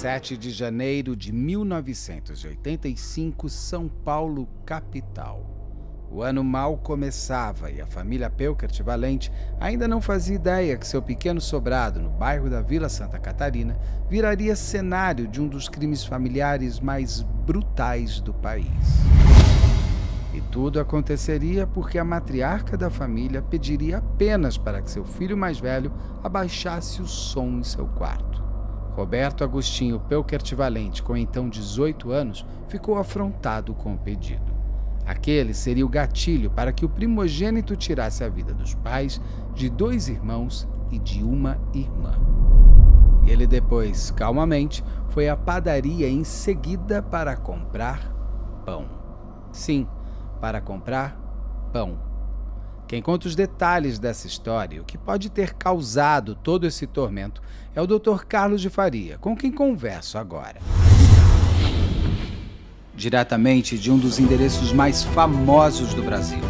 7 de janeiro de 1985, São Paulo, capital. O ano mal começava e a família Pelkert Valente ainda não fazia ideia que seu pequeno sobrado no bairro da Vila Santa Catarina viraria cenário de um dos crimes familiares mais brutais do país. E tudo aconteceria porque a matriarca da família pediria apenas para que seu filho mais velho abaixasse o som em seu quarto. Roberto Agostinho Pelkert Valente, com então 18 anos, ficou afrontado com o pedido. Aquele seria o gatilho para que o primogênito tirasse a vida dos pais, de dois irmãos e de uma irmã. Ele depois, calmamente, foi à padaria em seguida para comprar pão. Sim, para comprar pão. Quem conta os detalhes dessa história, e o que pode ter causado todo esse tormento, é o Dr. Carlos de Faria, com quem converso agora. Diretamente de um dos endereços mais famosos do Brasil.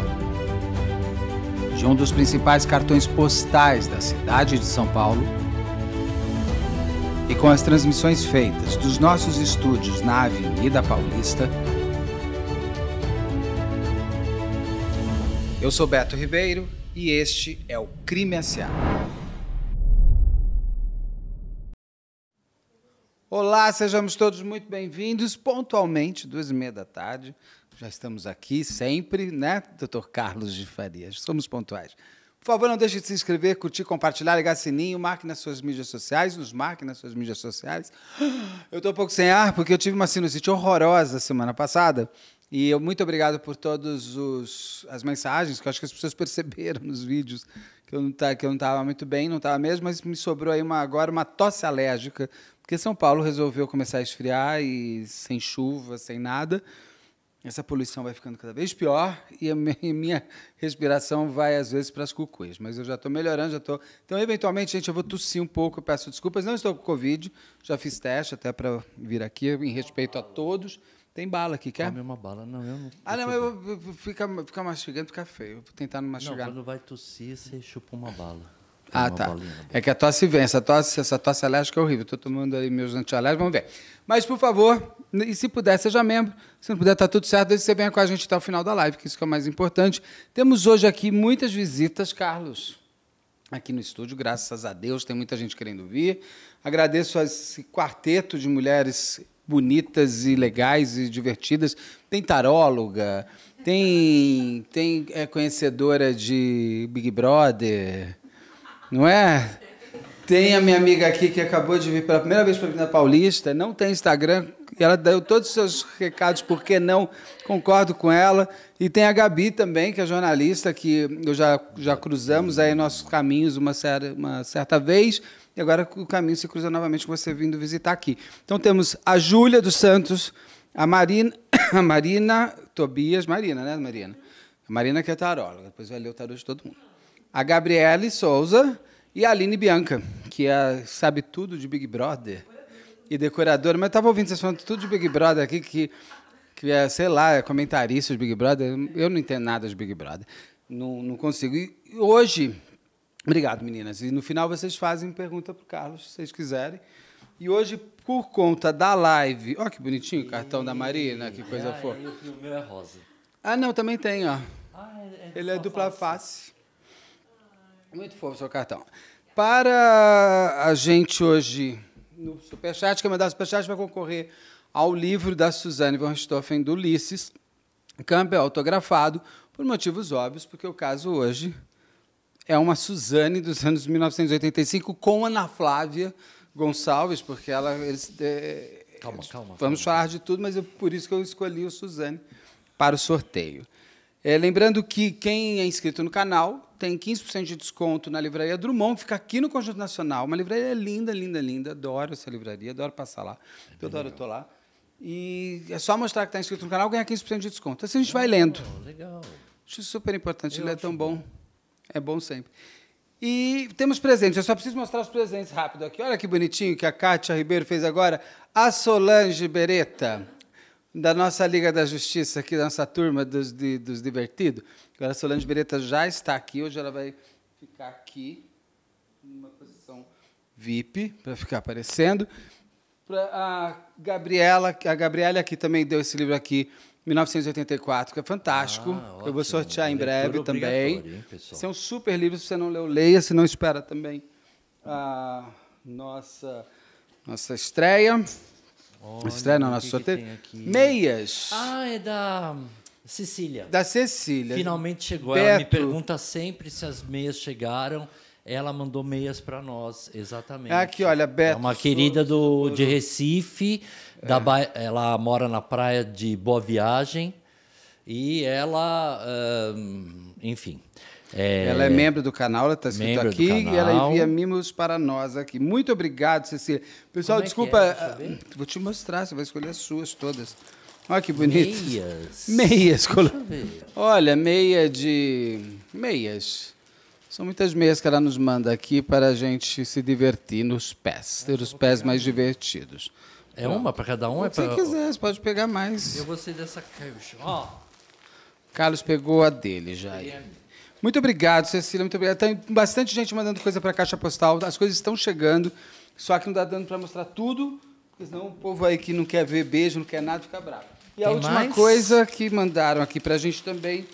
De um dos principais cartões postais da cidade de São Paulo. E com as transmissões feitas dos nossos estúdios na Avenida Paulista, Eu sou Beto Ribeiro e este é o Crime S.A. Olá, sejamos todos muito bem-vindos, pontualmente, duas e meia da tarde. Já estamos aqui sempre, né, doutor Carlos de Farias? Somos pontuais. Por favor, não deixe de se inscrever, curtir, compartilhar, ligar sininho, marque nas suas mídias sociais, nos marque nas suas mídias sociais. Eu estou um pouco sem ar porque eu tive uma sinusite horrorosa semana passada. E eu muito obrigado por todas as mensagens, que eu acho que as pessoas perceberam nos vídeos que eu não tá, que eu não estava muito bem, não estava mesmo, mas me sobrou aí uma, agora uma tosse alérgica porque São Paulo resolveu começar a esfriar e sem chuva, sem nada, essa poluição vai ficando cada vez pior e a minha respiração vai às vezes para as cucuias, mas eu já estou melhorando, já estou. Então, eventualmente, gente, eu vou tossir um pouco, eu peço desculpas. Não estou com Covid, já fiz teste até para vir aqui, em respeito a todos. Tem bala aqui, quer? Come uma bala, não, eu não. Ah, não, mas eu vou ficar, ficar mastigando, fica feio. Eu vou tentar não mastigar. Não, quando vai tossir, você chupa uma bala. Ah, tá. É que a tosse vem, essa tosse, essa tosse alérgica é horrível. Estou tomando aí meus antialérgicos, vamos ver. Mas, por favor, e se puder, seja membro. Se não puder, tá tudo certo. Desde que você venha com a gente até o final da live, que isso que é o mais importante. Temos hoje aqui muitas visitas, Carlos, aqui no estúdio, graças a Deus. Tem muita gente querendo vir. Agradeço a esse quarteto de mulheres bonitas e legais e divertidas. Tem taróloga, tem, tem é, conhecedora de Big Brother não é? Tem a minha amiga aqui que acabou de vir pela primeira vez para a Avenida Paulista, não tem Instagram, ela deu todos os seus recados, por que não? Concordo com ela. E tem a Gabi também, que é jornalista, que eu já, já cruzamos aí nossos caminhos uma, séria, uma certa vez, e agora o caminho se cruza novamente com você vindo visitar aqui. Então temos a Júlia dos Santos, a Marina, a Marina Tobias, Marina, né, Marina? A Marina que é taróloga, depois vai ler o tarô de todo mundo a Gabriele Souza e a Aline Bianca, que é, sabe tudo de Big Brother e decoradora. Mas eu estava ouvindo vocês falando tudo de Big Brother aqui, que, que é, sei lá, é comentarista de Big Brother. Eu não entendo nada de Big Brother. Não, não consigo. E hoje. Obrigado, meninas. E no final vocês fazem pergunta para o Carlos, se vocês quiserem. E hoje, por conta da live. Olha que bonitinho o cartão e... da Marina, que coisa ah, fofa. O meu é rosa. Ah, não, também tem, ó. Ah, é, é Ele é dupla face. face. Muito fofo seu cartão. Para a gente hoje no Superchat, quem mandar o Superchat vai concorrer ao livro da Suzane von Richthofen do Ulisses, é autografado, por motivos óbvios, porque o caso hoje é uma Suzane dos anos 1985 com Ana Flávia Gonçalves, porque ela. Eles, é, calma, calma. Vamos calma. falar de tudo, mas é por isso que eu escolhi o Suzane para o sorteio. É, lembrando que quem é inscrito no canal tem 15% de desconto na livraria Drummond, que fica aqui no Conjunto Nacional. Uma livraria linda, linda, linda. Adoro essa livraria, adoro passar lá. eu adoro, eu tô lá. E é só mostrar que está inscrito no canal ganhar 15% de desconto. Assim a gente legal, vai lendo. Legal. Acho super importante, Ler ele né? é tão bom. bom. É bom sempre. E temos presentes. Eu só preciso mostrar os presentes rápido aqui. Olha que bonitinho que a Kátia Ribeiro fez agora. A Solange Beretta da nossa Liga da Justiça, aqui da nossa turma dos, de, dos divertidos. Agora a Solange Bereta já está aqui. Hoje ela vai ficar aqui, numa posição VIP, para ficar aparecendo. Pra, a Gabriela, a Gabriela aqui também deu esse livro aqui, 1984, que é fantástico. Ah, eu vou sortear em breve também. São super livros, se você não leu, leia, se não espera também a nossa, nossa estreia. Olha, na nossa sorteira. Meias. Ah, é da Cecília. Da Cecília. Finalmente chegou. Beto. Ela me pergunta sempre se as meias chegaram. Ela mandou meias para nós, exatamente. Aqui, olha, é Beto. É uma querida do, de Recife. É. Da ba... Ela mora na praia de Boa Viagem. E ela, enfim. É, ela é membro do canal, ela está escrito aqui e ela envia mimos para nós aqui. Muito obrigado, Cecília. Pessoal, Como é desculpa. É ah, vou te mostrar, você vai escolher as suas todas. Olha que bonito. Meias. Meias. Colo... Olha, meia de. Meias. São muitas meias que ela nos manda aqui para a gente se divertir nos pés, ter os pés mais divertidos. É uma para cada um? É pra... Se quiser, você pode pegar mais. Eu vou ser dessa caixa. Ó. Carlos pegou a dele já. Aí. Muito obrigado, Cecília. Muito obrigado. Tem bastante gente mandando coisa para a Caixa Postal. As coisas estão chegando, só que não dá dando para mostrar tudo, porque senão o povo aí que não quer ver beijo, não quer nada, fica bravo. E a Tem última mais? coisa que mandaram aqui para a gente também,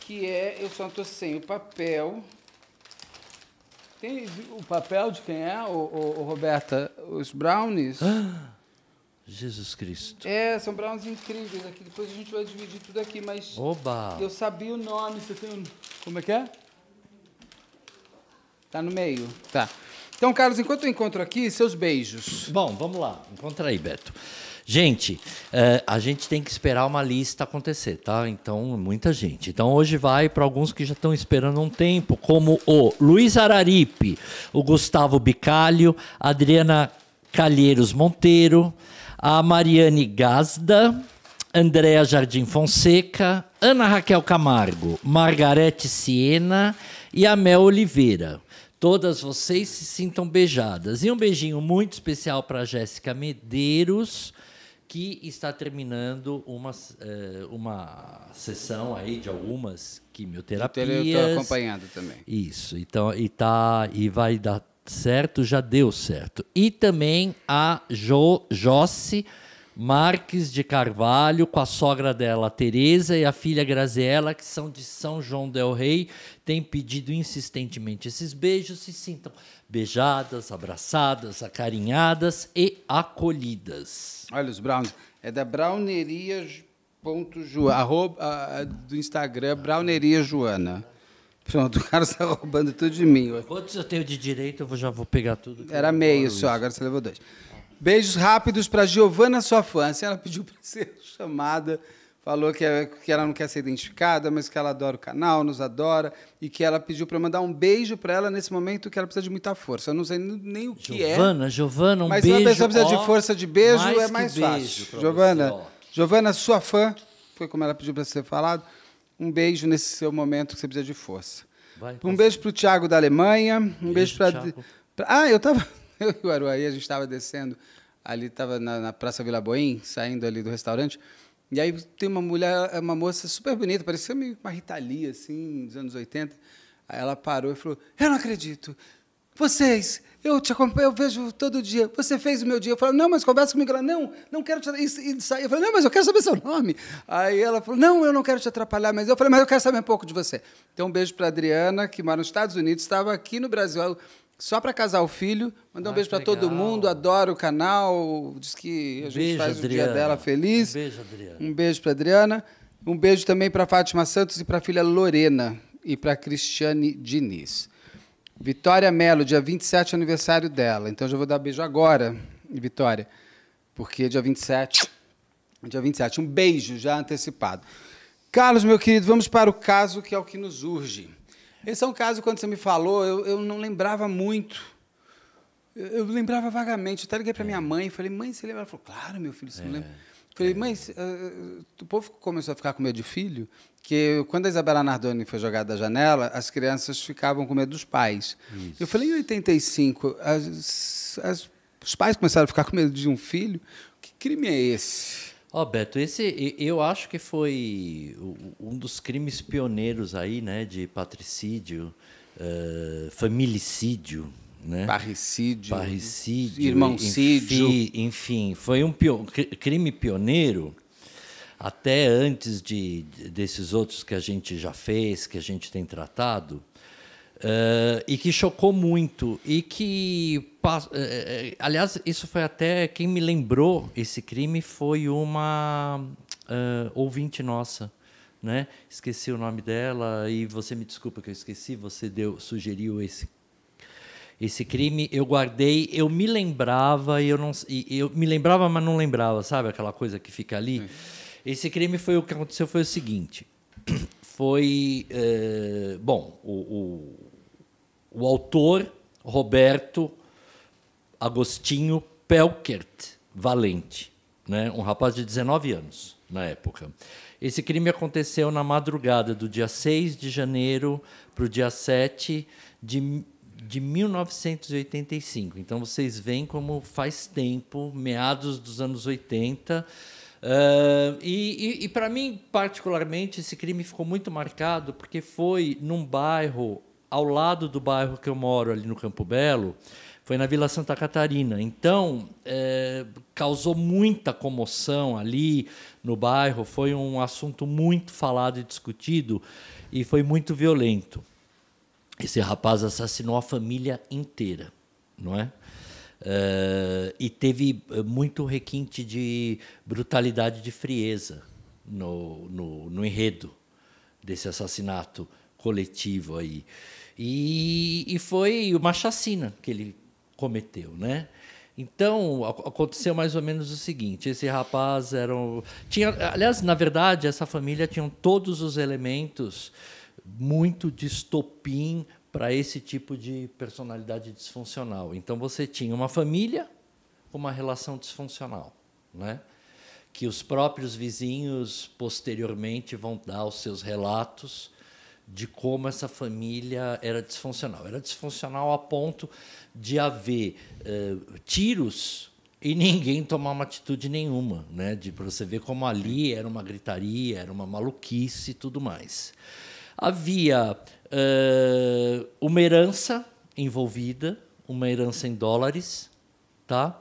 que é... Eu só estou sem o papel. Tem o papel de quem é, o, o, o Roberta? Os brownies? Ah. Jesus Cristo. É, são brownies incríveis aqui. Depois a gente vai dividir tudo aqui, mas. Oba! Eu sabia o nome, você tem um... Como é que é? Tá no meio. Tá. Então, Carlos, enquanto eu encontro aqui, seus beijos. Bom, vamos lá. Encontra aí, Beto. Gente, é, a gente tem que esperar uma lista acontecer, tá? Então, é muita gente. Então, hoje vai para alguns que já estão esperando um tempo, como o Luiz Araripe, o Gustavo Bicalho, a Adriana Calheiros Monteiro, a Mariane Gasda, Andréa Jardim Fonseca, Ana Raquel Camargo, Margarete Siena e a Mel Oliveira. Todas vocês se sintam beijadas. E um beijinho muito especial para Jéssica Medeiros, que está terminando uma, eh, uma sessão aí de algumas quimioterapias. Eu estou acompanhando também. Isso, então, e, tá, e vai dar certo? Já deu certo. E também a jo, Marques de Carvalho, com a sogra dela, Tereza, e a filha Graziela, que são de São João del Rei, têm pedido insistentemente esses beijos, se sintam beijadas, abraçadas, acarinhadas e acolhidas. Olha os Browns. É da brownerias ponto Ju, arroba, do Instagram, Browneria Joana. Pronto, o cara está roubando tudo de mim. Quantos eu tenho de direito, eu já vou pegar tudo. Era meio só, agora você levou dois. Beijos rápidos para Giovana, sua fã. A ela pediu para ser chamada, falou que, é, que ela não quer ser identificada, mas que ela adora o canal, nos adora, e que ela pediu para mandar um beijo para ela nesse momento que ela precisa de muita força. Eu não sei nem o que é. Giovana, Giovana, um mas beijo. Mas se uma pessoa precisa ó, de força de beijo, mais é mais fácil. Giovana, você, Giovana, sua fã, foi como ela pediu para ser falado um beijo nesse seu momento que você precisa de força. Vai, um beijo para o Tiago da Alemanha, um beijo, beijo para. Ah, eu estava. Eu e o Aruaí, a gente estava descendo, ali estava na, na, Praça Vila Boim, saindo ali do restaurante. E aí tem uma mulher, uma moça super bonita, parecia meio uma Ritalia, assim, dos anos 80. Aí ela parou e falou: Eu não acredito, vocês, eu te acompanho, eu vejo todo dia. Você fez o meu dia. Eu falo, não, mas conversa comigo. Ela, não, não quero te atrapalhar. Eu falei, não, mas eu quero saber seu nome. Aí ela falou, não, eu não quero te atrapalhar. Mas eu falei, mas eu quero saber um pouco de você. Então, um beijo para Adriana, que mora nos Estados Unidos, estava aqui no Brasil só para casar o filho. Mandar um ah, beijo para todo mundo, adoro o canal. Diz que a gente beijo, faz Adriana. o dia dela feliz. Um beijo, Adriana. Um beijo para Adriana. Um beijo também para Fátima Santos e para a filha Lorena e para Cristiane Diniz. Vitória Melo, dia 27 aniversário dela. Então já vou dar beijo agora, Vitória. Porque dia 27. Dia 27. Um beijo já antecipado. Carlos, meu querido, vamos para o caso que é o que nos urge. Esse é um caso, quando você me falou, eu, eu não lembrava muito. Eu, eu lembrava vagamente. Eu até liguei para minha mãe e falei, mãe, você lembra? Ela falou, claro, meu filho, você é. não lembra. Falei, é. mãe, uh, eh, o povo começou a ficar com medo de filho, que quando a Isabela Nardoni foi jogada da janela, as crianças ficavam com medo dos pais. Isso. Eu falei, em 85, as, as, os pais começaram a ficar com medo de um filho? Que crime é esse? Ó, oh, Beto, esse eu acho que foi um dos crimes pioneiros aí, né, de patricídio, uh, familicídio, né? Parricídio, Parricídio irmãocídio. Enfim, enfim, foi um pio, crime pioneiro, até antes de, desses outros que a gente já fez, que a gente tem tratado, uh, e que chocou muito. E que. Uh, aliás, isso foi até. Quem me lembrou esse crime foi uma uh, ouvinte nossa. Né? Esqueci o nome dela e você me desculpa que eu esqueci. Você deu, sugeriu esse esse crime eu guardei, eu me lembrava e eu não e, eu me lembrava, mas não lembrava, sabe aquela coisa que fica ali? Sim. É. Esse crime foi o que aconteceu foi o seguinte. Foi é, bom, o, o, o, autor Roberto Agostinho Pelkert Valente, né? Um rapaz de 19 anos na época. Esse crime aconteceu na madrugada do dia 6 de janeiro para o dia 7 de de 1985. Então vocês veem como faz tempo, meados dos anos 80. Uh, ah, e, e, e para mim, particularmente, esse crime ficou muito marcado porque foi num bairro, ao lado do bairro que eu moro, ali no Campo Belo, foi na Vila Santa Catarina. Então, é, causou muita comoção ali no bairro, foi um assunto muito falado e discutido e foi muito violento. Esse rapaz assassinou a família inteira, não é? Uh, e teve eh, muito requinte de brutalidade de frieza no, no, no enredo desse assassinato coletivo aí. E, e, foi uma chacina que ele cometeu, né? Então, aconteceu mais ou menos o seguinte, esse rapaz era um, tinha, aliás, na verdade, essa família tinha todos os elementos muito de estopim para esse tipo de personalidade disfuncional. Então você tinha uma família com uma relação disfuncional, né? que os próprios vizinhos posteriormente vão dar os seus relatos de como essa família era disfuncional. Era disfuncional a ponto de haver eh, tiros e ninguém tomar uma atitude nenhuma, né? De para você ver como ali era uma gritaria, era uma maluquice e tudo mais. Havia uh, uma herança envolvida, uma herança em dólares, tá?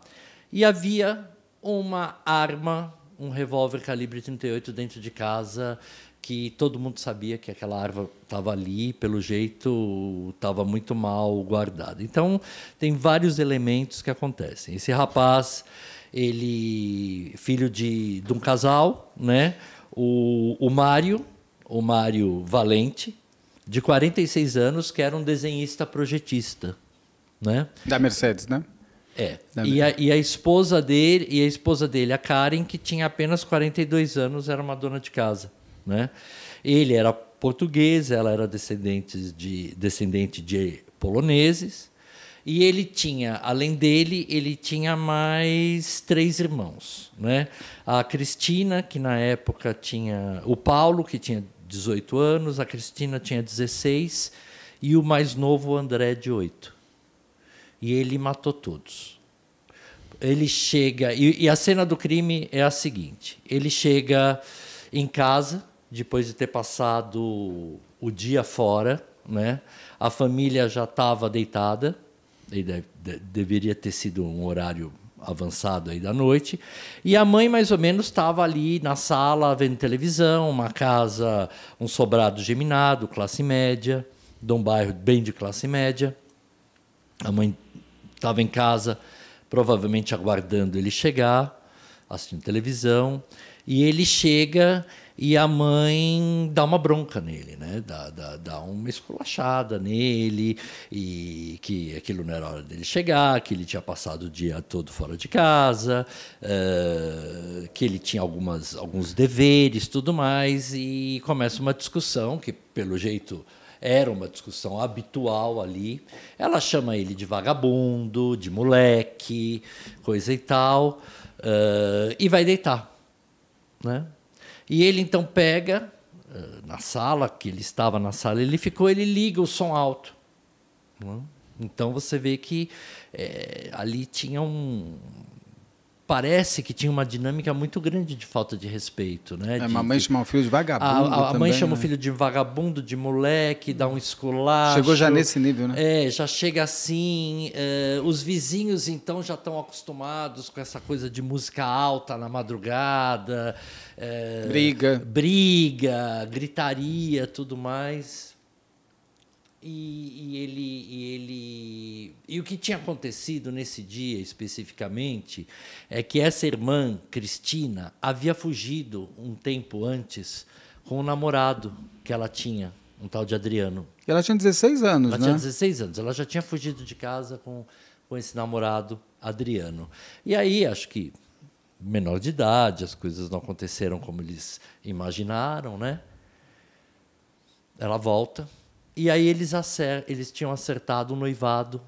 E havia uma arma, um revólver calibre 38 dentro de casa, que todo mundo sabia que aquela arma estava ali, pelo jeito estava muito mal guardada. Então, tem vários elementos que acontecem. Esse rapaz, ele filho de, de um casal, né? O, o Mário, o Mário Valente, de 46 anos, que era um desenhista projetista. Né? Da Mercedes, né? É. e a, e a esposa dele, e a esposa dele, a Karen, que tinha apenas 42 anos, era uma dona de casa. Né? Ele era português, ela era descendente de, descendente de poloneses. E ele tinha, além dele, ele tinha mais três irmãos, né? A Cristina, que na época tinha o Paulo, que tinha 18 anos, a Cristina tinha 16 e o mais novo, o André, de 8. E ele matou todos. Ele chega. E, e a cena do crime é a seguinte: ele chega em casa, depois de ter passado o dia fora, né? a família já estava deitada, de, deveria ter sido um horário avançado aí da noite. E a mãe, mais ou menos, estava ali na sala vendo televisão, uma casa, um sobrado geminado, classe média, de um bairro bem de classe média. A mãe estava em casa, provavelmente aguardando ele chegar, assistindo televisão. E ele chega e a mãe dá uma bronca nele, né? Dá, dá, dá uma esculachada nele, e que aquilo não era hora dele chegar, que ele tinha passado o dia todo fora de casa, uh, que ele tinha algumas, alguns deveres tudo mais, e começa uma discussão que, pelo jeito, era uma discussão habitual ali. Ela chama ele de vagabundo, de moleque, coisa e tal, uh, e vai deitar, né? E ele então pega eh, na sala, que ele estava na sala, ele ficou, ele liga o som alto. Então você vê que é, ali tinha um, parece que tinha uma dinâmica muito grande de falta de respeito, né? É, de, mamãe chama o filho de vagabundo. A, a, também, mãe chama né? o filho de vagabundo, de moleque, dá um esculacho. Chegou já nesse nível, né? É, já chega assim. É, os vizinhos então já estão acostumados com essa coisa de música alta na madrugada, é, briga, briga, gritaria, tudo mais. E, e, ele, e ele. E o que tinha acontecido nesse dia especificamente é que essa irmã, Cristina, havia fugido um tempo antes com o namorado que ela tinha, um tal de Adriano. Ela tinha 16 anos, ela né? Ela tinha 16 anos. Ela já tinha fugido de casa com, com esse namorado, Adriano. E aí, acho que menor de idade, as coisas não aconteceram como eles imaginaram, né? Ela volta e aí eles, acer eles tinham acertado o noivado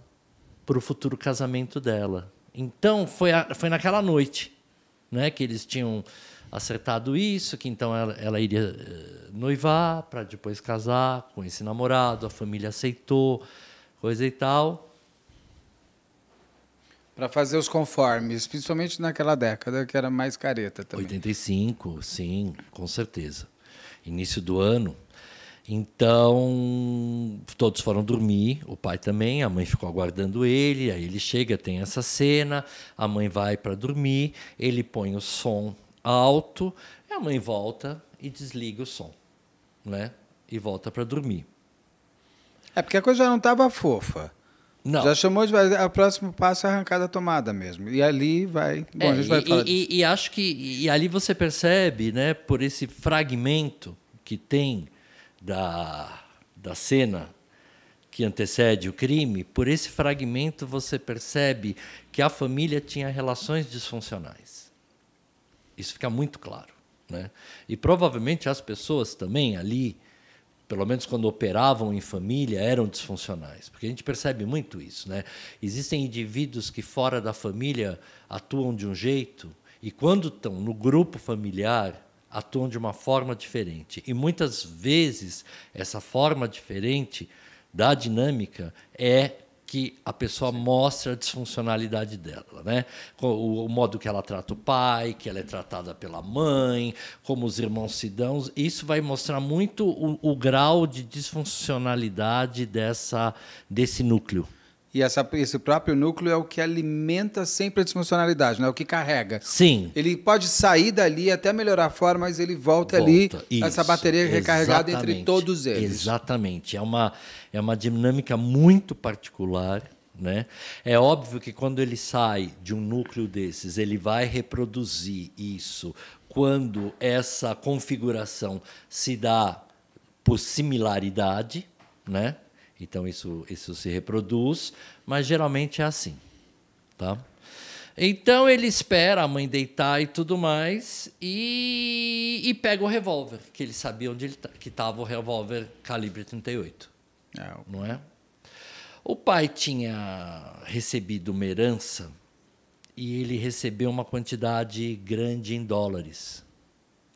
para o futuro casamento dela. Então foi, a, foi naquela noite né, que eles tinham acertado isso, que então ela, ela iria eh, noivar para depois casar com esse namorado, a família aceitou, coisa e tal. Para fazer os conformes, principalmente naquela década que era mais careta também. 85, sim, com certeza. Início do ano, então, todos foram dormir, o pai também, a mãe ficou aguardando ele, aí ele chega, tem essa cena, a mãe vai para dormir, ele põe o som alto, a mãe volta e desliga o som, né? E volta para dormir. É porque a coisa já não estava fofa. Não. Já chamou de. É, o próximo passo é arrancar da tomada mesmo. E ali vai. Bom, é, a gente vai e, falar. E, e, acho que. E ali você percebe, né, por esse fragmento que tem da, da cena que antecede o crime, por esse fragmento você percebe que a família tinha relações disfuncionais. Isso fica muito claro. Né? E provavelmente as pessoas também ali, pelo menos quando operavam em família, eram disfuncionais. Porque a gente percebe muito isso. Né? Existem indivíduos que fora da família atuam de um jeito, e quando estão no grupo familiar, atuam de uma forma diferente. E muitas vezes essa forma diferente da dinâmica é que a pessoa mostra a disfuncionalidade dela, né? O, o, modo que ela trata o pai, que ela é tratada pela mãe, como os irmãos se dão, isso vai mostrar muito o, o grau de disfuncionalidade dessa desse núcleo. E essa, esse próprio núcleo é o que alimenta sempre a disfuncionalidade, não é o que carrega. Sim. Ele pode sair dali até melhorar a forma, mas ele volta, volta. ali, Isso. essa bateria recarregada Exatamente. entre todos eles. Exatamente. É uma, é uma dinâmica muito particular. Né? É óbvio que quando ele sai de um núcleo desses, ele vai reproduzir isso quando essa configuração se dá por similaridade, né? Então isso, isso se reproduz, mas geralmente é assim. Tá? Então ele espera a mãe deitar e tudo mais e, e pega o revólver, que ele sabia onde ele tá, que estava o revólver calibre 38. É. Não é? O pai tinha recebido uma herança e ele recebeu uma quantidade grande em dólares,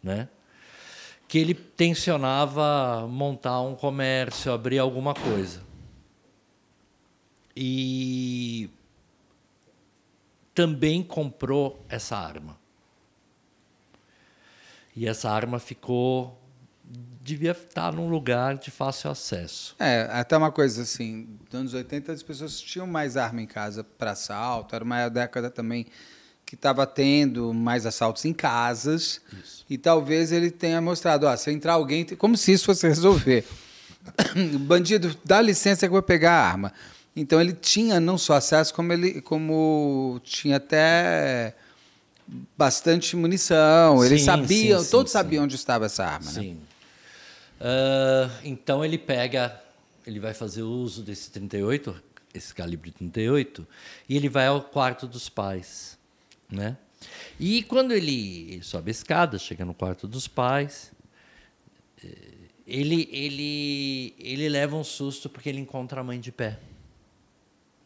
né? que ele tensionava montar um comércio, abrir alguma coisa. E também comprou essa arma. E essa arma ficou. devia estar num lugar de fácil acesso. É, até uma coisa assim: nos anos 80 as pessoas tinham mais arma em casa para assalto, era uma década também que estava tendo mais assaltos em casas. Isso. E talvez ele tenha mostrado, ó, se entrar alguém, como se isso fosse resolver. Bandido, dá licença que eu vou pegar a arma. Então ele tinha não só acesso, como ele como tinha até bastante munição. Sim, Eles sabiam, sim, todos sim, sabiam onde estava essa arma. Né? Sim. Né? Uh, então ele pega, ele vai fazer uso desse 38, esse calibre 38, e ele vai ao quarto dos pais né? E quando ele, sobe a escada, chega no quarto dos pais, eh, ele, ele, ele leva um susto porque ele encontra a mãe de pé.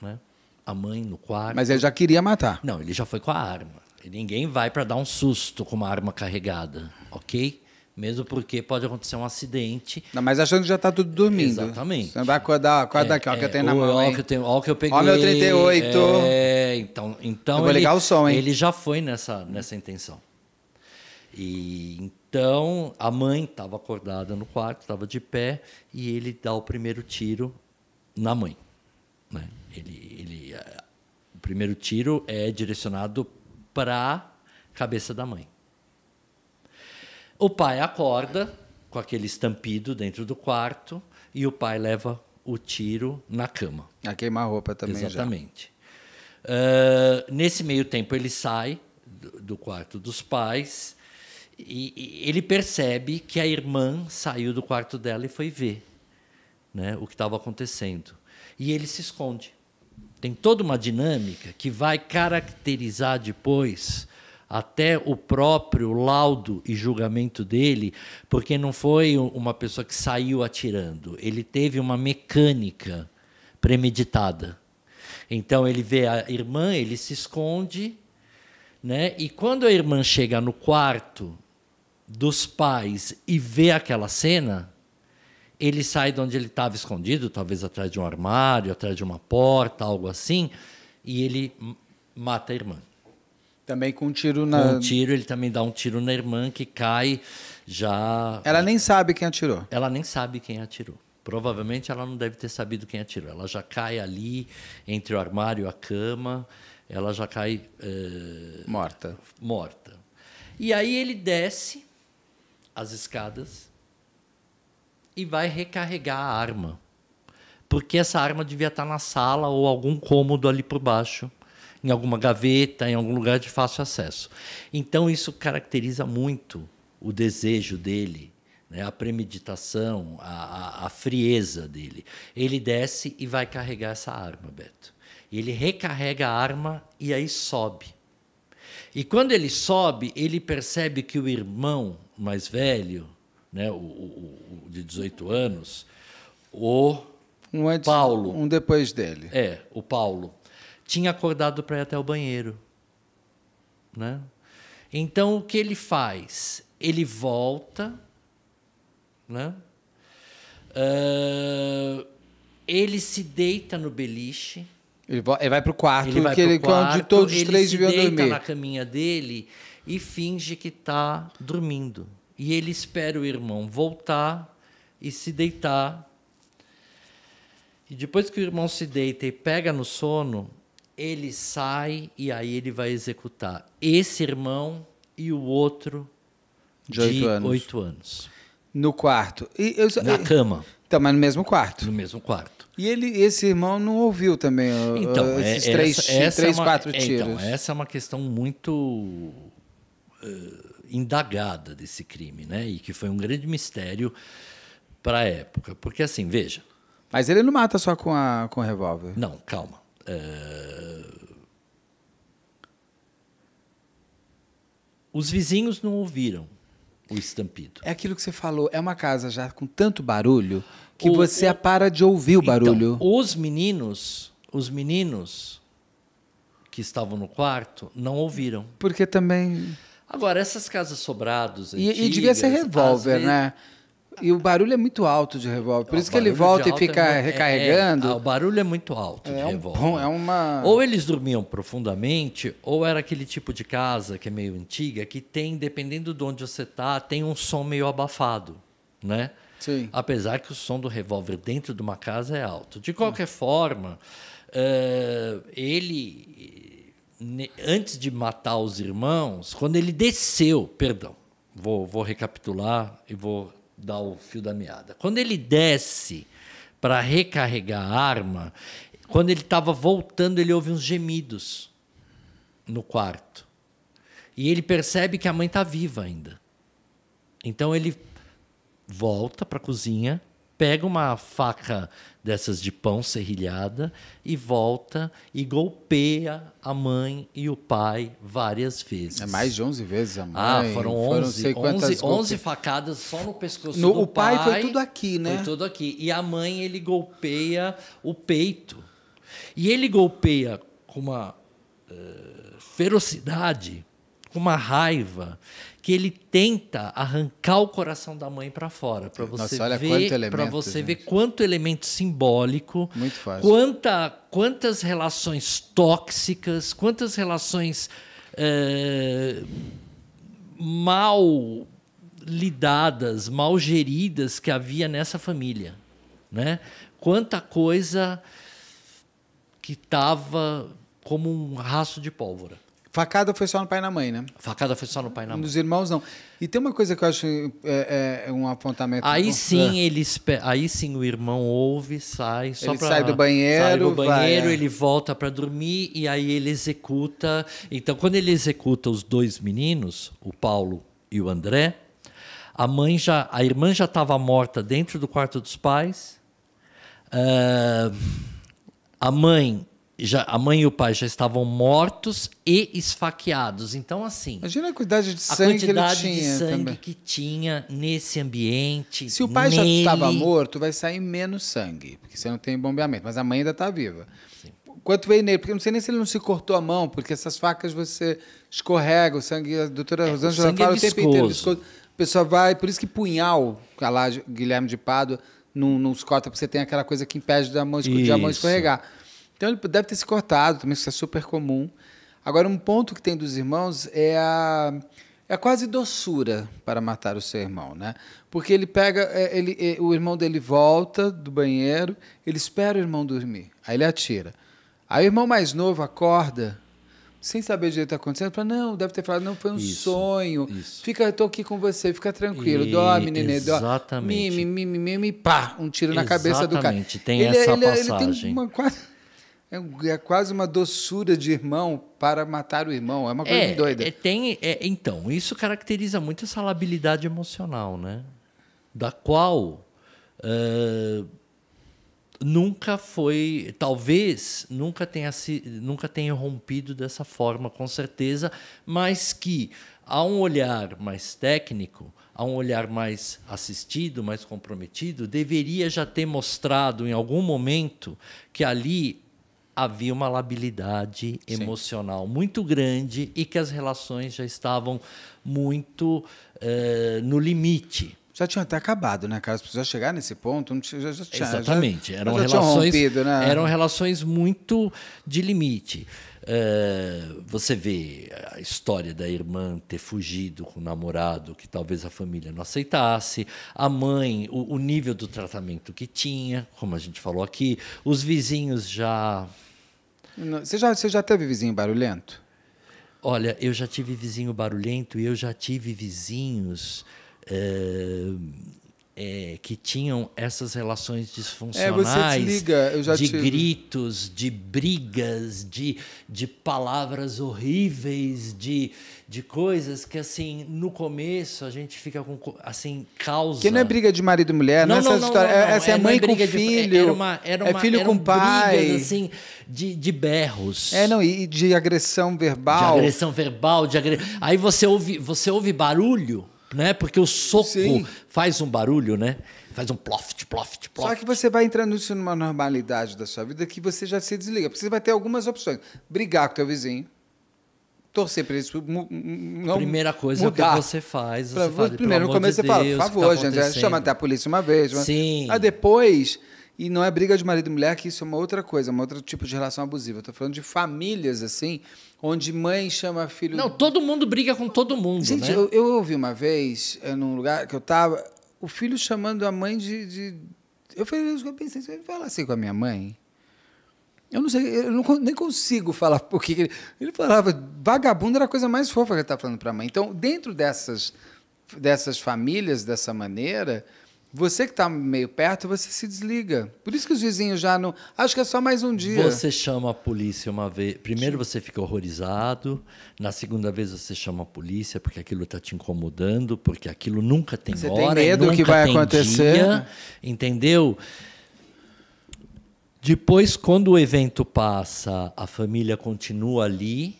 Né? A mãe no quarto. Mas ele já queria matar. Não, ele já foi com a arma. ninguém vai para dar um susto com uma arma carregada, ok? Mesmo porque pode acontecer um acidente. Não, mas achando que já está tudo dormindo. Exatamente. Você vai acordar, acorda é, aqui, ó, é, que eu é, tenho na mão. Ó, que eu tenho, ó, que eu peguei. Ó, meu 38. É, então, então. Eu vou ele, ligar o som, hein? Ele já foi nessa, nessa intenção. E então a mãe estava acordada no quarto, estava de pé, e ele dá o primeiro tiro na mãe. Né? Ele, ele, eh, o primeiro tiro é direcionado para a cabeça da mãe. O pai acorda com aquele estampido dentro do quarto e o pai leva o tiro na cama. A queimar roupa também. Exatamente. Uh, nesse meio tempo, ele sai do, do quarto dos pais e, e, ele percebe que a irmã saiu do quarto dela e foi ver né, o que estava acontecendo. E ele se esconde. Tem toda uma dinâmica que vai caracterizar depois até o próprio laudo e julgamento dele, porque não foi uma pessoa que saiu atirando, ele teve uma mecânica premeditada. Então ele vê a irmã, ele se esconde, né? E quando a irmã chega no quarto dos pais e vê aquela cena, ele sai de onde ele estava escondido, talvez atrás de um armário, atrás de uma porta, algo assim, e ele mata a irmã. Também com um tiro na. Com um tiro, ele também dá um tiro na irmã que cai já. Ela nem sabe quem atirou. Ela nem sabe quem atirou. Provavelmente ela não deve ter sabido quem atirou. Ela já cai ali entre o armário e a cama. Ela já cai. Eh, morta. Morta. E aí ele desce as escadas e vai recarregar a arma. Porque essa arma devia estar na sala ou algum cômodo ali por baixo em alguma gaveta, em algum lugar de fácil acesso. Então, isso caracteriza muito o desejo dele, né? a premeditação, a, a, a frieza dele. Ele desce e vai carregar essa arma, Beto. Ele recarrega a arma e aí sobe. E quando ele sobe, ele percebe que o irmão mais velho, né, o, o, o de 18 anos, o um antes, é Paulo. Um depois dele. É, o Paulo tinha acordado para ir até o banheiro. Né? Então, o que ele faz? Ele volta, né? Uh, ele se deita no beliche. Ele vai para o quarto, ele vai que ele, é quarto, onde todos os três deviam dormir. Ele se deita na caminha dele e finge que está dormindo. E ele espera o irmão voltar e se deitar. E depois que o irmão se deita e pega no sono, ele sai e aí ele vai executar esse irmão e o outro de oito anos. anos. No quarto. Eu, Na cama. Então, mas no mesmo quarto. No mesmo quarto. E ele, esse irmão não ouviu também então, uh, esses é, três, essa, essa é três é uma, quatro é, então, tiros. Então, essa é uma questão muito uh, indagada desse crime, né? E que foi um grande mistério para a época. Porque assim, veja. Mas ele não mata só com, a, com o revólver. Não, calma. Uh, os vizinhos não ouviram o estampido. É aquilo que você falou, é uma casa já com tanto barulho que o, você o, para de ouvir o então, barulho. Então, os meninos, os meninos que estavam no quarto não ouviram. Porque também Agora essas casas sobrados antigas, e, e devia ser revólver, vezes, né? E o barulho é muito alto de revólver. Por é, o isso que ele volta e é fica é, recarregando. É, é, o barulho é muito alto é de um, revólver. É uma... Ou eles dormiam profundamente, ou era aquele tipo de casa que é meio antiga, que tem, dependendo de onde você está, tem um som meio abafado. Né? Sim. Apesar que o som do revólver dentro de uma casa é alto. De qualquer hum. forma, uh, ele, antes de matar os irmãos, quando ele desceu, perdão, vou, vou recapitular e vou dar o fio da meada. Quando ele desce para recarregar a arma, quando ele estava voltando, ele ouve uns gemidos no quarto. E ele percebe que a mãe está viva ainda. Então ele volta para a cozinha, pega uma faca dessas de pão serrilhada e volta e golpeia a mãe e o pai várias vezes. É mais de 11 vezes a ah, mãe. Ah, foram 11, foram 11, 11 facadas só no pescoço no, do o pai. O pai foi tudo aqui, né? Foi tudo aqui. E a mãe, ele golpeia o peito. E ele golpeia com uma uh, ferocidade, com uma raiva que ele tenta arrancar o coração da mãe para fora, para você Nossa, ver, para você gente. ver quanto elemento simbólico, Muito fácil. quanta quantas relações tóxicas, quantas relações é, mal lidadas, mal geridas que havia nessa família, né? Quanta coisa que estava como um raço de pólvora. Facada foi só no pai e na mãe, né? Facada foi só no pai e na mãe. Nos irmãos, não. E tem uma coisa que eu acho é, é, é um apontamento. Aí bom. sim, é. ele, aí sim o irmão ouve, sai. Só ele pra, sai do banheiro. Sai do banheiro, vai, é. ele volta para dormir e aí ele executa. Então, quando ele executa os dois meninos, o Paulo e o André, a mãe já, a irmã já estava morta dentro do quarto dos pais. Uh, a mãe já, a mãe e o pai já estavam mortos e esfaqueados. Então, assim. Imagina a quantidade de sangue quantidade que ele tinha. De sangue que tinha nesse ambiente. Se o pai nele... já estava morto, vai sair menos sangue, porque você não tem bombeamento. Mas a mãe ainda está viva. Sim. Quanto veio nele, porque eu não sei nem se ele não se cortou a mão, porque essas facas você escorrega, o sangue. A doutora é, Rosângela o é fala é o tempo inteiro. Viscoso. A pessoa vai. Por isso que punhal, é lá Guilherme de Pádua, não, não se corta, porque você tem aquela coisa que impede da mão, de a mão escorregar. Então ele deve ter se cortado, também isso é super comum. Agora, um ponto que tem dos irmãos é a, é a quase doçura para matar o seu irmão, né? Porque ele pega, é, ele, é, o irmão dele volta do banheiro, ele espera o irmão dormir, aí ele atira. Aí o irmão mais novo acorda, sem saber o que está acontecendo, fala, não, deve ter falado, não, foi um isso, sonho. Isso. Fica, estou aqui com você, fica tranquilo, e... dorme, nenê, dorme. Exatamente. Mimi, mimi, mimi, pá, um tiro na Exatamente. cabeça do cara. Exatamente, tem ele, é, essa ele, passagem. Ele tem uma quase é, é, quase uma doçura de irmão para matar o irmão. É uma coisa é, doida. É, tem, é, então, isso caracteriza muito essa labilidade emocional, né? Da qual uh, nunca foi. Talvez nunca tenha, se, nunca tenha rompido dessa forma, com certeza, mas que há um olhar mais técnico a um olhar mais assistido, mais comprometido, deveria já ter mostrado em algum momento que ali havia uma labilidade Sim. emocional muito grande e que as relações já estavam muito uh, no limite. Já tinham até acabado, né, cara? Se pessoas chegar nesse ponto, não tinha, já, já tinha, Exatamente. Já, eram, já relações, rompido, né? eram relações muito de limite. Uh, você vê a história da irmã ter fugido com o namorado que talvez a família não aceitasse, a mãe, o, o nível do tratamento que tinha, como a gente falou aqui, os vizinhos já você já, você já teve vizinho barulhento? Olha, eu já tive vizinho barulhento e eu já tive vizinhos. Eh, é, que tinham essas relações é, disfuncionais, é, liga, de tive. gritos, de brigas, de, de palavras horríveis, de, de coisas que assim no começo a gente fica com assim causa. Que não é briga de marido e mulher, não, né? não, essa não, história, não, não, é, essa é, mãe é com filho, é filho com pai, brigas, assim de, de berros. É não e de agressão verbal. De agressão verbal, de agre... aí você ouve você ouve barulho né? Porque o soco Sim. faz um barulho, né? Faz um ploft, ploft, ploft. Só que você vai entrando isso numa normalidade da sua vida que você já se desliga. Porque você vai ter algumas opções. Brigar com teu vizinho, torcer para isso não Primeira coisa é mudar. que você faz. Pra, você fala, primeiro, no começo de você Deus, fala, por tá favor, tá gente, chama até a polícia uma vez. Sim. Aí depois... E não é briga de marido e mulher, que isso é uma outra coisa, é um outro tipo de relação abusiva. Estou falando de famílias, assim, onde mãe chama filho. Não, todo mundo briga com todo mundo. Gente, né? eu, eu, ouvi uma vez, é, num lugar que eu estava, o filho chamando a mãe de. de... Eu falei, eu pensei, eu falar assim com a minha mãe. Eu não sei, eu não, nem consigo falar porque ele, ele falava vagabundo era a coisa mais fofa que ele estava tá falando para a mãe. Então, dentro dessas dessas famílias dessa maneira, você que está meio perto, você se desliga. Por isso que os vizinhos já não. Acho que é só mais um dia. Você chama a polícia uma vez. Primeiro você fica horrorizado. Na segunda vez você chama a polícia porque aquilo está te incomodando, porque aquilo nunca tem você hora. Você tem medo do que vai acontecer. Dia, entendeu? Depois, quando o evento passa, a família continua ali,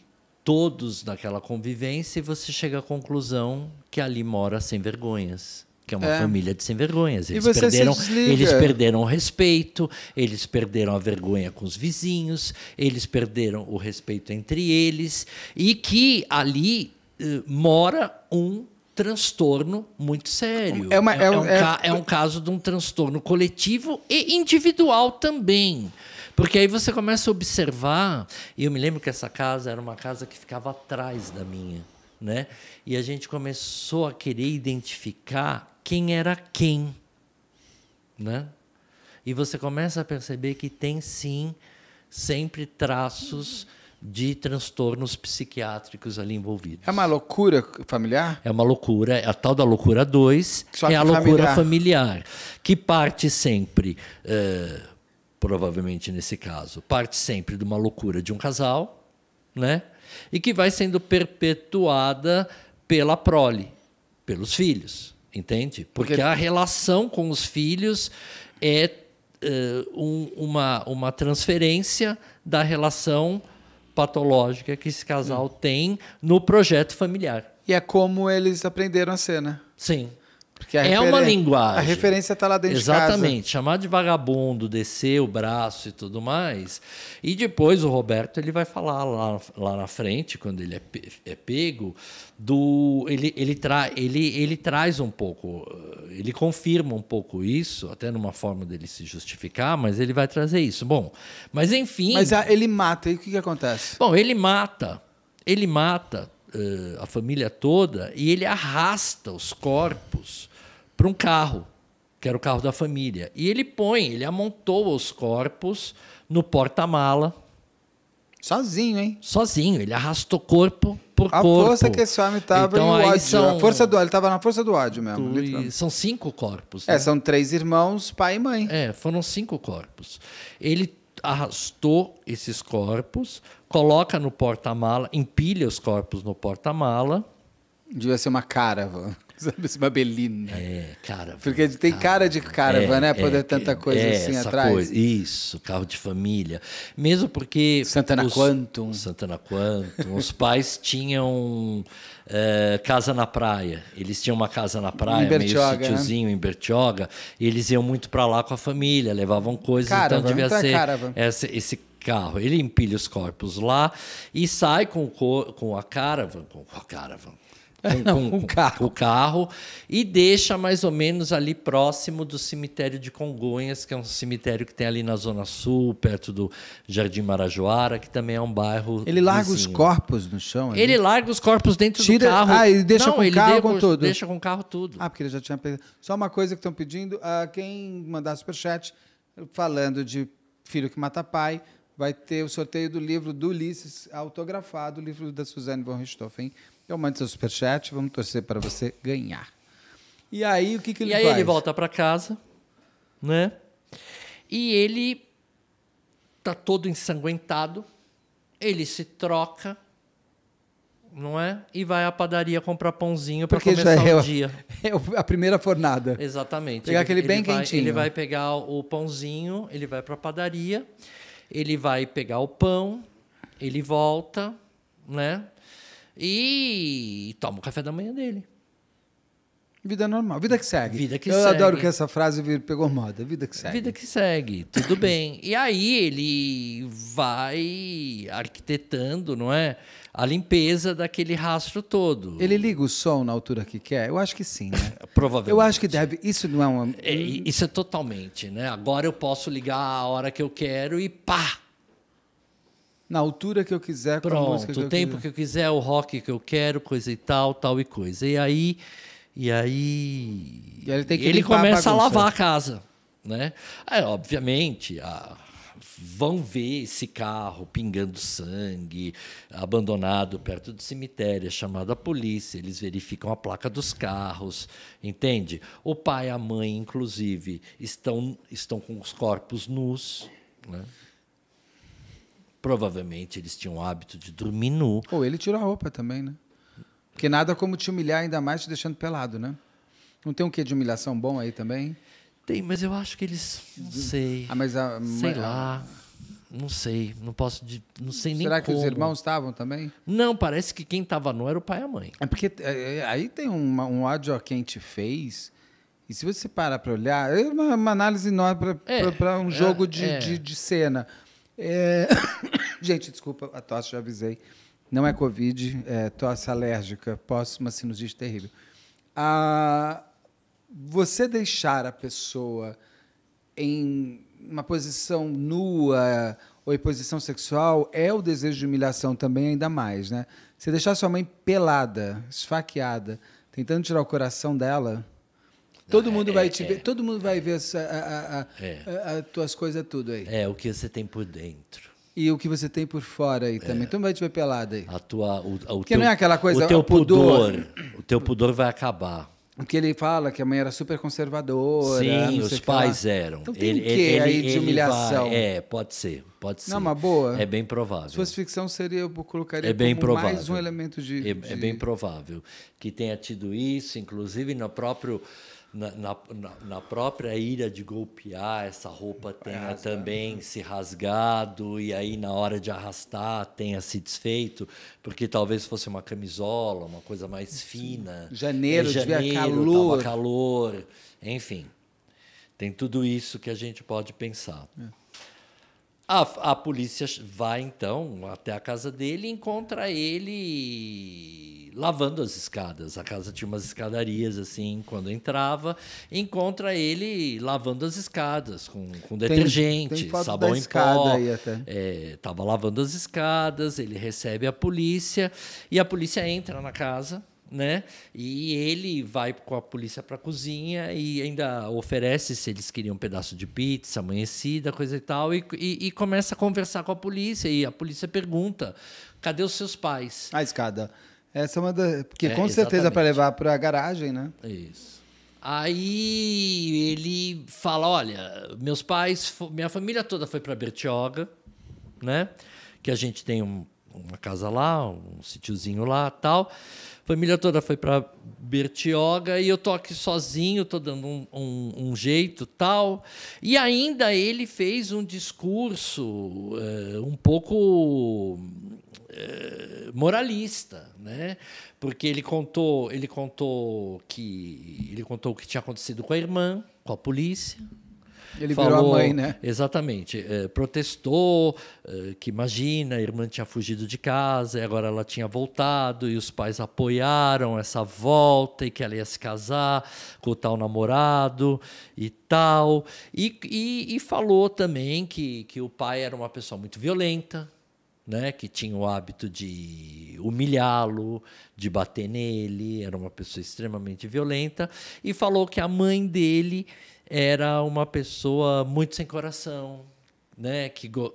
todos naquela convivência, e você chega à conclusão que ali mora sem vergonhas que é uma é. família de sem vergonhas. Eles perderam, eles perderam o respeito, eles perderam a vergonha com os vizinhos, eles perderam o respeito entre eles e que ali eh, mora um transtorno muito sério. É, uma, é, é, um, é-, é, um, caso de um transtorno coletivo e individual também. Porque aí você começa a observar, e eu me lembro que essa casa era uma casa que ficava atrás da minha, né? E a gente começou a querer identificar quem era quem, né? E você começa a perceber que tem sim sempre traços de transtornos psiquiátricos ali envolvidos. É uma loucura familiar? É uma loucura, é a tal da loucura 2 é a loucura familiar. familiar, que parte sempre, é, provavelmente nesse caso, parte sempre de uma loucura de um casal, né? E que vai sendo perpetuada pela prole, pelos filhos entende? Porque, Porque a relação com os filhos é uh, um, uma, uma transferência da relação patológica que esse casal hum. tem no projeto familiar. E é como eles aprenderam a ser, né? Sim é uma linguagem. A referência está lá dentro Exatamente. De casa. Chamar de vagabundo, descer o braço e tudo mais. E depois o Roberto ele vai falar lá, lá na frente, quando ele é, é pego, do ele, ele, tra, ele, ele traz um pouco, ele confirma um pouco isso, até numa forma dele se justificar, mas ele vai trazer isso. Bom, mas enfim. Mas ah, ele mata, e o que, que acontece? Bom, ele mata. Ele mata uh, a família toda e ele arrasta os corpos para um carro, que era o carro da família. E ele põe, ele amontou os corpos no porta-mala. Sozinho, hein? Sozinho, ele arrastou corpo por a corpo. A força que esse homem estava, então, ódio. São... A força do ele estava na força do ódio mesmo. São cinco corpos. É, né? É, são três irmãos, pai e mãe. É, foram cinco corpos. Ele arrastou esses corpos, coloca no porta-mala, empilha os corpos no porta-mala. Devia ser uma cara. Sabe uma belina. Né? É, cara. Porque tem cara, cara de caravana, é, né? É, Poder é, tanta coisa é, assim atrás. Coisa, isso, carro de família. Mesmo porque. Santana os, Quantum. Santana Quantum. os pais tinham é, casa na praia. Eles tinham uma casa na praia, meio né? sítiozinho né? em Bertioga. E eles iam muito para lá com a família, levavam coisas. então devia ser carava. esse, esse carro. Ele empilha os corpos lá e sai com, com a caravan, com a caravan, com, com, carro. com, o carro e deixa mais ou menos ali próximo do cemitério de Congonhas, que é um cemitério que tem ali na Zona Sul, perto do Jardim Marajoara, que também é um bairro. Ele larga vizinho. os corpos no chão? Ali. Ele larga os corpos dentro Tira, do carro. Ah, deixa Não, com o carro com tudo? Deixa com o carro tudo. Ah, porque ele já tinha. Só uma coisa que estão pedindo: a ah, quem mandar superchat falando de filho que mata pai, vai ter o sorteio do livro do Ulisses autografado, o livro da Suzane von Richthofen então mande seu superchat, vamos torcer para você ganhar. E aí o que, que ele e faz? E aí ele volta para casa, né? E ele tá todo ensanguentado. Ele se troca, não é? E vai à padaria comprar pãozinho para começar já é o dia. É a primeira fornada. Exatamente. Pegar ele, aquele ele bem vai, quentinho. Ele vai pegar o pãozinho, ele vai para a padaria, ele vai pegar o pão, ele volta, né? e toma o café da manhã dele. Vida normal, vida que segue. Vida que Eu segue. adoro que essa frase pegou moda, vida que segue. Vida que segue, tudo bem. E aí ele vai arquitetando, não é? A limpeza daquele rastro todo. Ele liga o som na altura que quer? Eu acho que sim, né? Provavelmente. Eu acho que deve. Isso não é uma. É, isso é totalmente, né? Agora eu posso ligar a hora que eu quero e pá! na altura que eu quiser, Pronto, a música que eu quiser. o tempo que eu quiser, o rock que eu quero, coisa e tal, tal e coisa. E aí, e aí, e ele, ele começa a, a, lavar a casa, né? é obviamente, a, vão ver esse carro pingando sangue, abandonado perto do cemitério, é chamado a polícia, eles verificam a placa dos carros, entende? O pai e a mãe, inclusive, estão, estão com os corpos nus, né? Provavelmente eles tinham o hábito de dormir nu. Ou ele tirou a roupa também, né? Porque nada como te humilhar ainda mais te deixando pelado, né? Não tem um quê de humilhação bom aí também? Tem, mas eu acho que eles. Não sei. Ah, mas a, sei mas... lá. Não sei. Não posso. Não sei Será nem Será que como. os irmãos estavam também? Não, parece que quem estava nu era o pai e a mãe. É porque é, é, aí tem uma, um ódio a quem te fez. E se você parar para olhar, é uma, uma análise nova para é, um é, jogo é, de, de, de cena. É... Gente, desculpa a tosse, já avisei. Não é Covid, é tosse alérgica, posso uma sinusite terrível. A... Você deixar a pessoa em uma posição nua ou em posição sexual é o desejo de humilhação também, ainda mais. Né? Você deixar sua mãe pelada, esfaqueada, tentando tirar o coração dela Todo mundo é, vai é, te é. ver, todo mundo vai ver é. as é. tuas coisas tudo aí. É, o que você tem por dentro. E o que você tem por fora aí também. É. Todo então mundo vai te ver pelada aí. A tua, o, o teu, não é aquela coisa. O teu pudor, pudor. O teu pudor vai acabar. porque ele fala que a mãe era super conservadora. Sim, os pais eram. Então tem ele, quê ele, aí de humilhação. Vai, é, pode ser, pode ser. Não, uma boa. É bem provável. Se ficção seria eu colocaria é bem provável. mais um elemento de é, de é, bem provável que tenha tido isso, inclusive no próprio na, na, própria ira de golpear, essa roupa tenha também né? se rasgado, e aí na hora de arrastar tenha se desfeito, porque talvez fosse uma camisola, uma coisa mais fina. Janeiro, em janeiro calor. calor. Enfim, tem tudo isso que a gente pode pensar. É. A, a polícia vai então até a casa dele e encontra ele lavando as escadas. A casa tinha umas escadarias assim, quando entrava, encontra ele lavando as escadas com, com detergente, tem sabão em pó. Aí até. É, tava lavando as escadas, ele recebe a polícia e a polícia entra na casa né? E ele vai com a polícia para a cozinha e ainda oferece se eles queriam um pedaço de pizza amanhecida, coisa e tal, e, e, e começa a conversar com a polícia. E a polícia pergunta: cadê os seus pais? A escada. Essa é uma das. Porque é, com certeza para levar para a garagem, né? Isso. Aí ele fala: olha, meus pais, minha família toda foi para Bertioga, né? Que a gente tem um, uma casa lá, um sítiozinho lá tal família toda foi para Bertioga e eu tô aqui sozinho, tô dando um, um, um, jeito tal. E ainda ele fez um discurso é, um pouco é, moralista, né? Porque ele contou, ele contou que ele contou o que tinha acontecido com a irmã, com a polícia ele falou, virou a mãe, né? Exatamente. É, protestou é, que, imagina, a irmã tinha fugido de casa e agora ela tinha voltado e os pais apoiaram essa volta e que ela ia se casar com o tal namorado e tal. E, e, e falou também que, que o pai era uma pessoa muito violenta, né, que tinha o hábito de humilhá-lo, de bater nele, era uma pessoa extremamente violenta, e falou que a mãe dele era uma pessoa muito sem coração, né? Que go...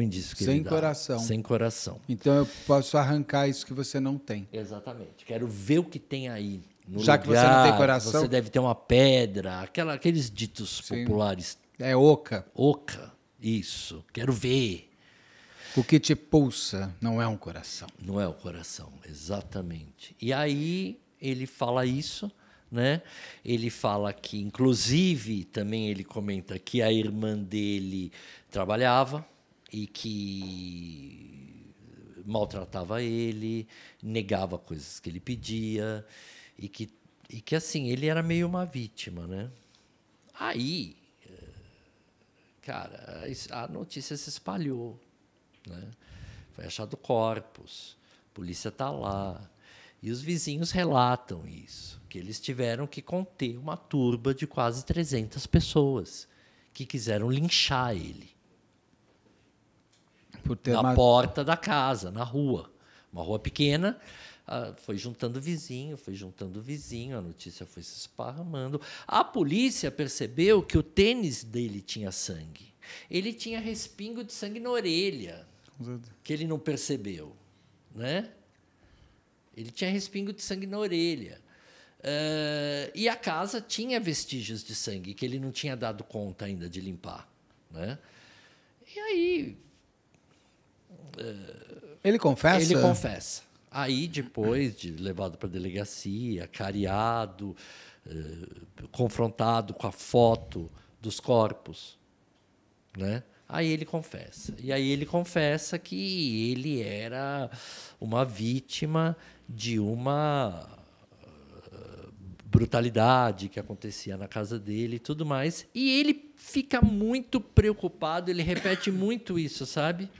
indício que Sem coração. Sem coração. Então eu posso arrancar isso que você não tem. Exatamente. Quero ver o que tem aí. No Já lugar, que você não tem coração. Você deve ter uma pedra, aquela, aqueles ditos Sim. populares. É oca. Oca, isso. Quero ver. O que te pulsa não é um coração. Não é o coração, exatamente. E aí ele fala isso. Né? Ele fala que, inclusive, também ele comenta que a irmã dele trabalhava e que maltratava ele, negava coisas que ele pedia e que, e que assim, ele era meio uma vítima, né? Aí, cara, a notícia se espalhou, né? Foi achado corpos, a polícia tá lá, e os vizinhos relatam isso, que eles tiveram que conter uma turba de quase 300 pessoas que quiseram linchar ele. na uma... porta da casa, na rua. Uma rua pequena, ah, foi juntando vizinho, foi juntando vizinho, a notícia foi se esparramando. A polícia percebeu que o tênis dele tinha sangue. Ele tinha respingo de sangue na orelha, que ele não percebeu, né? Ele tinha respingo de sangue na orelha. Uh, e a casa tinha vestígios de sangue que ele não tinha dado conta ainda de limpar. Né? E aí. Uh, ele confessa? Ele confessa. Aí, depois de levado para a delegacia, cariado, uh, confrontado com a foto dos corpos, né? Aí ele confessa. E aí ele confessa que ele era uma vítima de uma uh, brutalidade que acontecia na casa dele e tudo mais. E ele fica muito preocupado, ele repete muito isso, sabe?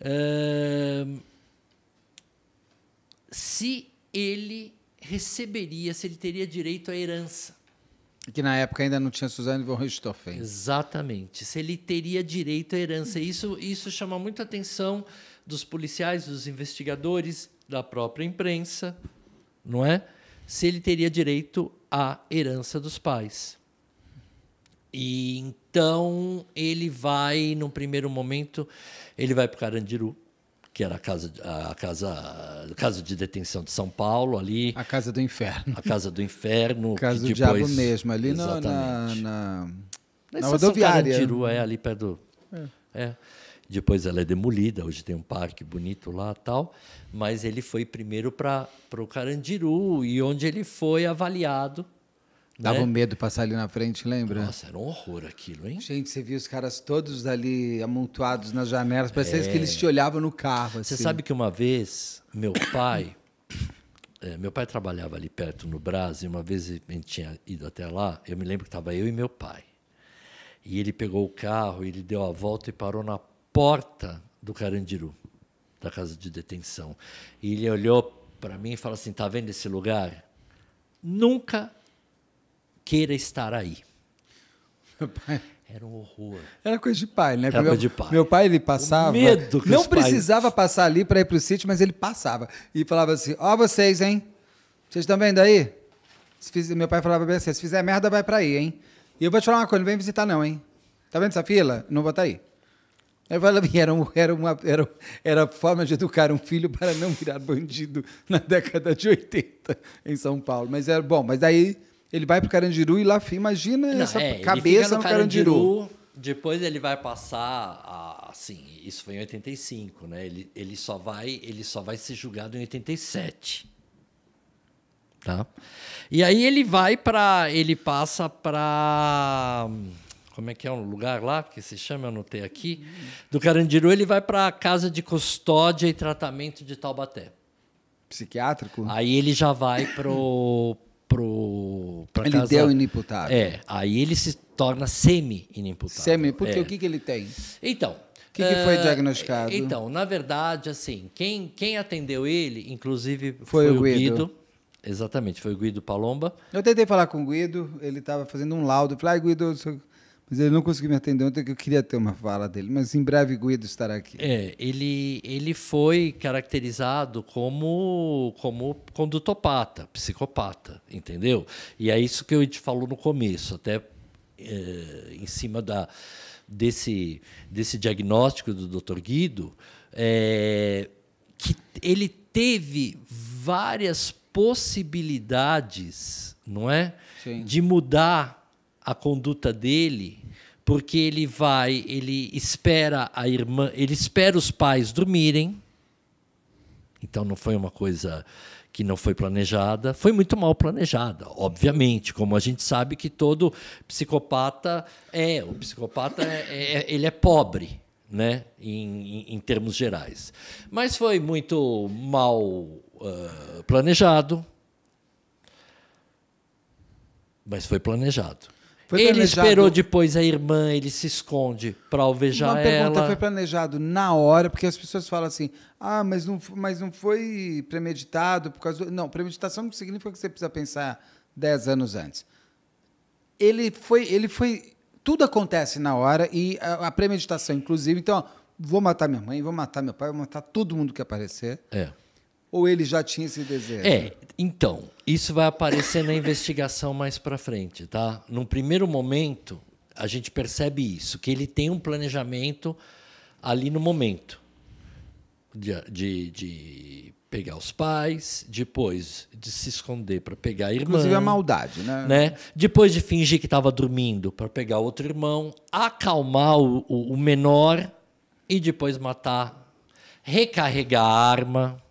Uh, se ele receberia, se ele teria direito à herança. Que na época ainda não tinha Suzane von Richthofen. Exatamente. Se ele teria direito à herança. Isso, isso chama muita atenção dos policiais, dos investigadores da própria imprensa, não é? Se ele teria direito à herança dos pais. E então ele vai, num primeiro momento, ele vai para Carandiru, que era a casa, a casa, a casa de detenção de São Paulo ali. A casa do inferno. A casa do inferno. a casa do depois... diabo mesmo ali no, na na, na, na rodoviária. Carandiru é ali perto do. É. é. Depois ela é demolida, hoje tem um parque bonito lá tal, mas ele foi primeiro para o Carandiru, e onde ele foi avaliado né? Dava né? um medo passar ali na frente, lembra? Nossa, era um horror aquilo, hein? Gente, você via os caras todos ali amontoados nas janelas, parecia é... que eles te olhavam no carro. Você assim. sabe que uma vez, meu pai. É, meu pai trabalhava ali perto no Brasil, uma vez a gente tinha ido até lá, eu me lembro que estava eu e meu pai. E ele pegou o carro, ele deu a volta e parou na porta do Carandiru, da casa de detenção. E ele olhou para mim e falou assim: "Tá vendo esse lugar? Nunca queira estar aí". era um horror. Era coisa de pai, né? Era meu, coisa de pai. Meu pai, ele passava. O medo que Não precisava pais... passar ali para ir para o sítio, mas ele passava. E falava assim: Ó, oh, vocês, hein? Vocês estão vendo aí? Fiz... Meu pai falava bem assim: se fizer merda, vai para aí, hein? E eu vou te falar uma coisa: não vem visitar, não, hein? Tá vendo essa fila? Não vou estar tá aí. Fala bem, era, era, uma, era, era a forma de educar um filho para não virar bandido na década de 80 em São Paulo. Mas era é, bom, mas daí ele vai para o Carandiru e lá, imagina não, essa é, cabeça no, no Carandiru, Carandiru. Depois ele vai passar, a, assim, isso foi em 85, né? Ele, ele, só vai, ele só vai ser julgado em 87. Tá? E aí ele vai para, ele passa para como é que é um lugar lá, que se chama, eu anotei aqui, do Carandiru, ele vai para a Casa de Custódia e Tratamento de Taubaté. Psiquiátrico? Aí ele já vai pro. pro pra ele casa... deu inimputável. É, aí ele se torna semi-inimputável. Semi, porque é. o que, que ele tem? Então, o que, que foi eh, diagnosticado? Então, na verdade, assim, quem, quem atendeu ele, inclusive, foi, foi o Guido. Guido. Exatamente, foi o Guido Palomba. Eu tentei falar com o Guido, ele estava fazendo um laudo. falei, ah, Guido, mas ele não conseguiu me atender ontem, que eu queria ter uma fala dele, mas em breve Guido estará aqui. É, ele, ele foi caracterizado como, como condutopata, psicopata, entendeu? E é isso que eu te falou no começo, até é, em cima da, desse, desse diagnóstico do Dr. Guido, é, que ele teve várias possibilidades, não é? De mudar a conduta dele, porque ele vai, ele espera a irmã, ele espera os pais dormirem. Então não foi uma coisa que não foi planejada, foi muito mal planejada, obviamente, como a gente sabe que todo psicopata é, o psicopata é, é, é ele é pobre, né, em, em, em, termos gerais. Mas foi muito mal uh, planejado, mas foi planejado. Foi ele esperou depois a irmã, ele se esconde para alvejar ela. Uma pergunta foi planejado na hora, porque as pessoas falam assim: "Ah, mas não, mas não foi premeditado por causa do... não, premeditação significa que você precisa pensar 10 anos antes". Ele foi, ele foi tudo acontece na hora e a, a premeditação inclusive. Então, ó, vou matar minha mãe, vou matar meu pai, vou matar todo mundo que aparecer. É. Ou ele já tinha esse desejo? É, então, isso vai aparecer na investigação mais para frente, tá? Num primeiro momento, a gente percebe isso, que ele tem um planejamento ali no momento de, de, de pegar os pais, depois de se esconder para pegar a irmã. Inclusive a maldade, né? né? Depois de fingir que estava dormindo para pegar outro irmão, acalmar o, o, o menor e depois matar, recarregar a arma.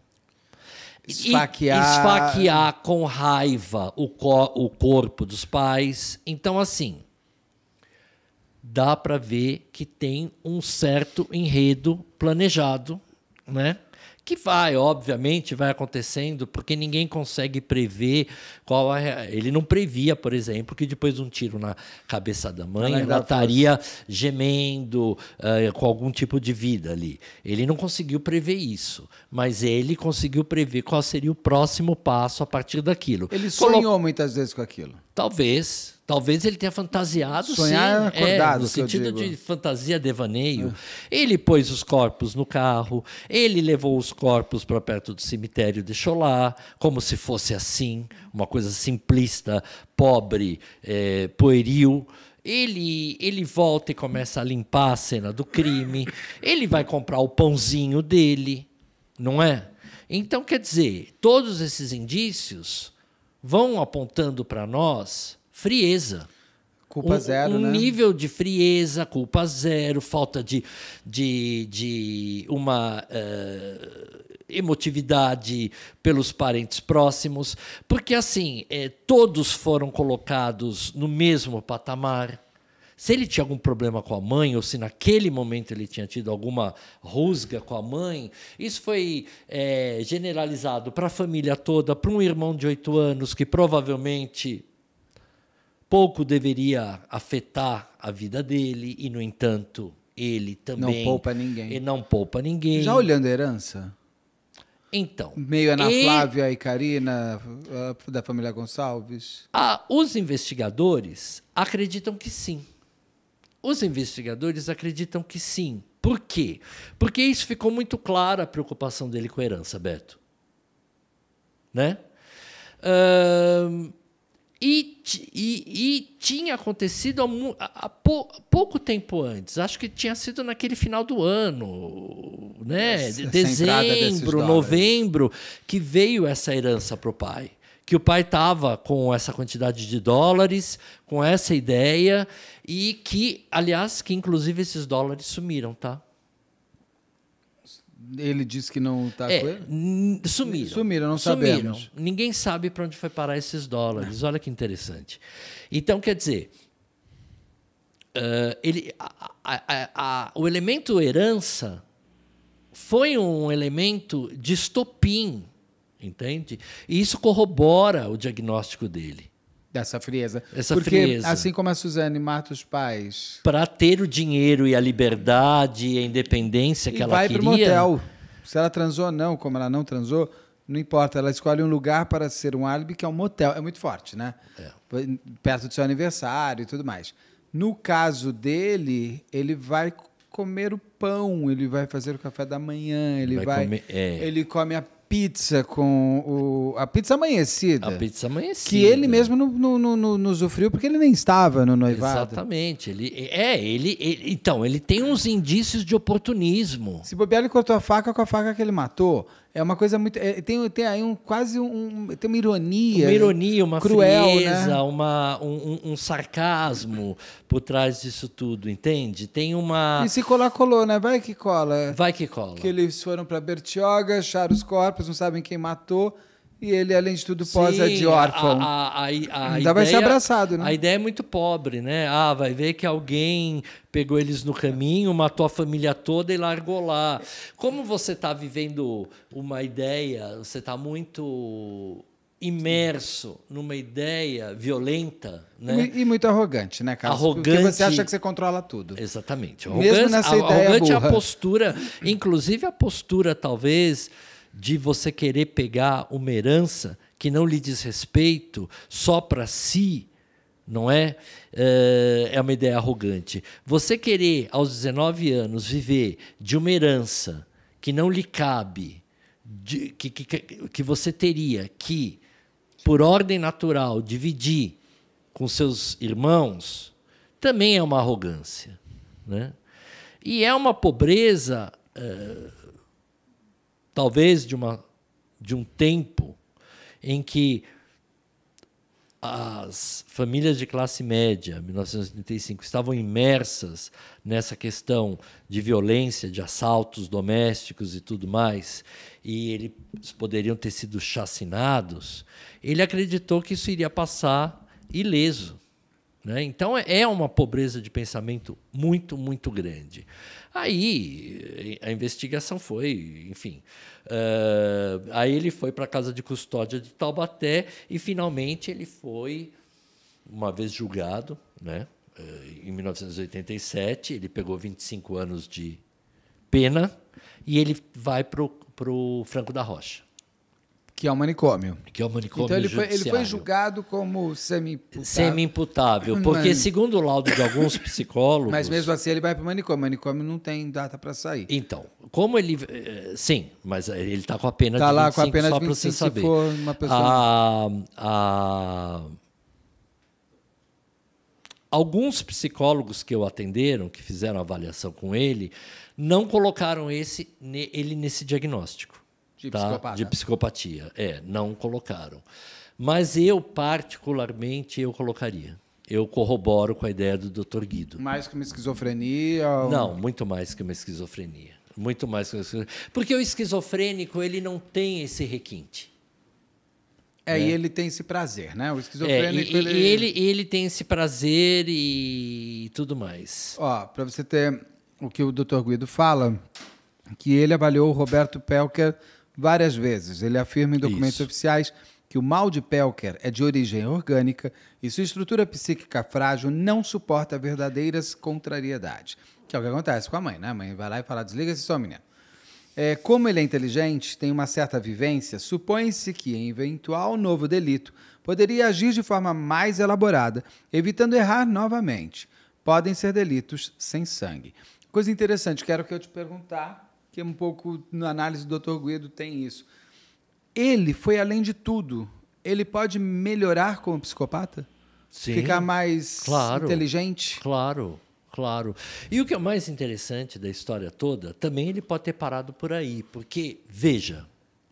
Esfaquear. esfaquear com raiva o, co o corpo dos pais. Então, assim, dá para ver que tem um certo enredo planejado, né? que vai, obviamente, vai acontecendo, porque ninguém consegue prever qual é. Ele não previa, por exemplo, que depois de um tiro na cabeça da mãe, ela estaria gemendo uh, com algum tipo de vida ali. Ele não conseguiu prever isso, mas ele conseguiu prever qual seria o próximo passo a partir daquilo. Ele sonhou Colo... muitas vezes com aquilo. Talvez. Talvez ele tenha fantasiado Sonhar sim. É acordado, é, no sentido de fantasia devaneio. É. Ele pôs os corpos no carro, ele levou os corpos para perto do cemitério, deixou lá, como se fosse assim, uma coisa simplista, pobre, é, pueril. Ele, ele volta e começa a limpar a cena do crime. Ele vai comprar o pãozinho dele, não é? Então, quer dizer, todos esses indícios vão apontando para nós frieza. Culpa um, zero, um né? nível de frieza, culpa zero, falta de, de, de uma uh, emotividade pelos parentes próximos, porque assim, eh, todos foram colocados no mesmo patamar, se ele tinha algum problema com a mãe, ou se naquele momento ele tinha tido alguma rusga com a mãe, isso foi é, generalizado para a família toda, para um irmão de oito anos que provavelmente pouco deveria afetar a vida dele, e, no entanto, ele também. Não poupa ninguém. E não poupa ninguém. Já olhando a herança? Então. Meio Ana e... Flávia e Karina, ah, da família Gonçalves? Ah, os investigadores acreditam que sim. Os investigadores acreditam que sim. Por quê? Porque isso ficou muito claro a preocupação dele com a herança, Beto. Né? Uh, e, e, e, tinha acontecido há, há pouco tempo antes, acho que tinha sido naquele final do ano, né? Essa, dezembro, novembro, que veio essa herança para o pai que o pai estava com essa quantidade de dólares, com essa ideia, e que, aliás, que inclusive esses dólares sumiram, tá? Ele disse que não está é, com ele? Sumiram. Sumiram, não sumiram. sabemos. Ninguém sabe para onde foi parar esses dólares. Olha que interessante. Então, quer dizer, uh, ele, a, a, a, o elemento herança foi um elemento de estopim entende? E isso corrobora o diagnóstico dele. Dessa frieza. Essa Porque, frieza. assim como a Suzane mata os pais. Para ter o dinheiro e a liberdade e a independência que e ela vai queria. Vai para motel. Se ela transou ou não, como ela não transou, não importa. Ela escolhe um lugar para ser um álibi, que é um motel. É muito forte, né? É. Perto do seu aniversário e tudo mais. No caso dele, ele vai comer o pão, ele vai fazer o café da manhã, ele vai, vai comer, é. ele come a pizza com o, a pizza amanhecida. A pizza amanhecida. Que ele mesmo não, não, usufruiu porque ele nem estava no noivado. Exatamente. Ele, é, ele, ele, Então, ele tem uns indícios de oportunismo. Se bobear, ele cortou a faca com a faca que ele matou. É uma coisa muito. É, tem, tem aí um quase um. Tem uma ironia. Uma ironia, uma cruel, né? frieza, né? uma, um, um, sarcasmo por trás disso tudo, entende? Tem uma. E se colar, colou, né? Vai que cola. Vai que cola. Que eles foram para Bertioga, acharam os corpos, não sabem quem matou. E ele, além de tudo, posa é Sim, de órfão. A, a, a, Ainda ideia, vai ser abraçado, né? A ideia é muito pobre, né? Ah, vai ver que alguém pegou eles no caminho, matou a família toda e largou lá. Como você está vivendo uma ideia, você está muito imerso numa ideia violenta, né? E, e, muito arrogante, né, Carlos? Arrogante. Porque você acha que você controla tudo. Exatamente. Arrogante, Mesmo nessa ideia arrogante é a postura, inclusive a postura talvez de você querer pegar uma herança que não lhe diz respeito só para si, não é? é? É uma ideia arrogante. Você querer, aos 19 anos, viver de uma herança que não lhe cabe, de, que, que, que você teria que, por ordem natural, dividir com seus irmãos, também é uma arrogância. Né? E é uma pobreza. Uh, talvez de, uma, de um tempo em que as famílias de classe média, 1935, estavam imersas nessa questão de violência, de assaltos domésticos e tudo mais, e eles poderiam ter sido chacinados, ele acreditou que isso iria passar ileso. Né? Então é, é uma pobreza de pensamento muito, muito grande. Aí a investigação foi, enfim. Uh, aí ele foi para a casa de custódia de Taubaté e finalmente ele foi, uma vez julgado, né? Uh, em 1987, ele pegou 25 anos de pena e ele vai para o Franco da Rocha. Que é o um manicômio. Que é o um manicômio Então ele foi, ele foi julgado como semi-imputável. Semi-imputável, porque segundo o laudo de alguns psicólogos... Mas mesmo assim ele vai para o manicômio. O manicômio não tem data para sair. Então, como ele... Eh, sim, mas ele está com a pena tá de 25, lá com a pena só para você saber. Se for uma pessoa... Ah, ah, alguns psicólogos que eu atenderam, que fizeram avaliação com ele, não colocaram esse, ele nesse diagnóstico. De tá? psicopata. De psicopatia. É, não colocaram. Mas eu, particularmente, eu colocaria. Eu corroboro com a ideia do Dr. Guido. Mais que uma esquizofrenia? Ou... Não, muito mais que uma esquizofrenia. Muito mais que uma esquizofrenia. Porque o esquizofrênico, ele não tem esse requinte. É, né? e ele tem esse prazer, né? O esquizofrênico. É, e, ele... ele... ele tem esse prazer e tudo mais. Ó, para você ter o que o Dr. Guido fala, que ele avaliou o Roberto Pelker várias vezes. Ele afirma em documentos Isso. oficiais que o mal de Pelker é de origem orgânica e sua estrutura psíquica frágil não suporta verdadeiras contrariedades. Que é o que acontece com a mãe, né? A mãe vai lá e fala: desliga-se só, menina. É, como ele é inteligente, tem uma certa vivência, supõe-se que, em eventual novo delito, poderia agir de forma mais elaborada, evitando errar novamente. Podem ser delitos sem sangue. Coisa interessante, quero que eu te perguntar que é um pouco na análise do Dr. Guedo tem isso. Ele foi além de tudo. Ele pode melhorar como psicopata? Sim, Ficar mais claro, inteligente? Claro, claro. E o que é mais interessante da história toda, também ele pode ter parado por aí, porque, veja,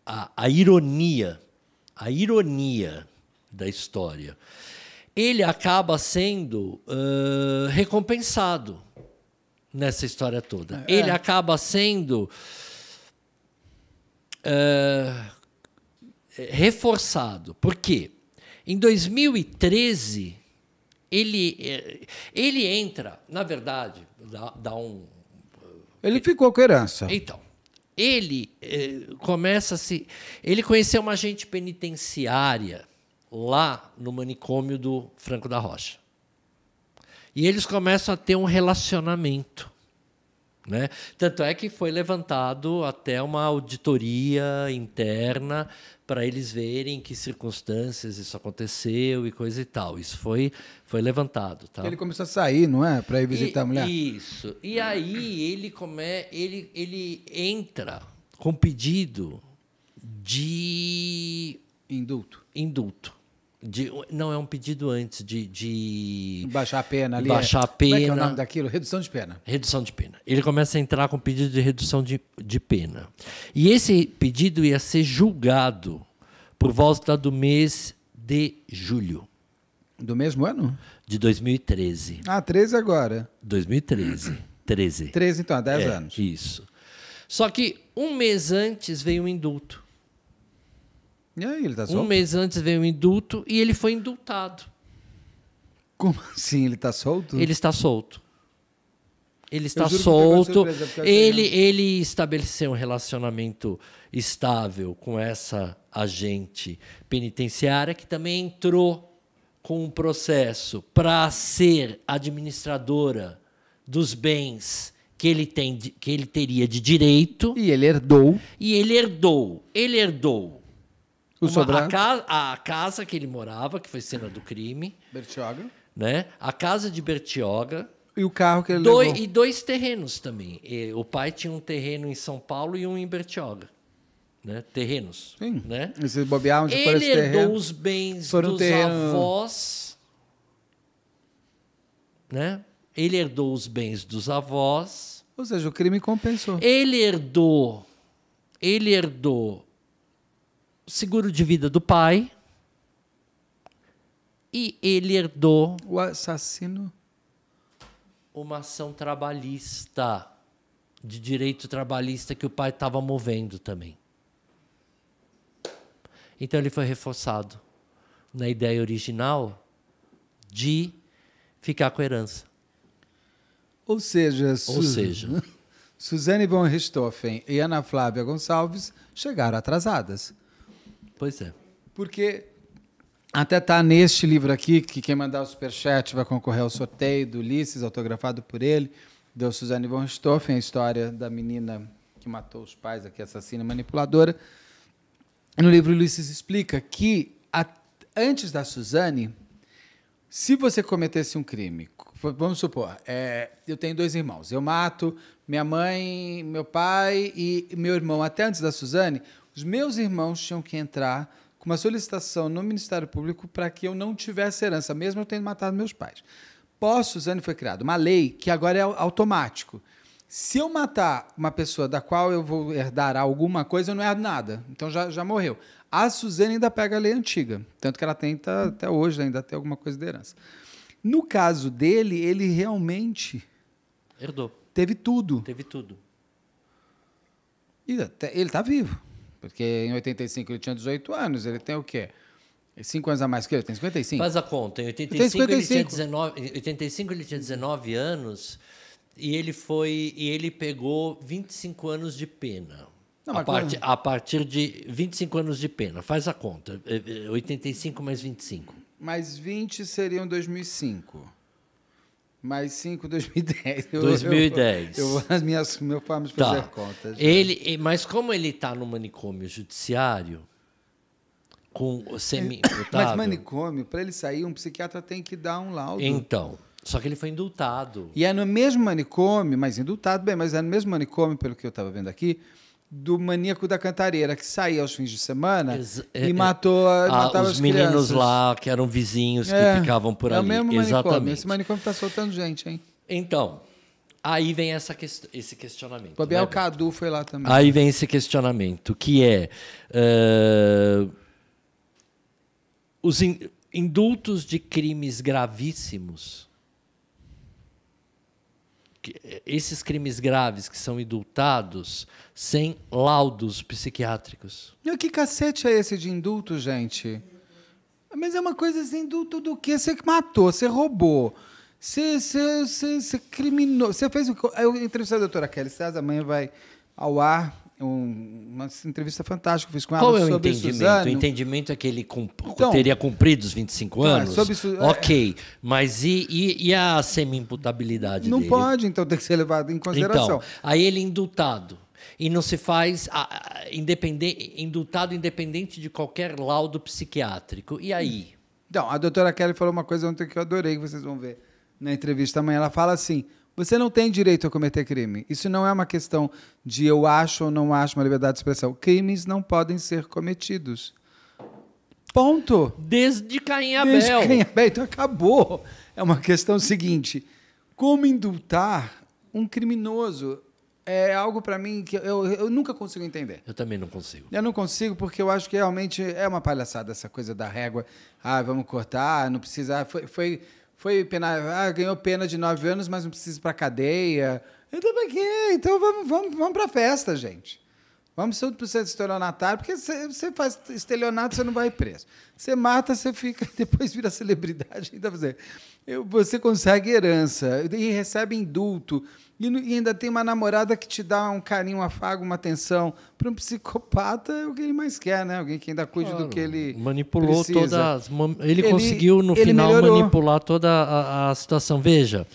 a, a ironia, a ironia da história, ele acaba sendo uh, recompensado nessa história toda. É. Ele acaba sendo uh, reforçado. Por quê? Em 2013, ele, eh, ele entra, na verdade, dá, dá um. Ele ficou com herança. Então, ele eh, começa a se. Ele conheceu uma agente penitenciária lá no manicômio do Franco da Rocha. E eles começam a ter um relacionamento. Né? Tanto é que foi levantado até uma auditoria interna para eles verem que circunstâncias isso aconteceu e coisa e tal. Isso foi, foi levantado. Tá? Ele começou a sair, não é? Para ir visitar e, a mulher? Isso. E aí ele, come, ele, ele entra com pedido de. Indulto. Indulto. De, não, é um pedido antes de, de Baixar a pena ali. Baixar é, a pena. Como é, é o nome daquilo? Redução de pena. Redução de pena. Ele começa a entrar com pedido de redução de, de pena. E esse pedido ia ser julgado por volta do mês de julho. Do mesmo ano? De 2013. Ah, 13 agora. 2013. 13. 13, então, há 10 é, anos. Isso. Só que um mês antes veio o um indulto. E aí, ele tá solto? Um mês antes veio o indulto e ele foi indultado. Como assim? Ele está solto? Ele está solto. Ele está solto. ele, é ele estabeleceu um relacionamento estável com essa agente penitenciária que também entrou com um processo para ser administradora dos bens que ele, tem, que ele teria de direito. E ele herdou. E ele herdou. Ele herdou o uma, Sobrado. A, ca, a, casa que ele morava, que foi cena do crime. Bertioga. Né? A casa de Bertioga. E o carro que ele dois, levou. E dois terrenos também. E, o pai tinha um terreno em São Paulo e um em Bertioga. Né? Terrenos. Sim. Né? E se bobear onde ele herdou terreno, os bens dos terreno... avós. Né? Ele herdou os bens dos avós. Ou seja, o crime compensou. Ele herdou. Ele herdou seguro de vida do pai e ele herdou. O assassino? Uma ação trabalhista, de direito trabalhista que o pai estava movendo também. Então ele foi reforçado na ideia original de ficar com a herança. Ou seja, Ou seja. Suzane von Richthofen e Ana Flávia Gonçalves chegaram atrasadas. Pois é. Porque até tá neste livro aqui, que quem mandar o superchat vai concorrer ao sorteio do Ulisses, autografado por ele, da Suzanne von Stoffen, a história da menina que matou os pais aqui, assassina manipuladora. No livro Ulisses explica que a, antes da Suzanne, se você cometesse um crime, vamos supor, é, eu tenho dois irmãos, eu mato minha mãe, meu pai e meu irmão, até antes da Suzane, os meus irmãos tinham que entrar com uma solicitação no Ministério Público para que eu não tivesse herança, mesmo eu tendo matado meus pais. Pós-Suzane foi criada uma lei que agora é automático. Se eu matar uma pessoa da qual eu vou herdar alguma coisa, eu não herdo nada. Então já, já morreu. A Suzane ainda pega a lei antiga. Tanto que ela tenta até hoje ainda ter alguma coisa de herança. No caso dele, ele realmente. Herdou. Teve tudo. Teve tudo. E ele está vivo. Porque em 85 ele tinha 18 anos, ele tem o quê? 5 anos a mais que ele, tem 55? Faz a conta. Em 85, 55. Ele, tinha 19, 85 ele tinha 19 anos e ele foi. E ele pegou 25 anos de pena. Não, a, a partir de 25 anos de pena. Faz a conta. 85 eh, eh, mais 25. Mais 20 seriam 2005. Mais 5, 2010. 2010. Eu, eu, eu as minhas, meu pai me fazer tá. contas. Ele, mas como ele está no manicômio judiciário, com semi Mas manicômio, para ele sair, um psiquiatra tem que dar um laudo. Então. Só que ele foi indultado. E é no mesmo manicômio, mas indultado, bem, mas é no mesmo manicômio, pelo que eu estava vendo aqui, do maníaco da cantareira que saía aos fins de semana Ex é, e é, matou a, ah, os meninos lá que eram vizinhos é, que ficavam por é ali. É o mesmo manicômio. Exatamente. Esse manicômio está soltando gente, hein? Então, aí vem essa que, esse questionamento. o né, Cadu foi lá também. Aí vem esse questionamento que é uh, os in, indultos de crimes gravíssimos eh, esses crimes graves que são indultados sem laudos psiquiátricos. que cacete é esse de indulto, gente? Mas é uma coisa assim, indulto do quê? Você matou, você roubou, você, você, você, você criminou, você fez o... Eu entrevistei a doutora Kelly César, amanhã vai ao ar um, uma entrevista fantástica que eu fiz com ela Qual é o entendimento? Suzano. O entendimento é que ele cump então, teria cumprido os 25 é anos? Tá, Su... É- ok, mas e, e, e a semi-imputabilidade Não dele? pode, então tem que ser levado em consideração. Então, aí ele é indultado e não se faz a, a, independente, indultado independente de qualquer laudo psiquiátrico. E aí? Então, a doutora Kelly falou uma coisa ontem que eu adorei, que vocês vão ver na entrevista amanhã. Ela fala assim você não tem direito a cometer crime. Isso não é uma questão de eu acho ou não acho uma liberdade de expressão. Crimes não podem ser cometidos. Ponto. Desde Caim Abel. Desde Caim Abel. Então acabou. É uma questão seguinte: como indultar um criminoso? É algo para mim que eu, eu nunca consigo entender. Eu também não consigo. Eu não consigo porque eu acho que realmente é uma palhaçada essa coisa da régua. Ah, vamos cortar, não precisa. Ah, foi, foi foi pena, ah, ganhou pena de nove anos, mas não precisa ir para cadeia. Então, para quê? Então vamos, vamos, vamos para festa, gente. Vamos ser para ser estelionatário, porque você faz estelionato, você não vai preso. Você mata, você fica, depois vira celebridade. Ainda você consegue herança e recebe indulto e, ainda tem uma namorada que te dá um carinho, um afago, uma atenção. Para um psicopata é o que ele mais quer, né? Alguém que ainda cuide claro, do que ele manipulou precisa. todas. Ele, ele conseguiu no ele final melhorou. manipular toda a, a, situação. Veja,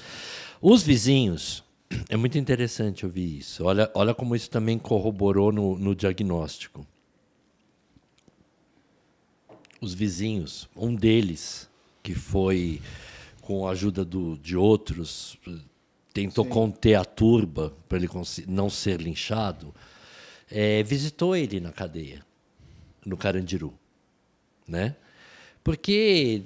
os vizinhos. É muito interessante ouvir isso. Olha, olha como isso também corroborou no, no diagnóstico. Os vizinhos, um deles que foi com a ajuda do, de outros tentou Sim. conter a turba para ele não ser linchado, é, visitou ele na cadeia, no Carandiru, né? Porque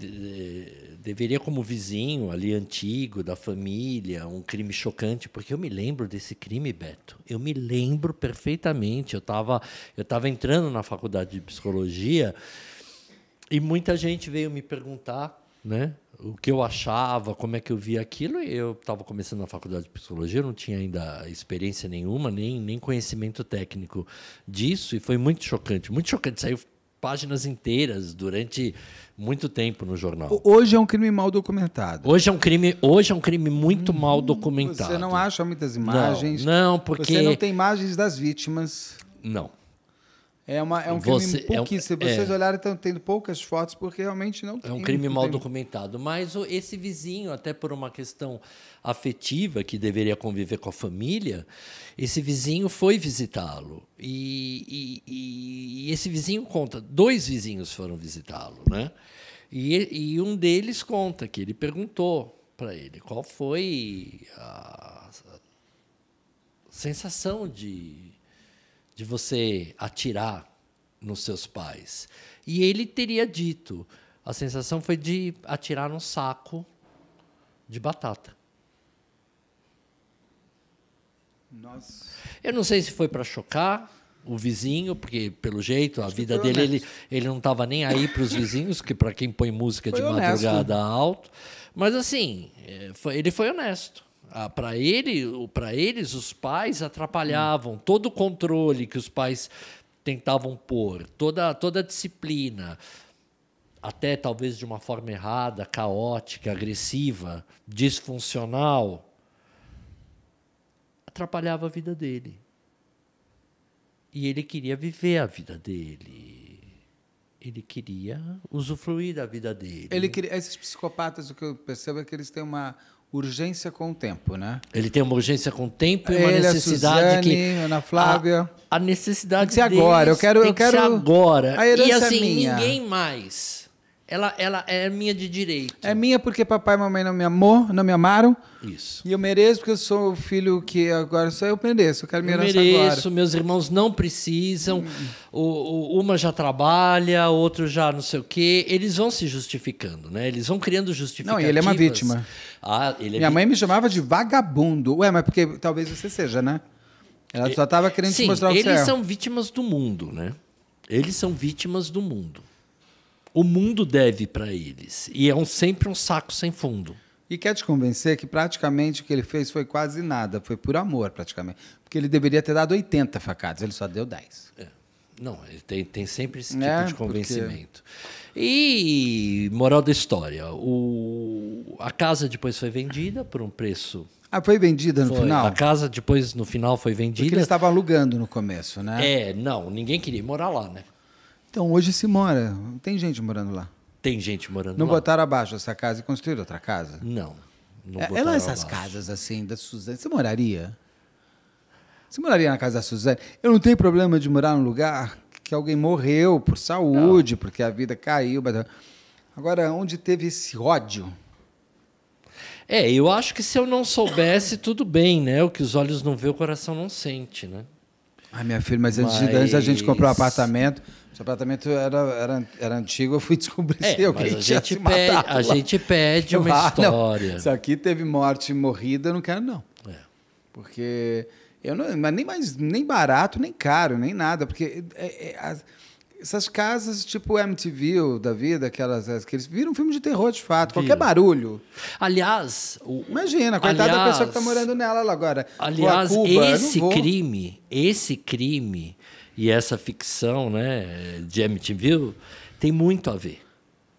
deveria, como vizinho ali antigo da família, um crime chocante, porque eu me lembro desse crime, Beto. Eu me lembro perfeitamente. Eu estava eu tava entrando na faculdade de psicologia e muita gente veio me perguntar, né? o que eu achava, como é que eu via aquilo. Eu estava começando na faculdade de psicologia, não tinha ainda experiência nenhuma, nem, nem conhecimento técnico disso, e foi muito chocante. Muito chocante. Saiu páginas inteiras durante muito tempo no jornal. Hoje é um crime mal documentado. Hoje é um crime, hoje é um crime muito hum, mal documentado. Você não acha muitas imagens? Não, não porque você não tem imagens das vítimas. Não. É, uma, é um Você, crime pouquíssimo. É um, é, Vocês olharem, estão tendo poucas fotos, porque realmente não tem. É um crime mal tem. documentado. Mas esse vizinho, até por uma questão afetiva, que deveria conviver com a família, esse vizinho foi visitá-lo. E, e, e, esse vizinho conta. Dois vizinhos foram visitá-lo, né? E, e, um deles conta que ele perguntou para ele qual foi a sensação de de você atirar nos seus pais. E ele teria dito: a sensação foi de atirar num saco de batata. Nossa. Eu não sei se foi para chocar o vizinho, porque pelo jeito a vida dele ele, ele não estava nem aí para os vizinhos, que para quem põe música foi de honesto. madrugada alto. Mas assim, é, ele foi honesto. Ah, para ele, para eles os pais atrapalhavam hum. todo o controle que os pais tentavam pôr, toda toda a disciplina, até talvez de uma forma errada, caótica, agressiva, disfuncional, atrapalhava a vida dele. E ele queria viver a vida dele ele queria usufruir da vida dele. Ele queria, esses psicopatas, o que eu percebo é que eles têm uma, urgência com o tempo, né? Ele tem uma urgência com o tempo e uma necessidade a Suzane, que Ana Flávia a, a necessidade tem que ser agora. Eu quero, eu quero agora. A e assim é minha. ninguém mais. Ela, ela é minha de direito. É minha porque papai e mamãe não me amou, não me amaram. Isso. E eu mereço porque eu sou o filho que agora só eu mereço. Eu quero me eu mereço, agora. meus irmãos não precisam. Hum. O, o, uma já trabalha, outro já não sei o quê. Eles vão se justificando, né? Eles vão criando justificativas. Não, ele é uma vítima. Ah, é Minha vítima. mãe me chamava de vagabundo. Ué, mas porque talvez você seja, né? Ela só estava querendo Sim, te mostrar o que eles é. são vítimas do mundo, né? Eles são vítimas do mundo o mundo deve para eles. E é um, sempre um saco sem fundo. E quer te convencer que praticamente o que ele fez foi quase nada, foi por amor, praticamente. Porque ele deveria ter dado 80 facadas, ele só deu 10. É. Não, ele tem, tem sempre esse né? tipo de convencimento. Porque... E moral da história: o, a casa depois foi vendida por um preço ah, foi vendida no foi. final? A casa depois, no final, foi vendida. Porque eles estavam alugando no começo, né? É, não, ninguém queria morar lá, né? Então hoje se mora. Tem gente morando lá. Tem gente morando não lá. Não botaram abaixo essa casa e construíram outra casa? Não. não é, lá é essas abaixo. casas assim da Suzane. Você moraria? Você moraria na casa da Suzane? Eu não tenho problema de morar num lugar que alguém morreu por saúde, não. porque a vida caiu. Agora, onde teve esse ódio? É, eu acho que se eu não soubesse, tudo bem, né? O que os olhos não vê, o coração não sente, né? Ai, minha filha, mas antes, mas... antes da gente comprar um apartamento, o apartamento era, era, era antigo, eu fui descobrir é, se a gente pede, A gente pede uma ah, história. Não, isso aqui teve morte morrida, eu não quero, não. É. Porque eu não, nem mais nem barato, nem caro, nem nada. Porque é, é, essas casas tipo MTV da vida, aquelas, aqueles é, viram um filme de terror de fato, qualquer barulho. Aliás, o, imagina, coitada da pessoa que está morando nela agora. Aliás, Cuba, esse crime, esse crime e essa ficção, né, de MTV tem muito a ver.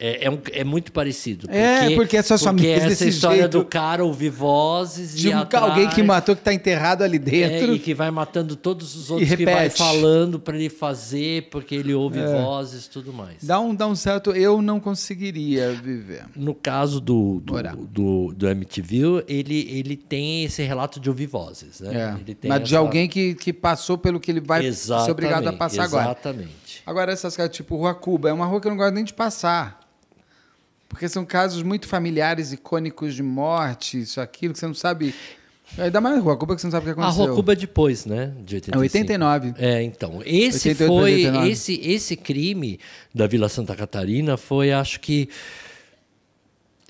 É, é, um, é, muito parecido. Porque, é, porque essa sua porque essa história jeito. do cara ouvir vozes de um, atrás, alguém que matou que está enterrado ali é, dentro é, e que vai matando todos os outros que vai falando para ele fazer, porque ele ouve é. vozes, tudo mais. Dá um, dá um certo, eu não conseguiria viver. No caso do do, do, do, do MTV, ele ele tem esse relato de ouvir vozes, né? É. Mas essa... de alguém que, que passou pelo que ele vai exatamente, ser obrigado a passar exatamente. agora. Exatamente. Agora essas casas tipo Rua Cuba, é uma rua que eu não gosto nem de passar. Porque são casos muito familiares, icônicos de morte, isso, aquilo, que você não sabe. Ainda é, mais a Rua Cuba, é que você não sabe o que aconteceu. A Rua Cuba é depois, né? De 85. É 89. É, então. Esse 88, foi. Esse, esse crime da Vila Santa Catarina foi, acho que.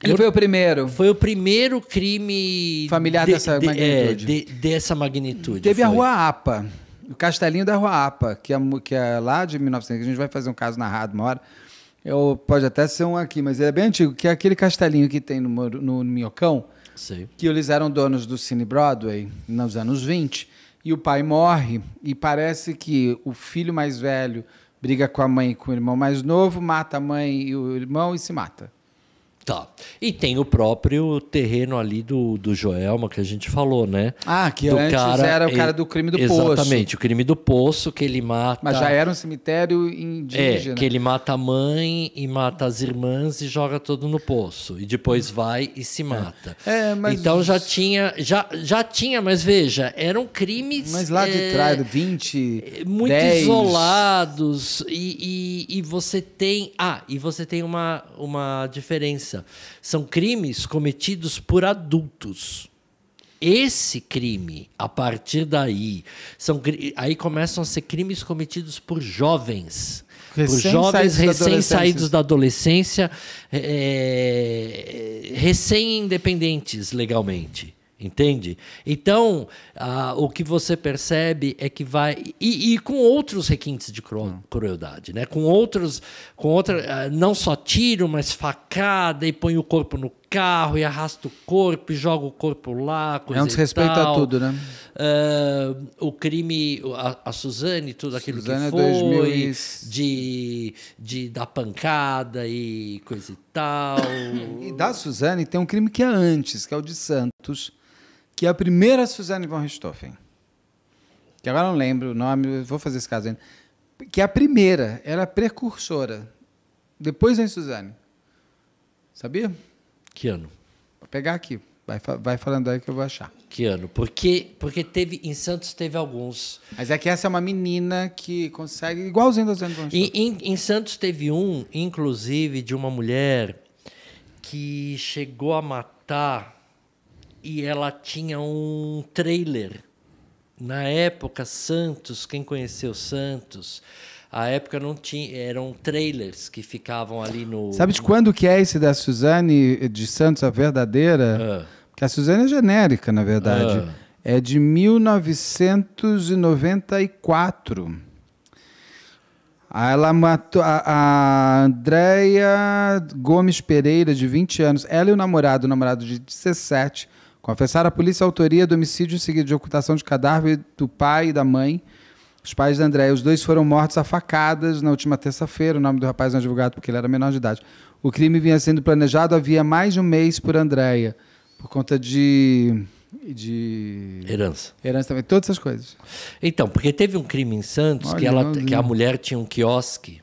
Ele foi o primeiro. Foi o primeiro crime. Familiar de, dessa de, magnitude. É, de, dessa magnitude. Teve foi. a Rua Apa, o Castelinho da Rua Apa, que é, que é lá de 1900. A gente vai fazer um caso narrado uma hora eu, pode até ser um aqui, mas ele é bem antigo, que é aquele castelinho que tem no, no, no Minhocão, Sim. que eles eram donos do Cine Broadway nos anos 20, e o pai morre, e parece que o filho mais velho briga com a mãe e com o irmão mais novo, mata a mãe e o irmão e se mata. Tá. E tem o próprio terreno ali do, do Joelma que a gente falou, né? Ah, que do antes cara, era o cara do crime do exatamente, poço. Exatamente, o crime do poço que ele mata. Mas já era um cemitério indígena. É, que ele mata a mãe e mata as irmãs e joga todo no poço. E depois vai e se mata. É, é mas... Então já tinha, já, já tinha, mas veja, eram crimes. Mas lá de é, trás, 20. Muito 10. isolados. E, e, e você tem. Ah, e você tem uma, uma diferença são crimes cometidos por adultos. Esse crime, a partir daí, são, aí começam a ser crimes cometidos por jovens. Recém por jovens recém-saídos da adolescência, eh, eh, recém-independentes legalmente entende? Então, ah, o que você percebe é que vai e, e com outros requintes de cru, hum. crueldade, né? Com outros, com outra, ah, não só tiro, mas facada e põe o corpo no carro e arrasta o corpo e joga o corpo lá. Coisa é um desrespeito a tudo, né? Ah, o crime, a, a Suzane, tudo aquilo Suzane que é foi, é de, de da pancada e coisa e tal. E da Suzane tem um crime que é antes, que é o de Santos que é a primeira Suzanne von Richthofen, que agora não lembro o nome, vou fazer esse caso ainda, que é a primeira, era a é precursora. Depois vem Suzanne. Sabia? Que ano? Vou pegar aqui. Vai, vai falando aí que eu vou achar. Que ano? Porque, porque teve, em Santos teve alguns. Mas é que essa é uma menina que consegue, igualzinho a anos e, em, em Santos teve um, inclusive, de uma mulher que chegou a matar e ela tinha um trailer. Na época, Santos, quem conheceu Santos, a época não tinha, eram trailers que ficavam ali no. Sabe de quando que é esse da Suzane de Santos, a verdadeira? Ah. Porque a Suzane é genérica, na verdade. Ah. É de 1994. Ela matou a, a Andréia Gomes Pereira, de 20 anos. Ela e o namorado, o namorado de 17, Confessaram à polícia a autoria do homicídio seguido de ocultação de cadáver do pai e da mãe, os pais de Andréia. Os dois foram mortos a facadas na última terça-feira. O nome do rapaz não é divulgado porque ele era menor de idade. O crime vinha sendo planejado havia mais de um mês por Andréia, por conta de de herança. Herança também, todas essas coisas. Então, porque teve um crime em Santos Olha, que, ela, que a mulher tinha um quiosque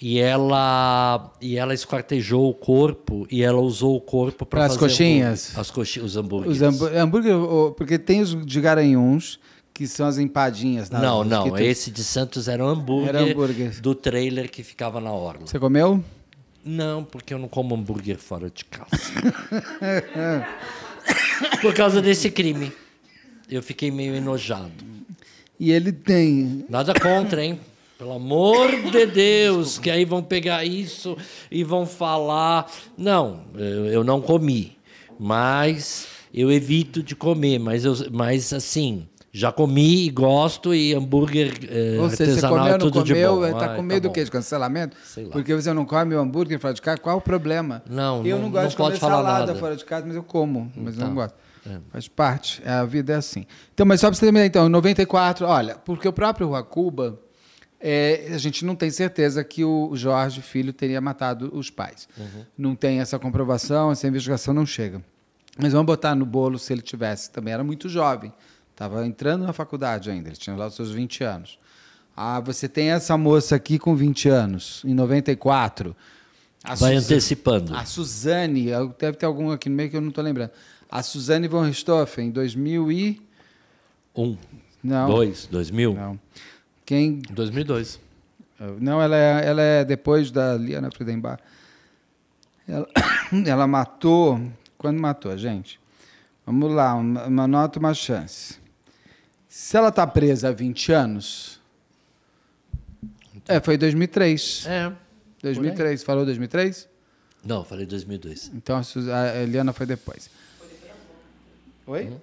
e ela e ela esquartejou o corpo e ela usou o corpo para as coxinhas, as coxinhas, os hambúrgueres. Os hambúrguer, porque tem os de garanhuns que são as empadinhas. Né? não, não. Tu... Esse de Santos era um hambúrguer, era hambúrguer do trailer que ficava na orla. Você comeu? Não, porque eu não como hambúrguer fora de casa. Por causa desse crime, eu fiquei meio enojado. E ele tem. Nada contra, hein? Pelo amor de Deus, que aí vão pegar isso e vão falar. Não, eu, eu não comi, mas eu evito de comer, mas, eu, mas assim. Já comi e gosto, e hambúrguer eh, Ou seja, artesanal você é comeu, tudo comeu, de bom. É, tá Ai, com tá medo tá do quê? De cancelamento? Sei lá. Porque você não come o hambúrguer fora de casa, qual o problema? Não, Eu não, não gosto não de comer salada nada. fora de casa, mas eu como, mas então, eu não tá. gosto. É. Faz parte, é, a vida é assim. Então, mas só para você terminar, então, em 94, olha, porque o próprio Cuba é, a gente não tem certeza que o Jorge Filho teria matado os pais. Uhum. Não tem essa comprovação, essa investigação não chega. Mas vamos botar no bolo se ele tivesse. Também era muito jovem, estava entrando na faculdade ainda, ele tinha lá os seus 20 anos. Ah, você tem essa moça aqui com 20 anos, em 94. A Vai Suzane, antecipando. A Suzane, deve ter algum aqui no meio que eu não estou lembrando. A Suzane von Richthofen, em 2001. Um, não. Dois, 2000? Não. Quem... 2002. Não, ela é, ela é depois da Liana né, Friedenbach. Ela, ela matou... Quando matou a gente? Vamos lá, uma, uma nota, uma chance. Se ela está presa há 20 anos... É, foi em 2003. É. 2003, falou 2003? Não, falei 2002. Então a, Liana a Eliana foi depois. Foi? Hum?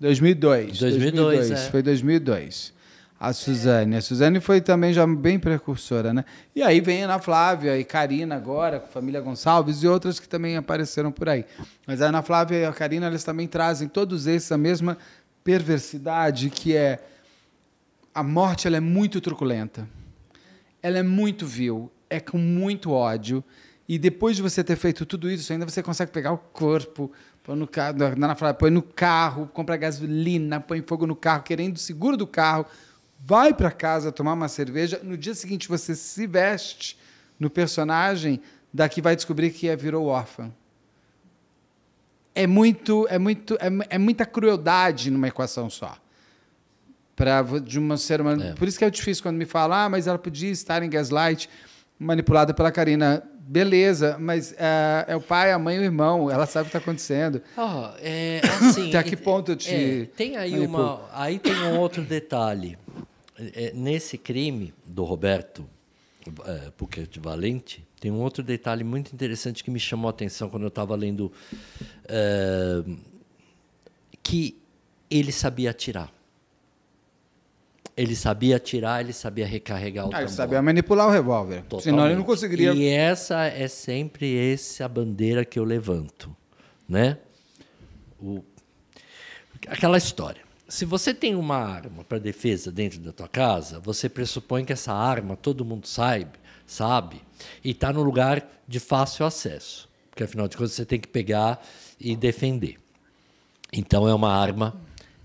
2002. 2002, 2002 é. foi 2002. A Suzane. A Suzane foi também já bem precursora, né? E aí vem Ana Flávia e Karina agora, com família Gonçalves e outras que também apareceram por aí. Mas a Ana Flávia e a Karina, elas também trazem todos esses a mesma perversidade que é a morte, ela é muito truculenta. Ela é muito vil, é com muito ódio. E depois de você ter feito tudo isso, ainda você consegue pegar o corpo, põe no carro, põe no carro, compra gasolina, põe fogo no carro, querendo o seguro do carro vai para casa tomar uma cerveja, no dia seguinte você se veste no personagem, daqui vai descobrir que é virou órfã. É muito, é muito, é, é muita crueldade numa equação só. Para de uma ser humano. É. Por isso que é difícil quando me falar, ah, mas ela podia estar em gaslight, manipulada pela Karina. Beleza, mas é, é o pai, a mãe e o irmão, ela sabe o que está acontecendo. Oh, é, assim, Até que ponto eu te. É, tem aí manipulo? uma. Aí tem um outro detalhe. É, nesse crime do Roberto é, Puckett Valente, tem um outro detalhe muito interessante que me chamou a atenção quando eu estava lendo. É, que ele sabia atirar. Ele sabia atirar, ele sabia recarregar o ah, tambor. Ele sabia manipular o revólver. Totalmente. Senão ele não conseguiria. E essa é sempre essa bandeira que eu levanto, né? O... Aquela história se você tem uma arma para defesa dentro da tua casa, você pressupõe que essa arma todo mundo sabe, sabe, e está no lugar de fácil acesso, porque afinal de contas você tem que pegar e defender. Então é uma arma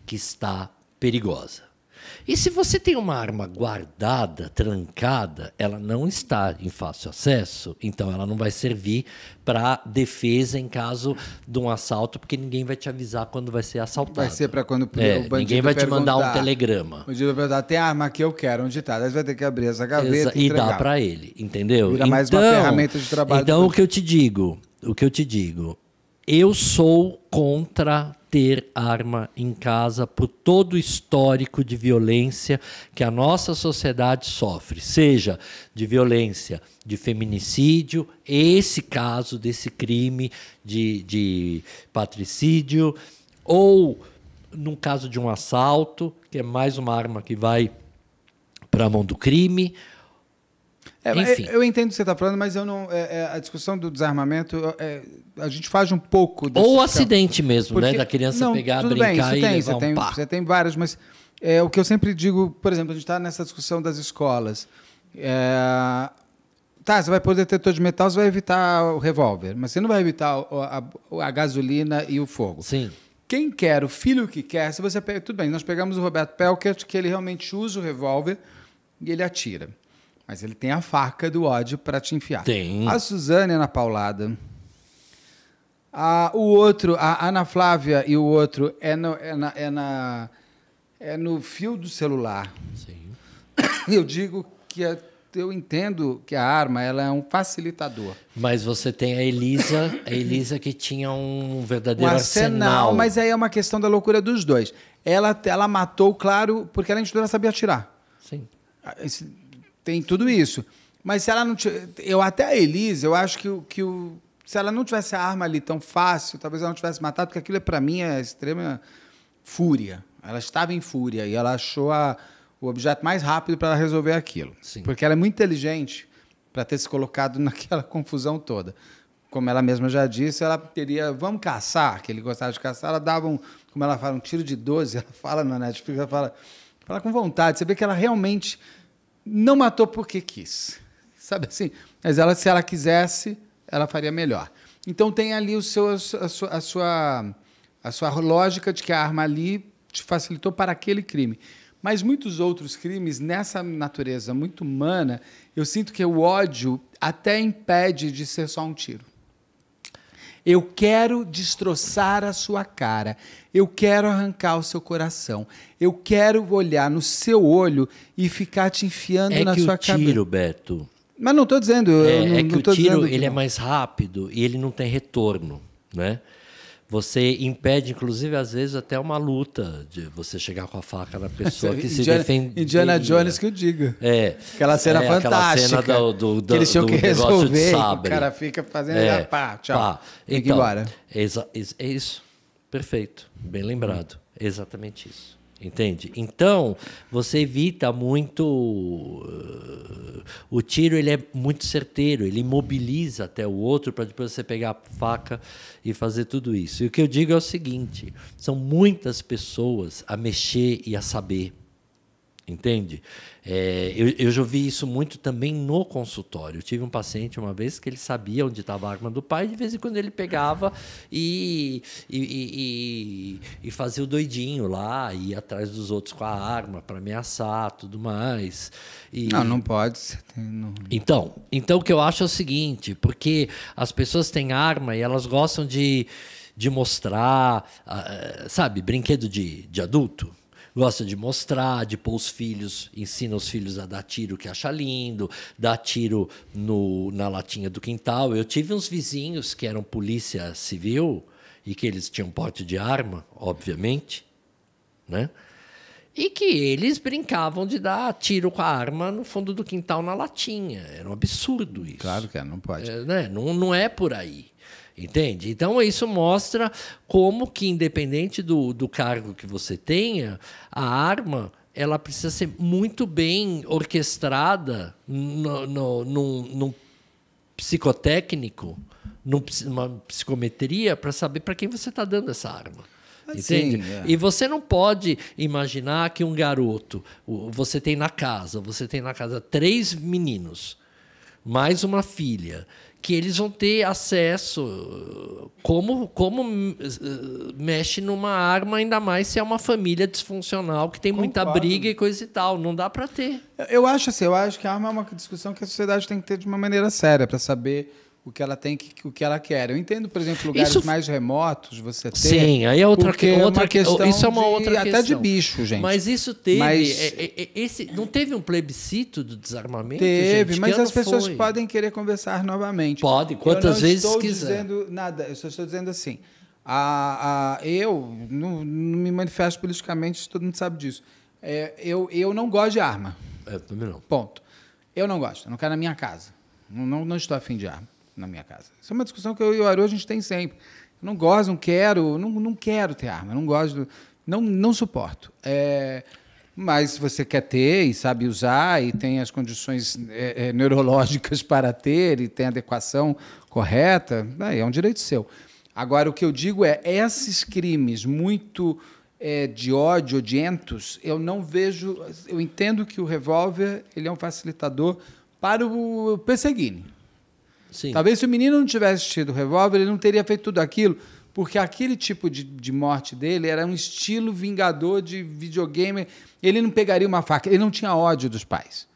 que está perigosa. E se você tem uma arma guardada, trancada, ela não está em fácil acesso, então ela não vai servir para defesa em caso de um assalto, porque ninguém vai te avisar quando vai ser assaltado. Vai ser para quando o é, bandido Ninguém vai te mandar um telegrama. O bandido vai perguntar, tem arma que eu quero, onde está? Aí vai ter que abrir essa gaveta Exa e, e dá para ele, entendeu? Vira então, mais uma então, ferramenta de trabalho. Então o que eu te digo, o que eu te digo, eu sou contra ter arma em casa por todo o histórico de violência que a nossa sociedade sofre, seja de violência de feminicídio, esse caso desse crime de, de patricídio, ou no caso de um assalto, que é mais uma arma que vai para a mão do crime, é, Enfim. Eu, entendo o que você está falando, mas eu não. É, é a discussão do desarmamento, é, a gente faz um pouco. Ou o acidente mesmo, né, Porque, né? Da criança não, pegar, brincar bem, e tem, levar você um tem, pá. Você tem vários, mas é, o que eu sempre digo, por exemplo, a gente está nessa discussão das escolas. É, tá, você vai pôr detetor de metal, você vai evitar o revólver, mas você não vai evitar a, a, a, gasolina e o fogo. Sim. Quem quer, o filho que quer, se você pega, tudo bem, nós pegamos o Roberto Pelkert, que ele realmente usa o revólver e ele atira. Mas ele tem a faca do ódio para te enfiar. Tem. A Suzane Ana é Paulada. A, o outro, a Ana Flávia e o outro é, no, é, na, é, na, é no fio do celular. Sim. Eu digo que é, eu entendo que a arma ela é um facilitador. Mas você tem a Elisa, a Elisa que tinha um verdadeiro um arsenal, arsenal. Mas aí é uma questão da loucura dos dois. Ela, ela matou, claro, porque ela, a gente ela sabia atirar. Sim. Ah, esse, tem tudo isso. Mas se ela não tivesse. Eu até a Elise, eu acho que, que o, se ela não tivesse a arma ali tão fácil, talvez ela não tivesse matado, porque aquilo é, para mim é extrema fúria. Ela estava em fúria e ela achou a, o objeto mais rápido para resolver aquilo. Sim. Porque ela é muito inteligente para ter se colocado naquela confusão toda. Como ela mesma já disse, ela teria, vamos caçar, que ele gostava de caçar, ela dava um, como ela fala, um tiro de 12, ela fala na Netflix, ela fala, fala com vontade. Você vê que ela realmente não matou porque quis. Sabe assim? Mas ela, se ela quisesse, ela faria melhor. Então tem ali o seu, a, sua, a, sua, a sua lógica de que a arma ali te facilitou para aquele crime. Mas muitos outros crimes, nessa natureza muito humana, eu sinto que o ódio até impede de ser só um tiro. Eu quero destroçar a sua cara. Eu quero arrancar o seu coração. Eu quero olhar no seu olho e ficar te enfiando é na que sua cabeça. É tiro, Beto. Mas não estou dizendo. É, não, é que o tiro ele é mais rápido e ele não tem retorno, né? Você impede, inclusive, às vezes, até uma luta de você chegar com a faca na pessoa que Indiana, se defende. Indiana né? Jones que o diga. É. Aquela cena é, fantástica. Aquela cena do, do, do, que eles tinham que resolver. O cara fica fazendo. É. Ah, pá, tchau. Pá. Então, é isso. Perfeito. Bem lembrado. Exatamente isso. Entende? Então, você evita muito. Uh, o tiro ele é muito certeiro, ele imobiliza até o outro para depois você pegar a faca e fazer tudo isso. E o que eu digo é o seguinte: são muitas pessoas a mexer e a saber entende? É, eu, eu já vi isso muito também no consultório. Eu tive um paciente uma vez que ele sabia onde estava a arma do pai, de vez em quando ele pegava e, e, e, e fazia o doidinho lá, ia atrás dos outros com a arma para ameaçar tudo mais. E... Não, não pode. Não... Então, então, o que eu acho é o seguinte, porque as pessoas têm arma e elas gostam de, de mostrar, ah, sabe, brinquedo de, de adulto gosta de mostrar, de pôr os filhos, ensina os filhos a dar tiro que acha lindo, dar tiro no, na latinha do quintal. Eu tive uns vizinhos que eram polícia civil e que eles tinham porte de arma, obviamente, né? E que eles brincavam de dar tiro com a arma no fundo do quintal na latinha. Era um absurdo isso. Claro que é, não pode. É, né? não, não é por aí. Entende? Então, isso mostra como que, independente do, do cargo que você tenha, a arma ela precisa ser muito bem orquestrada no, no, num, psicotécnico, numa psicometria, para saber para quem você está dando essa arma. Ah, Entende? Sim, é. E você não pode imaginar que um garoto, você tem na casa, você tem na casa três meninos, mais uma filha que eles vão ter acesso como como eh, mexe numa arma ainda mais se é uma família disfuncional que tem Concordo. muita briga e coisa e tal não dá para ter eu, eu acho assim eu acho que a arma é uma discussão que a sociedade tem que ter de uma maneira séria para saber o que ela tem, o que ela quer. Eu entendo, por exemplo, lugares isso... mais remotos você tem. Sim, aí é outra, que, é outra é questão. Isso é uma de, outra questão. Até de bicho, gente. Mas isso teve. Mas... É, é, é, esse, não teve um plebiscito do desarmamento? Teve, gente, mas as pessoas foi? podem querer conversar novamente. Pode, quantas vezes quiser. Eu não estou dizendo nada, eu só estou dizendo assim. A, a, eu não, não me manifesto politicamente, todo mundo sabe disso. É, eu, eu não gosto de arma. É, também não. Ponto. Eu não gosto, não quero na minha casa. Não, não, não estou afim de arma na minha casa. Isso é uma discussão que eu e o Aru a gente tem sempre. Eu não gosto, não quero, não, não quero ter arma, não gosto, não, não suporto. É, mas se você quer ter e sabe usar e tem as condições é, é, neurológicas para ter e tem a adequação correta, é um direito seu. Agora, o que eu digo é, esses crimes muito é, de ódio, odientos, eu não vejo... Eu entendo que o revólver ele é um facilitador para o perseguir Sim. Talvez se o menino não tivesse tido revólver, ele não teria feito tudo aquilo, porque aquele tipo de, de morte dele era um estilo vingador de videogame. Ele não pegaria uma faca, ele não tinha ódio dos pais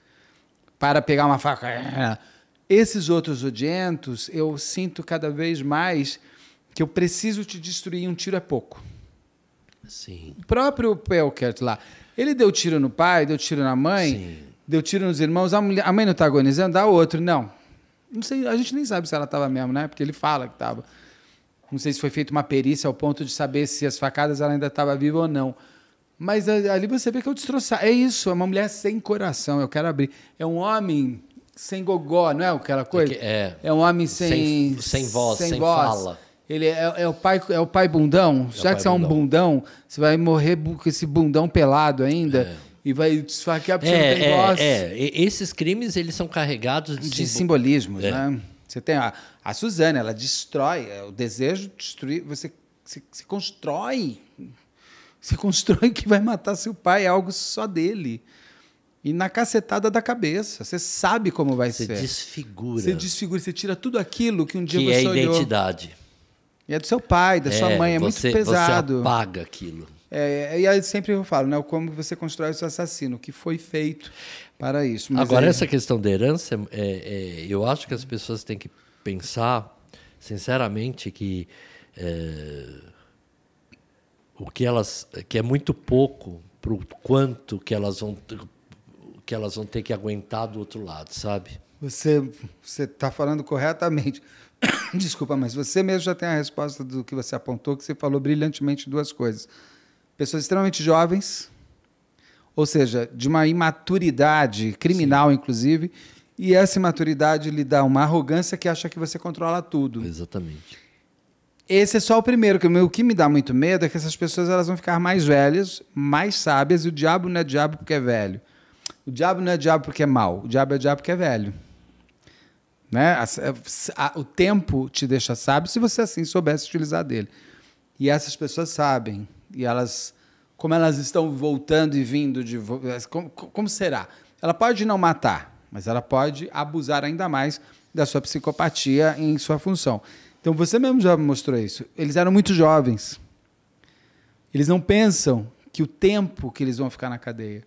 para pegar uma faca. Esses outros odientos, eu sinto cada vez mais que eu preciso te destruir, um tiro é pouco. Sim. O próprio Pelkert lá, ele deu tiro no pai, deu tiro na mãe, Sim. deu tiro nos irmãos, a, mulher, a mãe não está agonizando, dá outro. Não, não sei, a gente nem sabe se ela estava mesmo, né? Porque ele fala que estava. Não sei se foi feita uma perícia ao ponto de saber se as facadas ela ainda estava viva ou não. Mas ali você vê que eu é destroçar. É isso, é uma mulher sem coração, eu quero abrir. É um homem sem gogó, não é aquela é coisa? É, que, é, é um homem sem. Sem, sem voz, sem, sem voz. fala. Ele é, é, é o pai, é o pai bundão. É Já pai que você é um bundão, você vai morrer com esse bundão pelado ainda. É e vai desfaquear porque é, não tem é, voz. É, esses crimes eles são carregados de, de simbolismos, é. né? Você tem a, a Suzana, ela destrói, é, o desejo de destruir, você se, se constrói, se constrói que vai matar seu pai, é algo só dele. E na cacetada da cabeça. Você sabe como vai você ser. Você desfigura. Você desfigura, você tira tudo aquilo que um dia que você é olhou. é identidade. E é do seu pai, da é, sua mãe, é você, muito pesado. Você apaga aquilo. É, e aí sempre eu falo, né? Como você constrói o seu assassino, o que foi feito para isso. Mas Agora, é essa questão da herança, é, é, eu acho que as pessoas têm que pensar, sinceramente, que é, o que elas. que é muito pouco para o quanto que elas vão que elas vão ter que aguentar do outro lado, sabe? Você você está falando corretamente. Desculpa, mas você mesmo já tem a resposta do que você apontou, que você falou brilhantemente duas coisas pessoas extremamente jovens, ou seja, de uma imaturidade criminal, Sim. inclusive, e essa imaturidade lhe dá uma arrogância que acha que você controla tudo. Exatamente. Esse é só o primeiro. Que o que me dá muito medo é que essas pessoas elas vão ficar mais velhas, mais sábias, e o diabo não é diabo porque é velho. O diabo não é diabo porque é mal. O diabo é diabo porque é velho. Né? o tempo te deixa sábio se você assim soubesse utilizar dele. E essas pessoas sabem. E elas, como elas estão voltando e vindo de. Como, como será? Ela pode não matar, mas ela pode abusar ainda mais da sua psicopatia em sua função. Então você mesmo já mostrou isso. Eles eram muito jovens. Eles não pensam que o tempo que eles vão ficar na cadeia,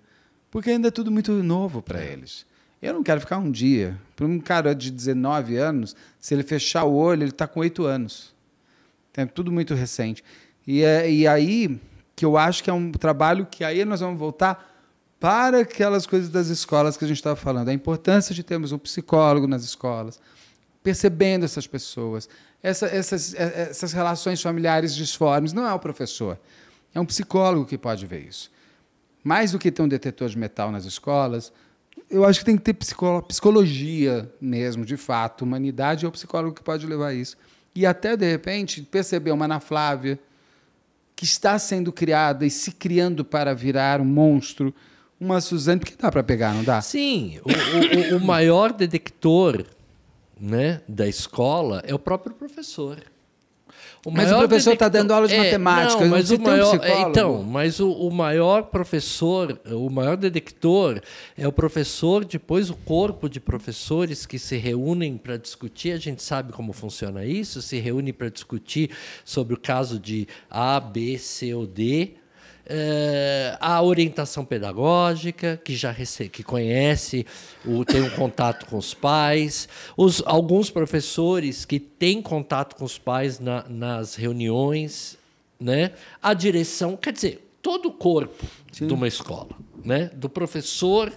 porque ainda é tudo muito novo para é. eles. Eu não quero ficar um dia. Para um cara de 19 anos, se ele fechar o olho, ele está com 8 anos. Então, é tudo muito recente. E, é, e aí que eu acho que é um trabalho que aí nós vamos voltar para aquelas coisas das escolas que a gente estava falando. A importância de termos um psicólogo nas escolas, percebendo essas pessoas, essa, essas, é, é, essas relações familiares disformes. Não é o professor, é um psicólogo que pode ver isso. Mais do que ter um detetor de metal nas escolas, eu acho que tem que ter psicologia mesmo, de fato. Humanidade é o psicólogo que pode levar isso. E até, de repente, perceber uma Ana Flávia, que está sendo criada e se criando para virar um monstro, uma Suzane, porque dá para pegar, não dá? Sim, o, o, o maior detector né, da escola é o próprio professor. O mas o professor está dando aula de é, matemática, não, mas não o maior, um é, Então, mas o, o, maior professor, o maior detector é o professor, depois o corpo de professores que se reúnem para discutir, a gente sabe como funciona isso, se reúne para discutir sobre o caso de A, B, C ou D, a eh, orientação pedagógica, que já recebe, que conhece, o, tem um contato com os pais, os, alguns professores que têm contato com os pais na, nas reuniões, né? a direção, quer dizer, todo o corpo Sim. de uma escola, né? do professor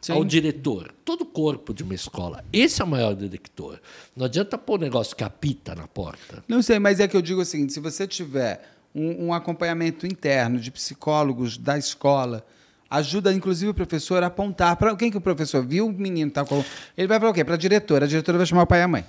Sim. ao diretor, todo o corpo de uma escola. Esse é o maior detector. Não adianta pôr negócio que apita na porta. Não sei, mas é que eu digo assim, se você tiver um, um acompanhamento interno de psicólogos da escola ajuda inclusive o professor a apontar para quem que o professor viu o menino tá com ele vai para o quê para a diretora a diretora vai chamar o pai e a mãe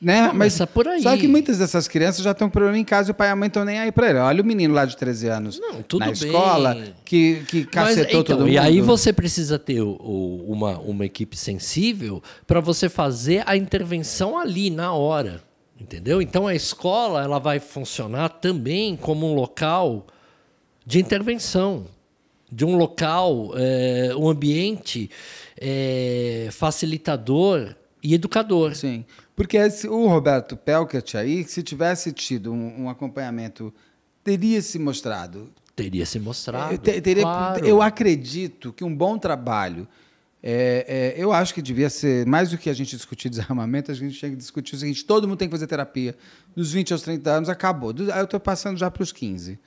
né mas por aí. só que muitas dessas crianças já estão com problema em casa e o pai e a mãe estão nem aí para ele olha o menino lá de 13 anos Não, na escola bem. que que cacetou então, todo mundo e aí você precisa ter o, o, uma uma equipe sensível para você fazer a intervenção ali na hora Entendeu? Então a escola ela vai funcionar também como um local de intervenção, de um local, é, um ambiente é, facilitador e educador. Sim. Porque esse, o Roberto Pelkert aí, se tivesse tido um, um acompanhamento, teria se mostrado. Teria se mostrado. Eu, eh, te, teria, claro. eu acredito que um bom trabalho é, é, eu acho que devia ser, mais do que a gente discutir desarmamento, a gente tinha que discutir o seguinte: todo mundo tem que fazer terapia. Dos 20 aos 30 anos, acabou. Do, aí eu estou passando já para os 15.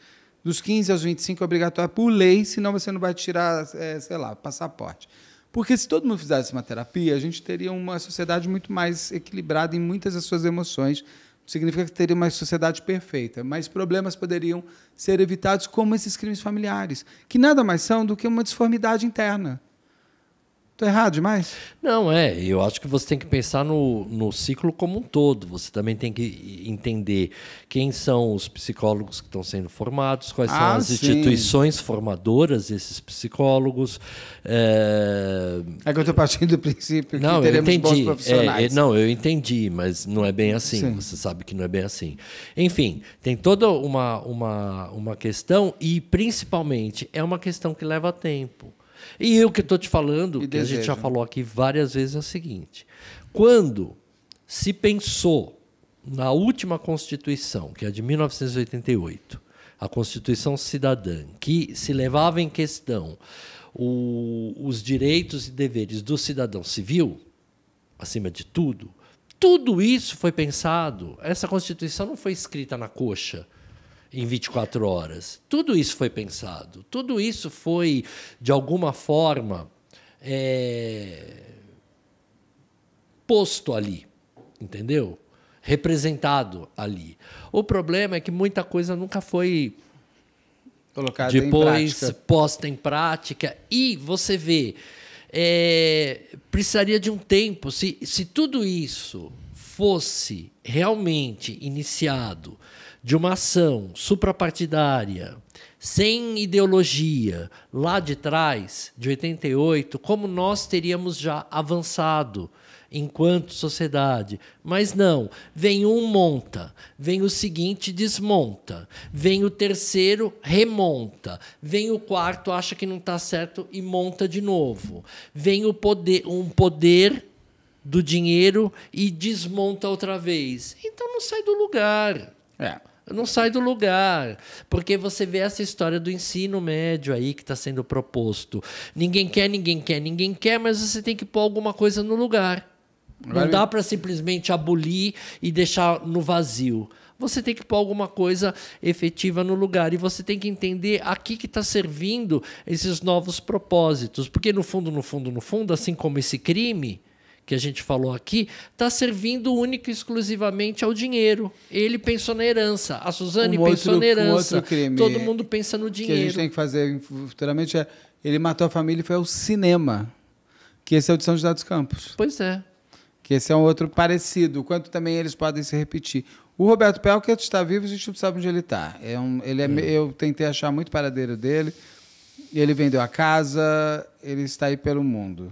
Dos 15 aos 25 é obrigatório por lei, senão você não vai tirar, é, sei lá, passaporte. Porque se todo mundo fizesse uma terapia, a gente teria uma sociedade muito mais equilibrada em muitas das suas emoções. Significa que teria uma sociedade perfeita, mas problemas poderiam ser evitados, como esses crimes familiares, que nada mais são do que uma disformidade interna Estou errado demais? Não, é. Eu acho que você tem que pensar no, no ciclo como um todo. Você também tem que entender quem são os psicólogos que estão sendo formados, quais ah, são as sim. instituições formadoras desses psicólogos. É, é que eu estou partindo do princípio não, que teremos entendi. bons profissionais. É, é, não, eu entendi, mas não é bem assim. Sim. Você sabe que não é bem assim. Enfim, tem toda uma, uma, uma questão e, principalmente, é uma questão que leva tempo. E eu que estou te falando, e que desejo. a gente já falou aqui várias vezes, é o seguinte: quando se pensou na última Constituição, que é a de 1988, a Constituição Cidadã, que se levava em questão o, os direitos e deveres do cidadão civil, acima de tudo, tudo isso foi pensado. Essa Constituição não foi escrita na coxa em 24 horas. Tudo isso foi pensado, tudo isso foi, de alguma forma, é... posto ali, entendeu? Representado ali. O problema é que muita coisa nunca foi colocada depois em posta em prática e você vê é... precisaria de um tempo se, se tudo isso fosse realmente iniciado de uma ação suprapartidária, sem ideologia, lá de trás, de 88, como nós teríamos já avançado enquanto sociedade. Mas não, vem um monta, vem o seguinte desmonta, vem o terceiro remonta, vem o quarto acha que não está certo e monta de novo. Vem o poder, um poder do dinheiro e desmonta outra vez. Então não sai do lugar. É. Não sai do lugar, porque você vê essa história do ensino médio aí que está sendo proposto. Ninguém quer, ninguém quer, ninguém quer, mas você tem que pôr alguma coisa no lugar. Não dá para simplesmente abolir e deixar no vazio você tem que pôr alguma coisa efetiva no lugar e você tem que entender aqui que está servindo esses novos propósitos, porque no fundo, no fundo, no fundo, assim como esse crime, que a gente falou aqui, está servindo única e exclusivamente ao dinheiro. Ele pensou na herança, a Suzane um pensou outro, na herança. Um Todo mundo pensa no dinheiro. O que a gente tem que fazer futuramente é. Ele matou a família e foi ao cinema. Que esse é o de São José dos Campos. Pois é. Que esse é um outro parecido, quanto também eles podem se repetir. O Roberto Pelkett está vivo, a gente não sabe onde ele está. É um, ele é, hum. Eu tentei achar muito paradeiro dele. Ele vendeu a casa, ele está aí pelo mundo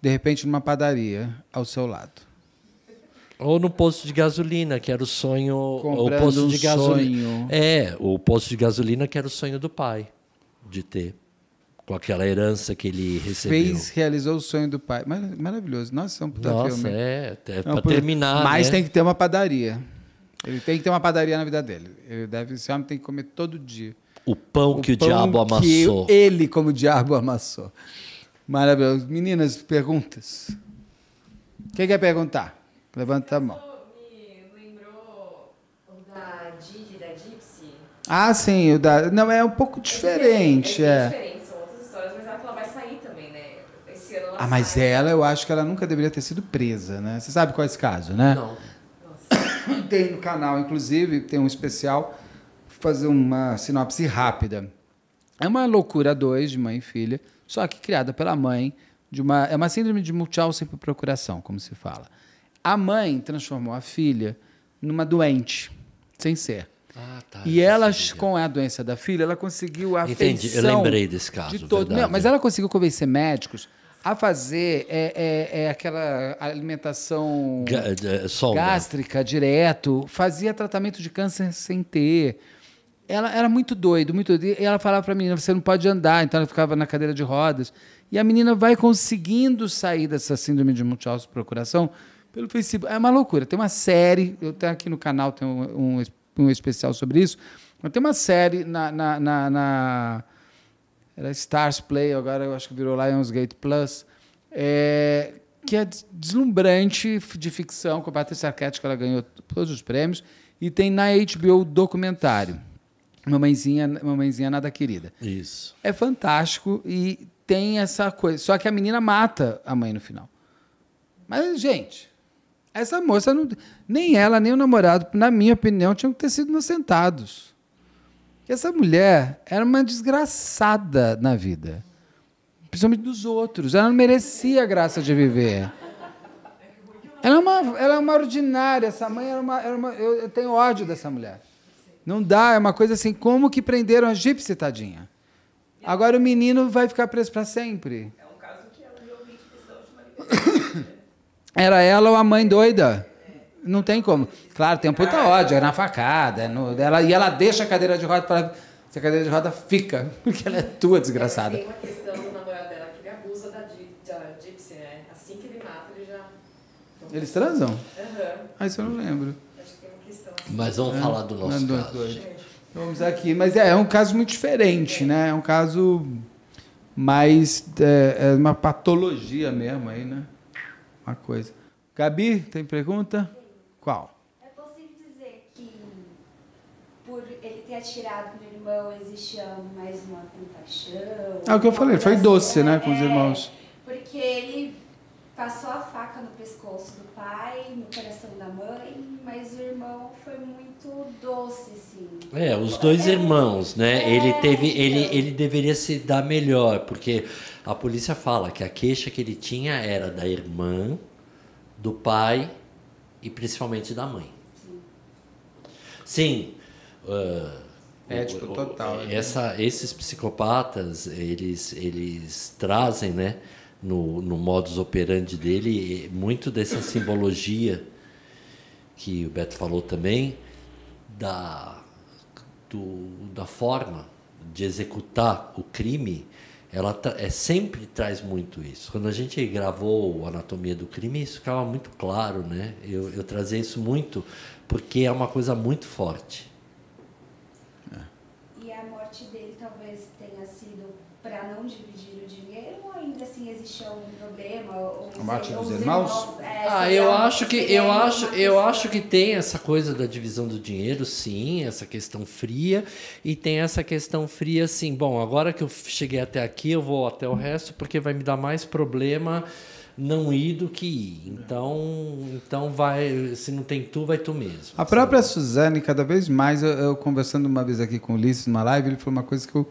de repente numa padaria ao seu lado. Ou no posto de gasolina, que era o sonho. Comprando o posto de um gasolina. Sonho. É, o posto de gasolina que era o sonho do pai de ter. Com aquela herança que ele recebeu. Fez, realizou o sonho do pai. Mar maravilhoso. Nossa, é um puta Nossa, filme. é. é para terminar. Mas né? tem que ter uma padaria. Ele tem que ter uma padaria na vida dele. Ele deve, esse homem tem que comer todo dia. O pão o que pão o diabo amassou. Que ele, como o diabo, amassou. Maravilhoso. Meninas, perguntas? Quem quer perguntar? Levanta a mão. Me lembrou o da da Gypsy. Ah, sim, o da. Não, é um pouco é diferente. É, diferente, é, é, diferente, são outras histórias, mas ela vai sair também, né? Esse ano ela Ah, sai. mas ela, eu acho que ela nunca deveria ter sido presa, né? Você sabe qual é esse caso, né? Não. Nossa. Tem no canal, inclusive, tem um especial, fazer uma sinopse rápida. É uma loucura dois de mãe e filha só que criada pela mãe de uma é uma síndrome de multiausen por procuração, como se fala. A mãe transformou a filha numa doente, sem ser. Ah, tá, e elas, com a doença da filha, ela conseguiu a Entendi, eu lembrei desse caso. De todo... Não, mas ela conseguiu convencer médicos a fazer é, é, é aquela alimentação é, é, gástrica direto, fazia tratamento de câncer sem ter ela era muito doida, muito doida. E ela falava para a menina: você não pode andar, então ela ficava na cadeira de rodas. E a menina vai conseguindo sair dessa síndrome de de procuração pelo Facebook. É uma loucura. Tem uma série, eu tenho aqui no canal tem um, um, um especial sobre isso. Mas tem uma série na, na, na, na, era Stars Play, agora eu acho que virou Lionsgate Plus, é, que é deslumbrante de ficção, com a Patrícia Arquette, que ela ganhou todos os prêmios, e tem na HBO documentário. Mamãezinha, mamãezinha nada querida. Isso. É fantástico e tem essa coisa. Só que a menina mata a mãe no final. Mas, gente, essa moça, não, nem ela, nem o namorado, na minha opinião, tinham que ter sido inocentados. Porque essa mulher era uma desgraçada na vida. Principalmente dos outros. Ela não merecia a graça de viver. Ela é uma, ela é uma ordinária. Essa mãe era uma. Era uma eu, eu tenho ódio dessa mulher. Não dá, é uma coisa assim, como que prenderam a Gipsy, tadinha? Agora o menino vai ficar preso para sempre. É um caso que ela é realmente precisava de Era ela ou a mãe doida. Não tem como. Claro, tem um puta ódio, é na facada. É no, ela, e ela deixa a cadeira de roda para. Se a cadeira de roda fica, porque ela é tua, desgraçada. Tem uma questão do namorado dela que ele abusa da, da Gypsy, né? Assim que ele mata, ele já. Eles transam? Aham. Uhum. Ah, isso eu não lembro. Mas vamos é, falar do nosso não, caso. Vamos aqui. Mas é, é, um caso muito diferente, né? É um caso mais. É, é uma patologia mesmo aí, né? Uma coisa. Gabi, tem pergunta? Qual? É possível dizer que por ele ter atirado no irmão existe mais uma compaixão? Ah, o que eu falei, foi doce, né, com os é, irmãos. Porque ele passou a faca no pescoço do pai, no coração da mãe, mas o irmão foi muito doce, sim. É, os dois é, irmãos, né? É, ele teve, então. ele, ele deveria se dar melhor, porque a polícia fala que a queixa que ele tinha era da irmã, do pai e principalmente da mãe. Sim. Sim uh, é, tipo, total. Né? Essa, Esses psicopatas, eles, eles trazem, né? no, no modus operandi dele, muito dessa simbologia que o Beto falou também, da, do, da forma de executar o crime, ela é, sempre traz muito isso. Quando a gente gravou Anatomia do Crime, isso ficava muito claro, né? Eu, eu trazia isso muito, porque é uma coisa muito forte. É. E a morte dele talvez tenha sido para não dividir assim existe algum problema? Ou, Combate dos irmãos? irmãos é, ah, eu acho que eu acho eu acho que tem essa coisa da divisão do dinheiro, sim, essa questão fria e tem essa questão fria, assim, bom, agora que eu cheguei até aqui, eu vou até o resto porque vai me dar mais problema não ir do que ir. Então, então vai, se não tem tu, vai tu mesmo. A própria Suzane, cada vez mais, eu, eu conversando uma vez aqui com o Ulisses numa live, ele falou uma coisa que eu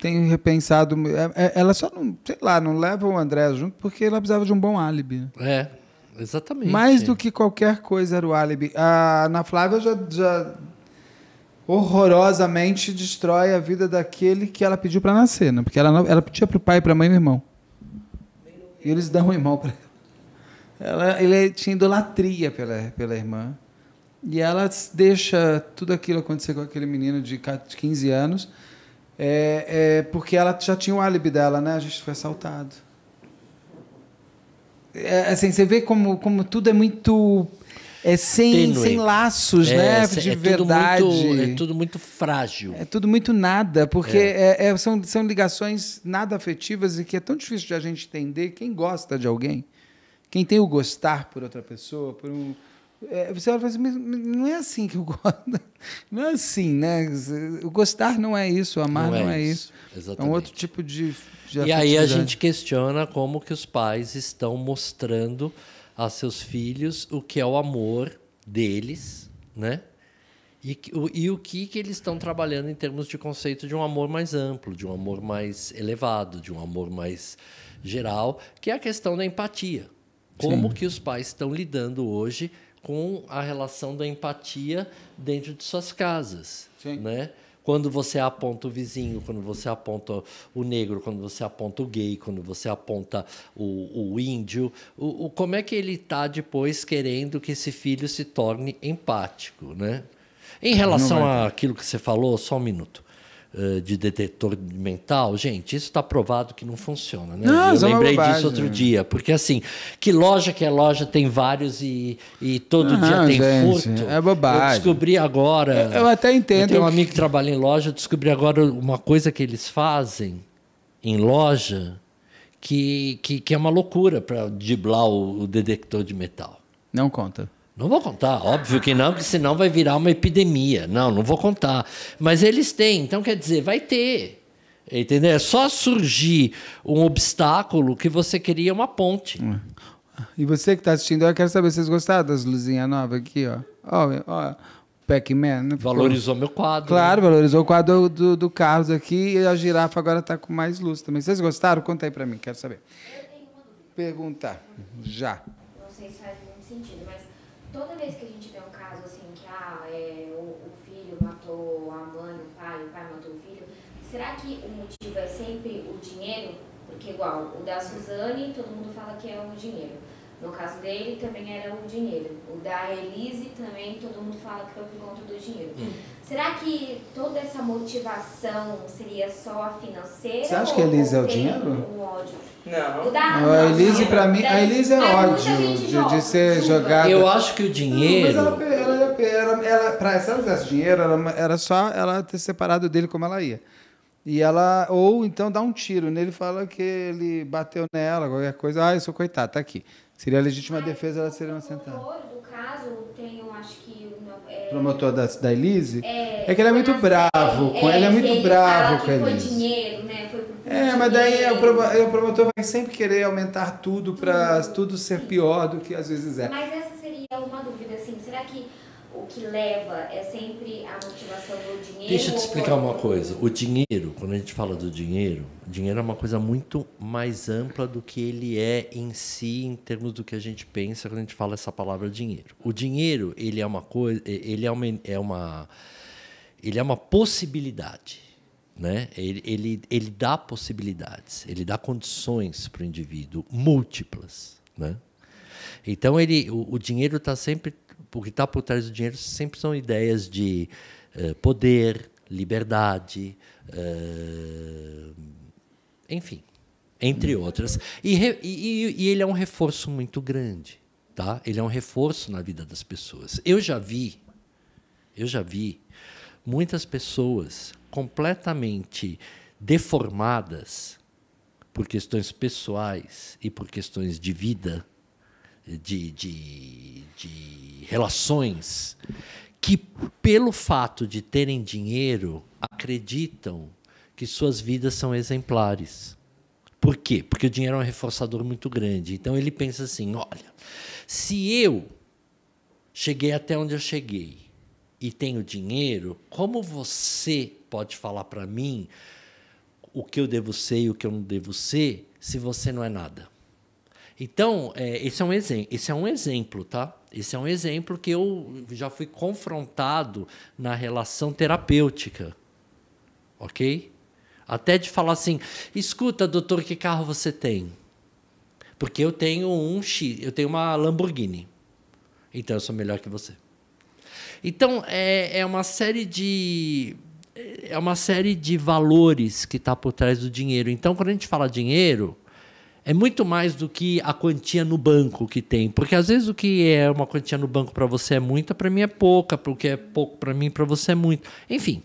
tenho repensado. É, é, ela só não, sei lá, não leva o André junto porque ela precisava de um bom álibi. É, exatamente. Mais do que qualquer coisa era o álibi. A Ana Flávia já, já horrorosamente destrói a vida daquele que ela pediu para nascer, né? Porque ela, não, ela pedia para o pai, para a mãe e o irmão. E eles dão o irmão para ela. ela. Ele tinha idolatria pela, pela irmã. E ela deixa tudo aquilo acontecer com aquele menino de 15 anos é, é, porque ela já tinha o álibi dela, né? A gente foi assaltado. É, assim, você vê como, como tudo é muito. É sem, sem laços, é, né? É de verdade. É tudo muito, é tudo muito frágil. É tudo muito nada, porque são, são ligações nada afetivas e que é tão difícil de a gente entender quem gosta de alguém, quem tem o gostar por outra pessoa, por um é, você olha e fala assim, não é assim que eu gosto. Não é assim, né? O gostar não é isso, o amar não, não é, é, isso. Exatamente. É um outro tipo de. de e aí a gente questiona como que os pais estão mostrando a seus filhos o que é o amor deles, né? E, o, e o que, que eles estão trabalhando em termos de conceito de um amor mais amplo, de um amor mais elevado, de um amor mais geral, que é a questão da empatia. Como Sim. que os pais estão lidando hoje com a relação da empatia dentro de suas casas, Sim. né? Quando você aponta o vizinho, quando você aponta o negro, quando você aponta o gay, quando você aponta o, o índio, o, o, como é que ele está depois querendo que esse filho se torne empático, né? Em relação àquilo que você falou, só um minuto. Eh, de detetor mental, gente, isso está provado que não funciona, né? Não, é eu lembrei disso outro né? dia, porque assim, que loja que é loja tem vários e, e todo dia tem gente, furto. É bobagem. Eu descobri agora. Eu, eu até entendo. tenho um amigo que trabalha em loja, eu descobri agora uma coisa que eles fazem em loja que, que, que é uma loucura para diblar o, o detector de metal. Não conta. Não vou contar, óbvio que não, porque senão vai virar uma epidemia. Não, não vou contar. Mas eles têm, então quer dizer, vai ter. Entendeu? É só surgir um obstáculo que você queria uma ponte. É. E você que está assistindo, eu quero saber se vocês gostaram das luzinhas novas aqui, ó. Ó, ó. Pac-Man. Né? Valorizou meu quadro. Claro, né? valorizou o quadro do, do Carlos aqui e a girafa agora está com mais luz também. Vocês gostaram? Conta aí para mim, quero saber. Eu tenho uma dúvida. Perguntar, já. Não sei se faz muito sentido, mas toda vez que a gente vê um caso assim, que ah, é, o, o, filho matou a mãe, o pai, o pai matou o filho, será que o motivo é sempre o dinheiro? Porque igual, o da Suzane, todo mundo fala que é o dinheiro. No caso dele, também era o dinheiro. O da Elise também, todo mundo fala que foi por conta do dinheiro. Hum. Será que toda essa motivação seria só a financeira? Você acha que a Elise é o dinheiro? O ódio? Não. O da, a Elise, para mim, a Elise é ódio de, de ser jogada. Eu acho que o dinheiro. Não, mas ela, ela, ela, ela, pra, se ela tivesse dinheiro, ela, era só ela ter separado dele como ela ia. E ela, ou então dá um tiro nele, fala que ele bateu nela, qualquer coisa, ah, eu sou coitado, tá aqui. Seria a legítima defesa, ela seria inocentada. O caso, tem, acho que... É, promotor da, da Elise? É, é que ele é, é, é muito bravo com é, ele, é muito bravo com a Elise. foi dinheiro, né? Foi por é, dinheiro. mas daí o, promotor vai sempre querer aumentar tudo para tudo ser pior do que às vezes é. Mas essa seria uma dúvida, assim, será que que leva é sempre a motivação do dinheiro? Deixa eu te explicar ou... uma coisa. O dinheiro, quando a gente fala do dinheiro, o dinheiro é uma coisa muito mais ampla do que ele é em si, em termos do que a gente pensa quando a gente fala essa palavra dinheiro. O dinheiro, ele é uma coisa, eh, ele é uma, é uma ele é uma possibilidade. Né? Ele, ele, ele dá possibilidades, ele dá condições para o indivíduo múltiplas. Né? Então ele, o, o dinheiro está sempre o que está por trás do dinheiro sempre são ideias de eh, poder, liberdade, eh, enfim, entre hum. outras. E, re, e, e ele é um reforço muito grande, tá? Ele é um reforço na vida das pessoas. Eu já vi, eu já vi muitas pessoas completamente deformadas por questões pessoais e por questões de vida de, de, de relações que, pelo fato de terem dinheiro, acreditam que suas vidas são exemplares. Por quê? Porque o dinheiro é um reforçador muito grande. Então ele pensa assim: olha, se eu cheguei até onde eu cheguei e tenho dinheiro, como você pode falar para mim o que eu devo ser e o que eu não devo ser se você não é nada? Então, é, esse, é um esse é um exemplo, tá? Esse é um exemplo que eu já fui confrontado na relação terapêutica, ok? Até de falar assim, escuta, doutor, que carro você tem? Porque eu tenho um X, eu tenho uma Lamborghini. Então eu sou melhor que você. Então é, é uma série de é uma série de valores que está por trás do dinheiro. Então quando a gente fala dinheiro, é muito mais do que a quantia no banco que tem. Porque às vezes o que é uma quantia no banco para você é muita, para mim é pouca, porque é pouco para mim, para você é muito. Enfim.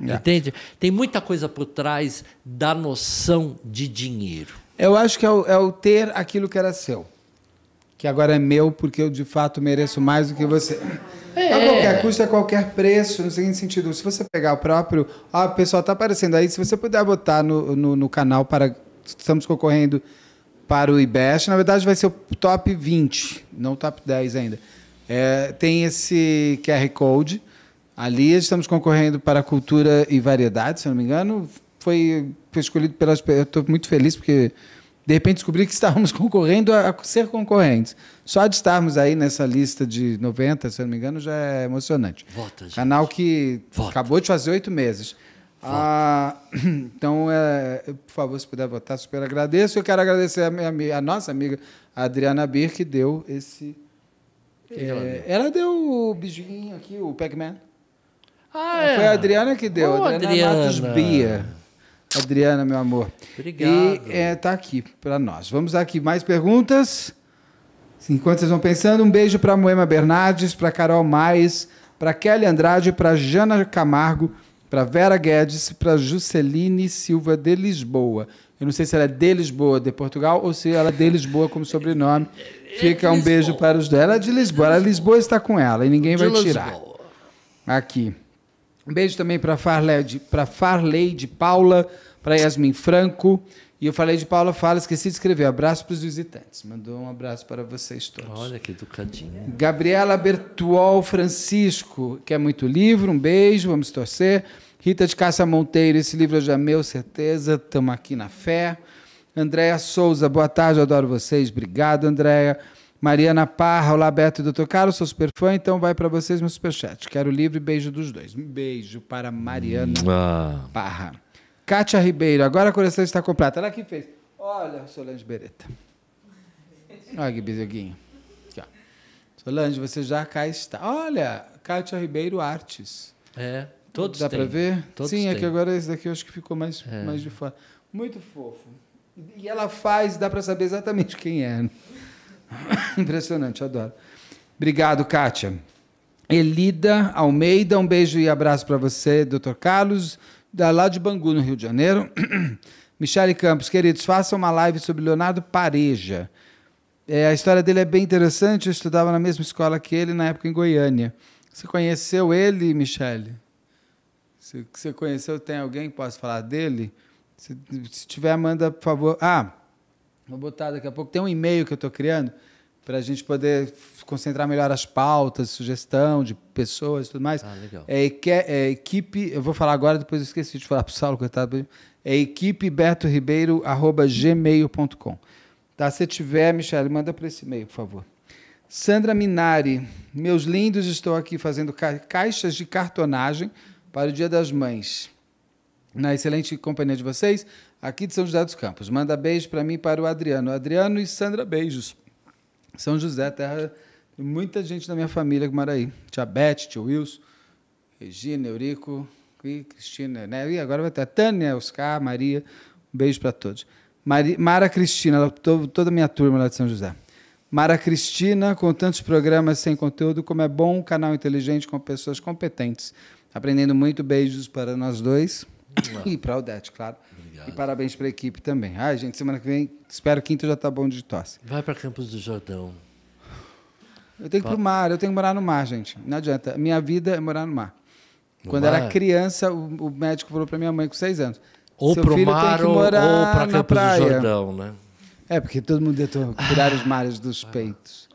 É. Entende? Tem muita coisa por trás da noção de dinheiro. Eu acho que é o, é o ter aquilo que era seu que agora é meu porque eu de fato mereço mais do que você. É. A qualquer custo, a qualquer preço, no seguinte sentido, se você pegar o próprio. Ah, pessoal, está aparecendo aí. Se você puder votar no, no, no canal para. Estamos concorrendo para o IBEST, na verdade vai ser o top 20, não o top 10 ainda. É, tem esse QR Code. Ali estamos concorrendo para cultura e variedade, se não me engano. Foi, foi escolhido pelas. Estou muito feliz porque de repente descobri que estávamos concorrendo a, a ser concorrentes. Só de estarmos aí nessa lista de 90, se não me engano, já é emocionante. Vota, gente. Canal que Vota. acabou de fazer oito meses. Ah, então, é, por favor, se puder votar, super agradeço. Eu quero agradecer a, minha, a nossa amiga Adriana Bir, que deu esse. Que é, ela, deu? o bichinho aqui, o Pac-Man. Ah, é. Foi a Adriana que deu, oh, Adriana, Adriana Matos Bia. Adriana, meu amor. Obrigado. E está é, tá aqui para nós. Vamos aqui, mais perguntas? Enquanto vocês vão pensando, um beijo para Moema Bernardes, para Carol Mais, para Kelly Andrade, para Jana Camargo para Vera Guedes, para Jusceline Silva de Lisboa. Eu não sei se ela é de Lisboa, de Portugal, ou se ela é de Lisboa como sobrenome. Fica um beijo para os dela. Ela é de Lisboa. Ela, Lisboa está com ela e ninguém vai tirar. Aqui. Um beijo também para Farley de Paula, para Yasmin Franco, e eu falei de Paula Fala, esqueci de escrever. Abraço para os visitantes. Mandou um abraço para vocês todos. Olha que educadinha. Gabriela Bertuol Francisco, que é muito livro, um beijo, vamos torcer. Rita de Caça Monteiro, esse livro eu é já meu, certeza. Estamos aqui na fé. Andréa Souza, boa tarde, adoro vocês. Obrigado, Andréa. Mariana Parra, olá, Beto e Doutor Carlos, sou super fã, então vai para vocês meu superchat. Quero o livro e beijo dos dois. Um beijo para Mariana ah. Parra. Kátia Ribeiro, agora a coleção está completa. Ela que fez. Olha, Solange Beretta. Olha que biseguinho. Solange, você já cá está. Olha, Kátia Ribeiro Artes. É, todos Dá para ver? Todos Sim, é que agora esse daqui eu acho que ficou mais, é. mais de fora. Muito fofo. E ela faz, dá para saber exatamente quem é. Impressionante, adoro. Obrigado, Kátia. Elida Almeida, um beijo e abraço para você, doutor Carlos da lá de Bangu, no Rio de Janeiro. Michele Campos, queridos, façam uma live sobre Leonardo Pareja. É, a história dele é bem interessante. Eu estudava na mesma escola que ele, na época em Goiânia. Você conheceu ele, Michele? Se você conheceu, tem alguém que possa falar dele? Se, se tiver, manda, por favor. Ah, vou botar daqui a pouco. Tem um e-mail que eu estou criando para a gente poder concentrar melhor as pautas, sugestão de pessoas e tudo mais. Ah, legal. É, é equipe, eu vou falar agora, depois eu esqueci de falar para o Saulo, coitado. É equipe Berto Ribeiro, arroba gmail.com. Tá, se tiver, Michele, manda para esse e-mail, por favor. Sandra Minari, meus lindos, estou aqui fazendo ca caixas de cartonagem para o Dia das Mães. Na excelente companhia de vocês, aqui de São José dos Campos. Manda beijo para mim para o Adriano. Adriano e Sandra, beijos. São José, terra muita gente da minha família mora aí: Tia Beth, tio Wilson, Regina, Eurico, Cristina, né? E agora vai ter a Tânia, Oscar, Maria. Um beijo para todos. Mara Cristina, ela, toda a minha turma lá de São José. Mara Cristina, com tantos programas sem conteúdo, como é bom um canal inteligente com pessoas competentes. Aprendendo muito, beijos para nós dois. E para o Odete, claro. Obrigado. E parabéns para a equipe também. Ai, gente, semana que vem, espero que quinto já tá bom de tosse. Vai para Campos do Jordão. Eu tenho que ir pro mar, eu tenho que morar no mar, gente. Não adianta. Minha vida é morar no mar. No Quando mar? era criança, o, o médico falou para minha mãe com seis anos. Ou Seu pro filho mar tem que morar ou, ou para Campos praia. do Jordão, né? É, porque todo mundo tentou tirar os mares dos peitos.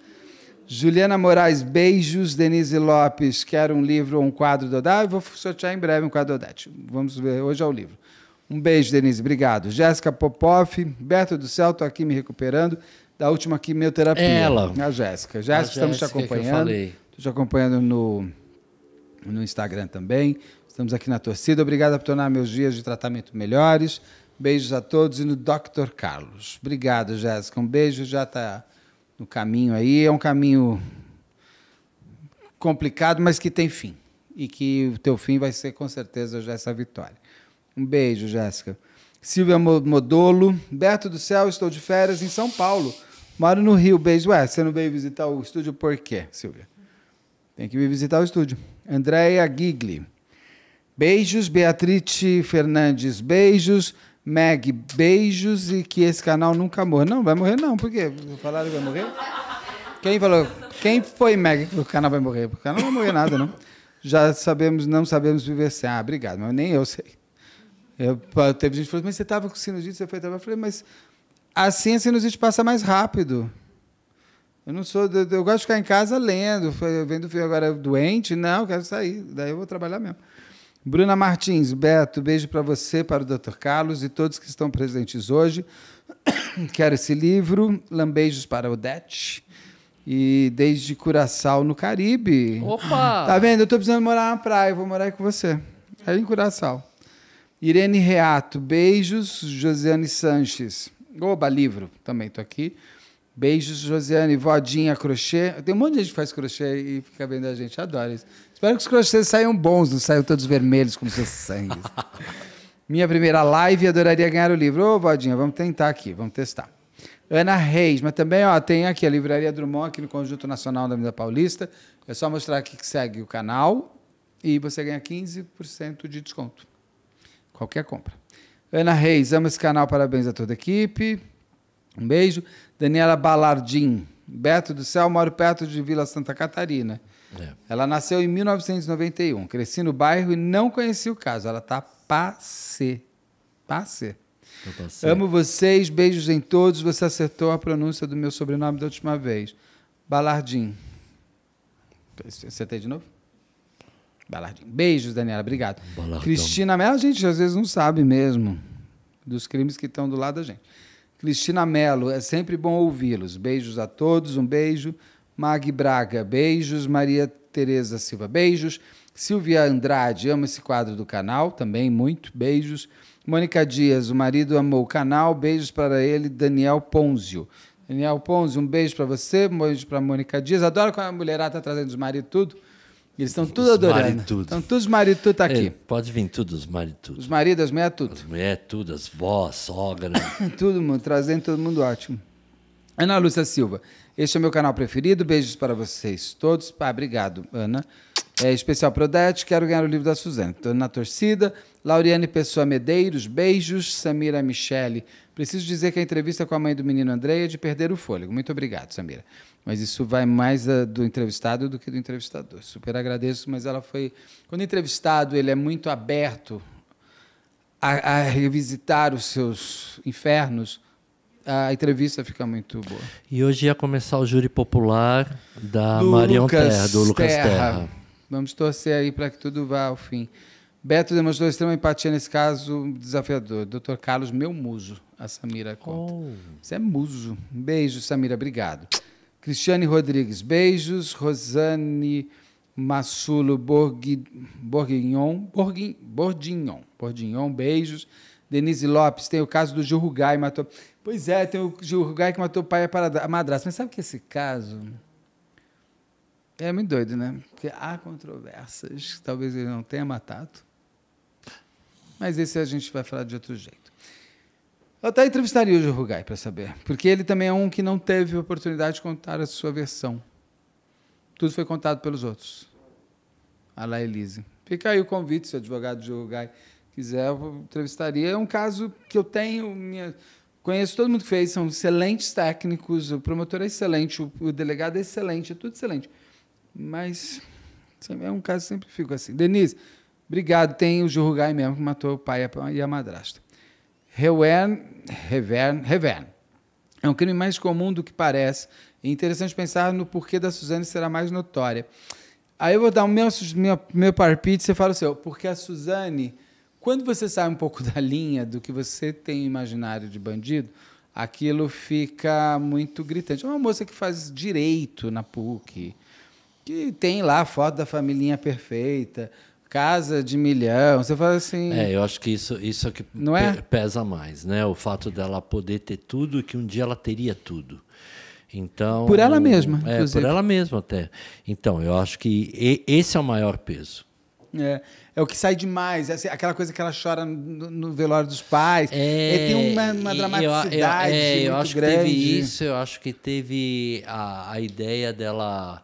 Juliana Moraes, beijos. Denise Lopes, quer um livro ou um quadro do Odete? Ah, vou sortear em breve um quadro do Odete. Vamos ver, hoje é o livro. Um beijo, Denise, obrigado. Jéssica Popoff, Berto do Céu, estou aqui me recuperando da última quimioterapia. Ela. A Jéssica. Jéssica, estamos Jéssica te acompanhando. Estou te acompanhando no, no Instagram também. Estamos aqui na torcida. Obrigado por tornar meus dias de tratamento melhores. Beijos a todos e no Dr. Carlos. Obrigado, Jéssica. Um beijo, já está no caminho aí. É um caminho complicado, mas que tem fim. E que o teu fim vai ser, com certeza, já essa vitória. Um beijo, Jéssica. Silvia Modolo. Berto do Céu, estou de férias em São Paulo. Moro no Rio. Beijo. Ué, você não veio visitar o estúdio por quê, Silvia? Tem que vir visitar o estúdio. Andréia Gigli. Beijos. Beatriz Fernandes, beijos. Meg, beijos. E que esse canal nunca morra. Não, vai morrer não. Por quê? Falaram que vai morrer? Quem falou? Quem foi, Meg, que o canal vai morrer? O canal não vai morrer nada, não. Já sabemos, não sabemos viver sem. Ah, obrigado. Mas nem eu sei. Eu, é, teve gente que falou, mas você estava com sinusite, você foi trabalhar? Eu falei, mas assim a sinusite passa mais rápido. Eu não sou. Eu, eu gosto de ficar em casa lendo, eu vendo filme agora doente. Não, eu quero sair. Daí eu vou trabalhar mesmo. Bruna Martins, Beto, beijo para você, para o Dr. Carlos e todos que estão presentes hoje. Quero esse livro. Lambeijos para Odete. E desde Curaçao, no Caribe. Opa! Tá vendo? Eu tô precisando morar na praia, vou morar aí com você. Aí é em Curaçao. Irene Reato, beijos. Josiane Sanches, oba, livro, também estou aqui. Beijos, Josiane, vodinha, crochê. Tem um monte de gente que faz crochê e fica vendo a gente, adoro isso. Espero que os crochês saiam bons, não saiam todos vermelhos como seus sangues. Minha primeira live, adoraria ganhar o livro. Ô, vodinha, vamos tentar aqui, vamos testar. Ana Reis, mas também ó, tem aqui a Livraria Drummond, aqui no Conjunto Nacional da Vida Paulista. É só mostrar aqui que segue o canal e você ganha 15% de desconto. Qualquer compra. Ana Reis, amo esse canal, parabéns a toda a equipe. Um beijo. Daniela Balardim, Beto do Céu, moro perto de Vila Santa Catarina. É. Ela nasceu em 1991, cresci no bairro e não conheci o caso. Ela tá passe. Passe. Tá amo vocês, beijos em todos. Você acertou a pronúncia do meu sobrenome da última vez. Balardim. Acertei de novo? Beijos, Daniela. Obrigado. Balardão. Cristina Mello, a gente às vezes não sabe mesmo dos crimes que estão do lado da gente. Cristina Mello, é sempre bom ouvi-los. Beijos a todos, um beijo. Mag Braga, beijos. Maria Tereza Silva, beijos. Silvia Andrade, ama esse quadro do canal, também muito, beijos. Mônica Dias, o marido amou o canal, beijos para ele, Daniel Ponzio. Daniel Ponzio, um beijo para você, um beijo para Mônica Dias. Adoro quando a mulherada está trazendo os maridos tudo. Eles estão tudo os adorando. Maritudo. Estão todos os maridos tá aqui. pode vir tudo, os maridos. Os maridos, as mulheres, tudo. As mulheres, tudo, as vós, sogra. todo mundo, trazendo todo mundo ótimo. Ana Lúcia Silva, este é o meu canal preferido. Beijos para vocês todos. Ah, obrigado, Ana. É, especial para Odete, quero ganhar o livro da Suzana. Estou na torcida. Lauriane Pessoa Medeiros, beijos. Samira Michele, preciso dizer que a entrevista com a mãe do menino Andréia é de perder o fôlego. Muito obrigado, Samira. Mas isso vai mais do entrevistado do que do entrevistador. Super agradeço, mas ela foi. Quando entrevistado, ele é muito aberto a, a revisitar os seus infernos. A entrevista fica muito boa. E hoje ia começar o júri popular da do Marião Lucas Terra, do Lucas Terra. Terra. Vamos torcer aí para que tudo vá ao fim. Beto demonstrou extrema empatia nesse caso desafiador. Dr. Carlos, meu muso, a Samira conta. Oh. Você é muso. Um beijo, Samira. Obrigado. Cristiane Rodrigues, beijos. Rosane Massulo Borghi, Borguignon, Bordignon, beijos. Denise Lopes, tem o caso do Gil matou. Pois é, tem o Gil que matou o pai para a madrasta. Mas sabe que esse caso. É muito doido, né? Porque há controvérsias, talvez ele não tenha matado. Mas esse a gente vai falar de outro jeito. Eu até entrevistaria o Jô para saber, porque ele também é um que não teve oportunidade de contar a sua versão. Tudo foi contado pelos outros. A La Elise. Fica aí o convite, se o advogado Jô Rugai quiser, eu entrevistaria. É um caso que eu tenho, minha... conheço todo mundo que fez, são excelentes técnicos, o promotor é excelente, o delegado é excelente, é tudo excelente. Mas é um caso que sempre fico assim. Denise, obrigado. Tem o Jô mesmo que matou o pai e a madrasta. Reverno É um crime mais comum do que parece. É interessante pensar no porquê da Suzane será mais notória. Aí eu vou dar o meu, meu, meu parpite, você fala o seu. Porque a Suzane, quando você sai um pouco da linha do que você tem imaginário de bandido, aquilo fica muito gritante. É uma moça que faz direito na PUC, que tem lá a foto da família perfeita, casa de milhão. Você fala assim. É, eu acho que isso, isso é que não é? pesa mais, né? O fato dela poder ter tudo que um dia ela teria tudo. Então, por ela mesma, é, inclusive. por ela mesma até. Então, eu acho que esse é o maior peso. É, é o que sai demais, é aquela coisa que ela chora no, no velório dos pais. É, é tem uma, uma dramaticidade eu, eu, é, eu acho grande. Que teve isso, eu acho que teve a, a ideia dela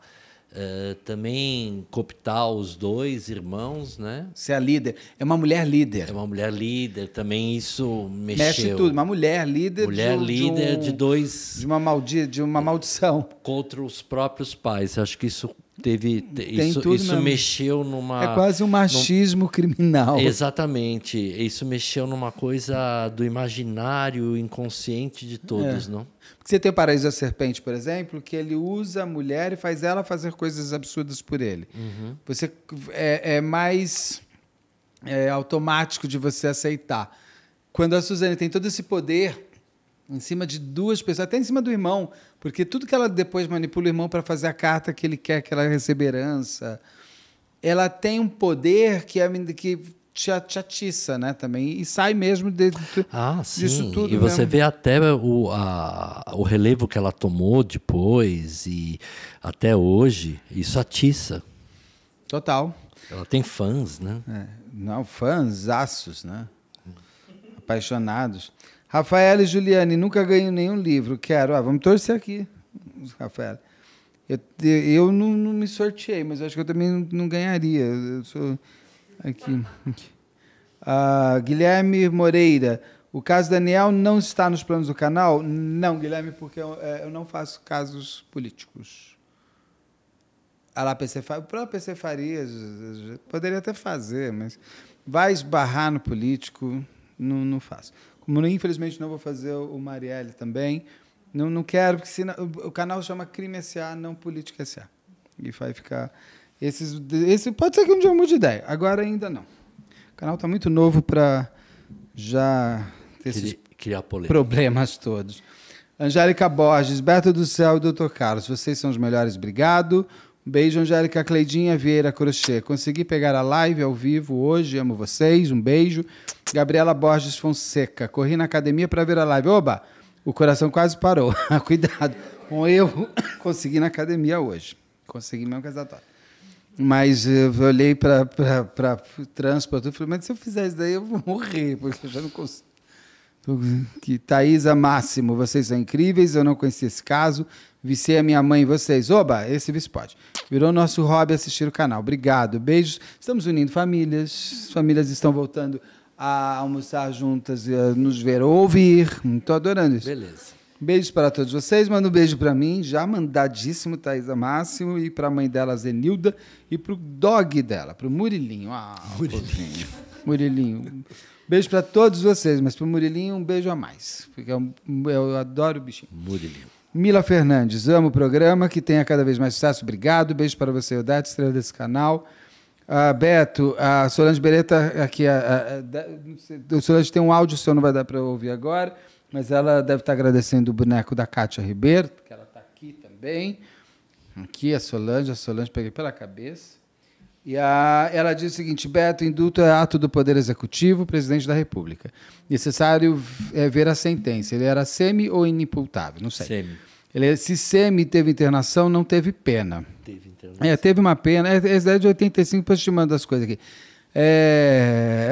eh, também cooptar os dois irmãos, né? ser é a líder. É uma mulher líder. É uma mulher líder. Também isso mexeu. Mexe tudo. Uma mulher líder. Mulher de, líder de, um, de dois. De uma maldi, de uma maldição. Contra os próprios pais. Acho que isso teve Tem isso, isso mexeu numa é quase um machismo num, criminal exatamente isso mexeu numa coisa do imaginário inconsciente de todos é. não porque você tem o paraíso da serpente por exemplo que ele usa a mulher e faz ela fazer coisas absurdas por ele uhum. você é, é mais é, automático de você aceitar quando a Suzane tem todo esse poder em cima de duas pessoas, até em cima do irmão, porque tudo que ela depois manipula o irmão para fazer a carta que ele quer que ela receba herança, ela tem um poder que é que te, atiça, né, também, e sai mesmo de, de, ah, sim. disso tudo. E você mesmo. vê até o, a, o relevo que ela tomou depois e até hoje, isso atiça. Total. Ela tem fãs, né? É. Não, fãs, aços, né? Apaixonados. Rafael e Juliane, nunca ganho nenhum livro, quero. Ah, vamos torcer aqui, Rafael. Eu, eu não, não me sorteei, mas acho que eu também não, não ganharia. Eu sou aqui. Ah, Guilherme Moreira, o caso Daniel não está nos planos do canal? Não, Guilherme, porque eu, é, eu não faço casos políticos. A lá PC, o próprio PC poderia até fazer, mas vai esbarrar no político, não, não faço. Infelizmente não vou fazer o Marielle também. Não, não quero, porque senão, o canal chama Crime S.A., não Política S.A. E vai ficar... Esses, esse pode ser que um dia eu mude de ideia. Agora ainda não. O canal está muito novo para já ter esses criar problemas todos. Angélica Borges, Beto do Céu e Doutor Carlos, vocês são os melhores. Obrigado. Beijo, Angélica Cleidinha Vieira Crochê. Consegui pegar a live ao vivo hoje. Amo vocês. Um beijo. Gabriela Borges Fonseca. Corri na academia para ver a live. Oba! O coração quase parou. Cuidado. Bom, eu consegui na academia hoje. Consegui mesmo casatório. Mas eu olhei para o para e falei, mas se eu fizer isso daí eu vou morrer, porque eu já não consigo. Que Thaisa é Máximo, vocês são incríveis, eu não conheci esse caso. Vicei a minha mãe e vocês. Oba, esse vice pode. Virou nosso hobby assistir o canal. Obrigado, beijos. Estamos unindo famílias, famílias estão voltando a almoçar juntas, a nos ver ou ouvir. Estou adorando isso. Beleza. Beijos para todos vocês. Manda um beijo para mim, já mandadíssimo, Thaisa é Máximo, e para a mãe dela, Zenilda, e para o dog dela, para o Murilinho. Ah, Murilinho. Murilinho. Beijo para todos vocês, mas para o Murilinho um beijo a mais, porque eu, é eu adoro o bichinho. Murilinho. Mila Fernandes, amo o programa, que tenha cada vez mais sucesso. Obrigado, beijo para você, Odete, estrela desse canal. Uh, Beto, a Solange Beretta aqui, a, Solange tem um áudio, o senhor não vai dar para ouvir agora, mas ela deve estar tá agradecendo o boneco da Kátia Ribeiro, que ela está aqui também. Aqui a Solange, a Solange peguei pela cabeça. E a, ela diz o seguinte: Beto, indulto é ato do Poder Executivo, presidente da República. Necessário é ver a sentença. Ele era semi ou inimputável? Não sei. Semi. Ele, se semi teve internação, não teve pena. Teve internação. É, teve uma pena. Essa é, é, é de 85, para estimando as coisas aqui. É,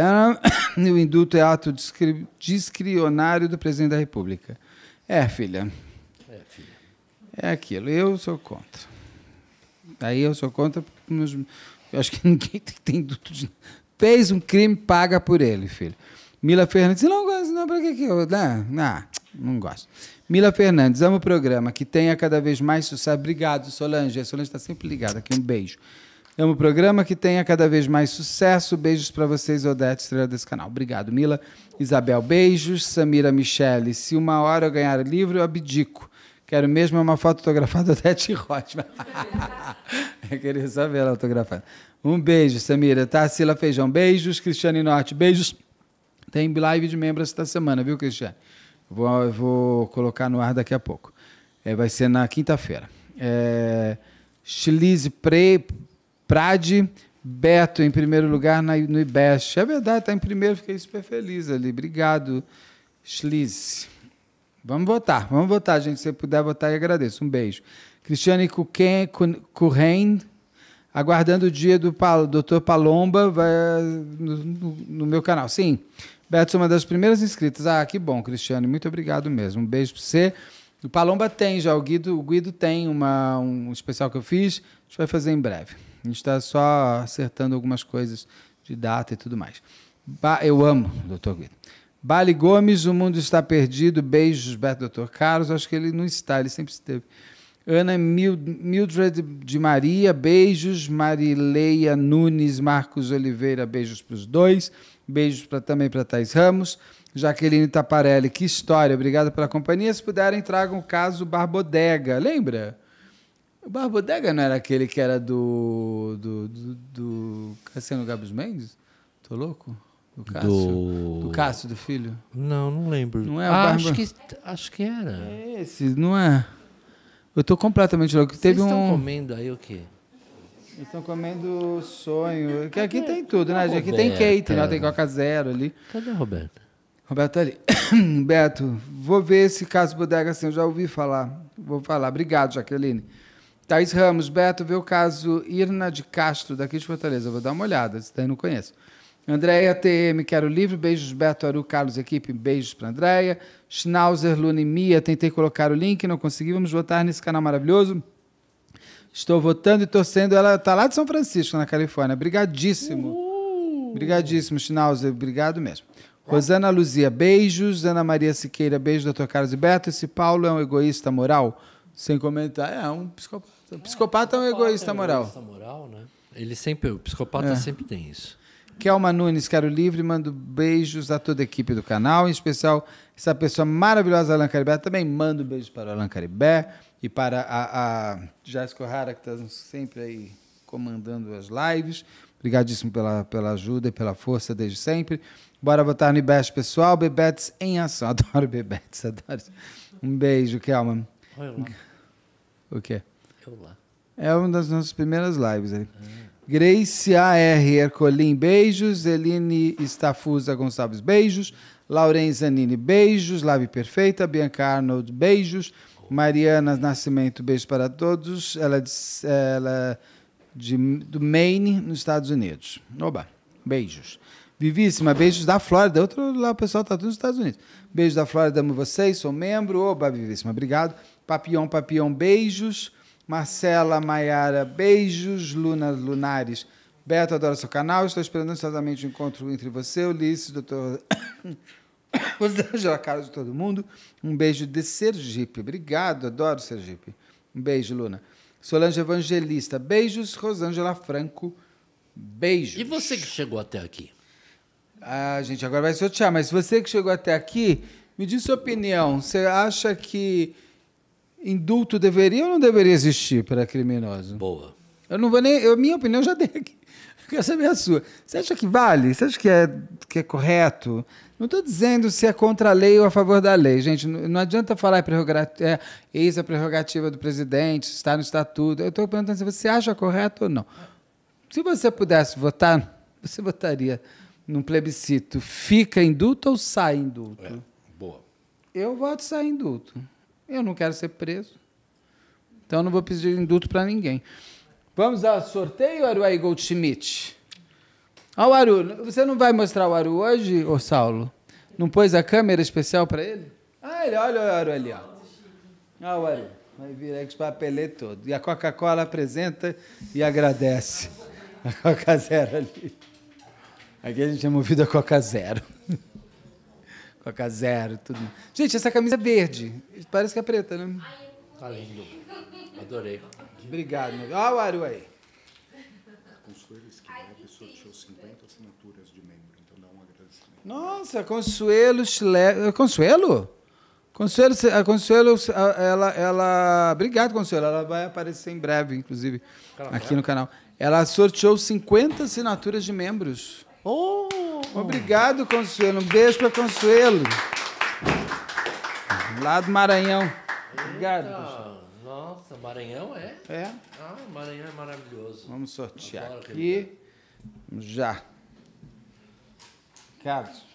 o indulto é ato discri, discricionário do presidente da República. É, filha. É, filha. É aquilo. Eu sou contra. Aí eu sou contra. Nos, eu acho que ninguém tem, tem fez um crime, paga por ele, filho. Mila Fernandes, não gosto, não, pra que que eu, não, não, não gosto. Mila Fernandes, amo o programa, que tenha cada vez mais sucesso. Obrigado, Solange. A Solange está sempre ligada aqui, um beijo. Amo o programa, que tenha cada vez mais sucesso. Beijos para vocês, Odete, estrela desse canal. Obrigado, Mila. Isabel, beijos. Samira Michele, se uma hora eu ganhar livro, eu abdico. Quero mesmo uma foto autografada da Tete Rocha. Eu queria saber ela autografada. Um beijo, Samira. Tarsila tá, Feijão. Beijos, Cristiane Norte. Beijos. Tem live de membros esta semana, viu, Cristiane? Vou, vou colocar no ar daqui a pouco. É, vai ser na quinta-feira. É, Chilize Pre, Prade, Beto em primeiro lugar na, no IBEST. É verdade, está em primeiro, fiquei super feliz ali. Obrigado, Chilize. Vamos votar, vamos votar, gente. Se puder votar, eu agradeço. Um beijo. Cristiane Curren, aguardando o dia do Pal, Dr. Palomba vai, no, no, no, meu canal. Sim, Beto, uma das primeiras inscritas. Ah, que bom, Cristiane. Muito obrigado mesmo. Um beijo para você. O Palomba tem já, o Guido, o Guido tem uma, um especial que eu fiz, a gente vai fazer em breve. A gente está só acertando algumas coisas de data e tudo mais. Eu amo, doutor Guido. Bale Gomes, O Mundo Está Perdido, Beijos, Beto Dr. Carlos, acho que ele não está, ele sempre esteve. Ana Mildred de Maria, beijos. Marileia Nunes, Marcos Oliveira, beijos para os dois. Beijos pra, também para Thais Ramos. Jaqueline Taparelli, que história, obrigada pela companhia. Se puderem, tragam o caso Barbodega, lembra? O Barbodega não era aquele que era do, do, do, do Cassiano Gabos Mendes? Tô louco? Do Cássio. Do... do Cássio, do filho? Não, não lembro. Não é o ah, acho, que, acho que era. É esse, não é? Eu tô completamente louco. Vocês Teve estão um... comendo aí o quê? Eles estão comendo sonho. Que aqui tem tudo, né? Roberta. Aqui tem Kate, né? tem Coca Zero ali. Cadê a Roberta? Roberto ali. Beto, vou ver esse caso bodega assim, eu já ouvi falar. Vou falar. Obrigado, Jaqueline. Thaís Ramos, Beto, vê o caso Irna de Castro, daqui de Fortaleza. vou dar uma olhada, se daí não conheço. Andréia TM, quero livre. Beijos, Beto Aru, Carlos, equipe. Beijos para Andréia. Schnauzer, Lunimia, tentei colocar o link, não consegui. Vamos votar nesse canal maravilhoso. Estou votando e torcendo. Ela está lá de São Francisco, na Califórnia. Obrigadíssimo. Obrigadíssimo, Schnauzer. Obrigado mesmo. Rosana Luzia, beijos. Ana Maria Siqueira, beijo, doutor Carlos e Beto. Esse Paulo é um egoísta moral? Sem comentar. É, um psicopata. psicopata é um egoísta é um moral. Egoísta moral, né? Ele sempre, o psicopata é. sempre tem isso. Kelma Nunes, quero livre, mando beijos a toda a equipe do canal, em especial essa pessoa maravilhosa, Alan Caribé. Também mando beijos para o Alan Caribé e para a, a Jéssica que está sempre aí comandando as lives. Obrigadíssimo pela, pela ajuda e pela força desde sempre. Bora votar no IBES, pessoal. Bebetes em ação. Adoro Bebetes, adoro. Um beijo, Kelma. Oi, lá. O quê? Eu lá. É uma das nossas primeiras lives ali. Ah. Grace A.R. Ercolim, beijos. Eline Estafusa Gonçalves, beijos. Laurenza Nini, beijos. Lave Perfeita. Bianca Arnold, beijos. Mariana Nascimento, beijos para todos. Ela, é ela é de, do Maine, nos Estados Unidos. Oba, beijos. Vivíssima, beijos da Flórida. Outro lá, o pessoal está tudo nos Estados Unidos. Beijos da Flórida, amo vocês, sou membro. Oba, Vivíssima, obrigado. Papião, Papião, beijos. Marcela Maiara, beijos. Luna Lunares, Beto, adora seu canal. Estou esperando ansiosamente o um encontro entre você, Ulisses, doutor Rosângela, Carlos de todo mundo. Um beijo de Sergipe. Obrigado, adoro Sergipe. Um beijo, Luna. Solange Evangelista, beijos. Rosângela Franco, beijos. E você que chegou até aqui? Ah, gente, agora vai sortear, mas você que chegou até aqui, me diz sua opinião. Você acha que Indulto deveria ou não deveria existir para criminoso? Boa. Eu não vou nem. Eu, minha opinião já dei aqui. Quer saber a sua. Você acha que vale? Você acha que é, que é correto? Não estou dizendo se é contra a lei ou a favor da lei, gente. Não, não adianta falar prerrogativa, é, isso é prerrogativa do presidente, está no estatuto. Eu estou perguntando se você acha correto ou não. Se você pudesse votar, você votaria num plebiscito. Fica indulto ou sai indulto? É, boa. Eu voto sai indulto. Eu não quero ser preso. Então não vou pedir indulto para ninguém. Vamos ao sorteio, Aruai Goldschmidt. Ó, oh, Aru, você não vai mostrar o Aru hoje, ô Saulo? Não pôs a câmera especial para ele? Ah, ele, olha o Aru ali, ó. Ó, o Aru. Vai vir aí com os papelê todo. E a Coca-Cola apresenta e agradece. A Coca Zero ali. Aqui a gente é movido a Coca Zero. Coca Zero, tudo. Gente, essa camisa é verde. Parece que é preta, né? Tá lindo. Adorei. Obrigado. meu. Olha o Aru aí. Consuelo Esquivel, a pessoa que tinha 50 assinaturas de membro, então dá um agradecimento. Nossa, Consuelo Schleber. Eh, Consuelo? Consuelo, a eh, Consuelo, eh, ela, ela. Obrigado, Consuelo. Ela vai aparecer em breve, inclusive, aqui no canal. Ela sorteou 50 assinaturas de membros. Oh! Obrigado, Consuelo. Um beijo para Consuelo. Lá do Maranhão. Obrigado. Eita, nossa, Maranhão é? É. Ah, Maranhão é maravilhoso. Vamos sortear Agora, aqui. já. Carlos.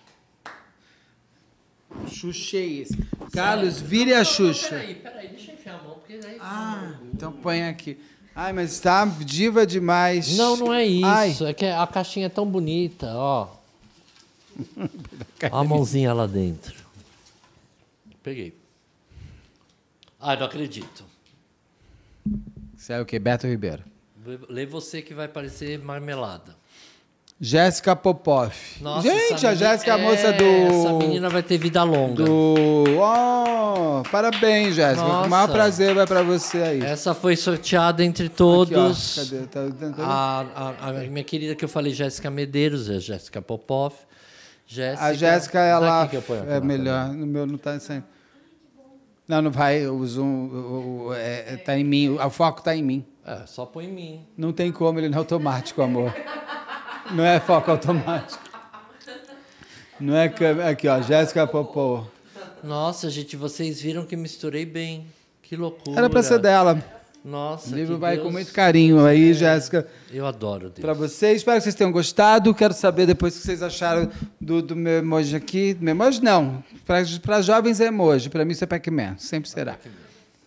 Xuxei é esse. Carlos, vire a Xuxa. Peraí, peraí, deixa eu enfiar a mão, porque daí. Ah, então põe aqui. Ai, mas tá diva demais. Não, não é isso. Ai. É que a caixinha é tão bonita, ó a mãozinha lá dentro. Peguei. Ah, não acredito. Você é o quê? Beto Ribeiro. Lê você que vai parecer marmelada. Jéssica Popov. Nossa, Gente, a Jéssica é a moça do. Essa menina vai ter vida longa. Do. Oh, parabéns, Jéssica. O maior prazer vai para você aí. Essa foi sorteada entre todos. Aqui, ó. Cadê? Tá, tá, tá. A, a, a, minha querida que eu falei, Jéssica Medeiros, é Jéssica Popov. Jéssica. A Jéssica, ela que é melhor. No meu não está saindo. Não, não vai. O zoom está é, é, tá em mim. O foco está em mim. É, só põe em mim. Não tem como, ele não é automático, amor. Não é foco automático. Não é câmera. Aqui, ó, Jéssica Popô. Nossa, gente, vocês viram que misturei bem. Que loucura. Era pra ser dela. Nossa, o livro vai Deus. com muito carinho aí, é. Jéssica. Eu adoro Deus. Para vocês, espero que vocês tenham gostado. Quero saber depois o que vocês acharam do, do meu emoji aqui. Meu emoji não. Para jovens é emoji, para mim isso é Pac-Man, sempre será.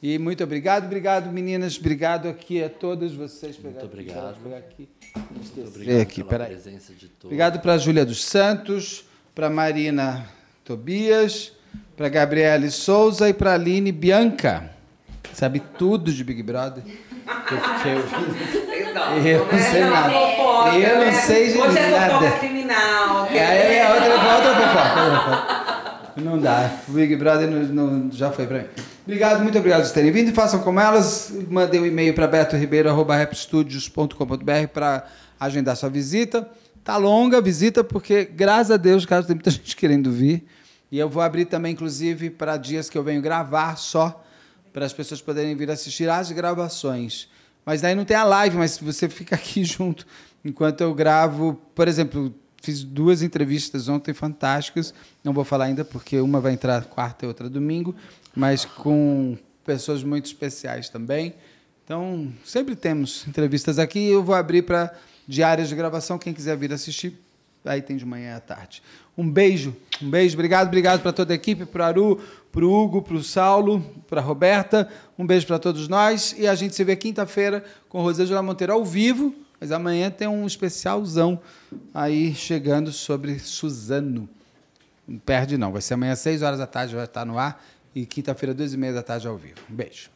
e muito obrigado, obrigado meninas, obrigado aqui a todas vocês. Muito obrigado. Obrigado. aqui. Muito obrigado aqui, pela presença de todos. Obrigado para a Júlia dos Santos, para Marina Tobias, para Gabriele Souza e para Aline Bianca sabe tudo de Big Brother. Porque eu, sei não, eu né? não sei é nada. Fofoca, eu não né? sei de Hoje é nada. Hoje é fofoca criminal. Que... é é outra, outra fofoca. Não dá. O Big Brother não, não, já foi pra mim. Obrigado, muito obrigado por terem vindo. Façam como elas. Mandem um e-mail para betoribeiro.rapstudios.com.br para agendar sua visita. Tá longa a visita, porque, graças a Deus, caso tem muita gente querendo vir. E eu vou abrir também, inclusive, para dias que eu venho gravar só para as pessoas poderem vir assistir às gravações. Mas daí não tem a live, mas você fica aqui junto enquanto eu gravo. Por exemplo, fiz duas entrevistas ontem fantásticas. Não vou falar ainda porque uma vai entrar quarta e outra domingo, mas com pessoas muito especiais também. Então, sempre temos entrevistas aqui. Eu vou abrir para diárias de gravação. Quem quiser vir assistir, aí tem de manhã à tarde. Um beijo, um beijo. Obrigado, obrigado para toda a equipe, para o Aru, para o Hugo, para o Saulo, para a Roberta. Um beijo para todos nós e a gente se vê quinta-feira com Rosângela Monteiro ao vivo. Mas amanhã tem um especialzão aí chegando sobre Suzano. Não perde não, vai ser amanhã às 6 horas da tarde, vai estar no ar e quinta-feira, duas e meia da tarde ao vivo. Um beijo.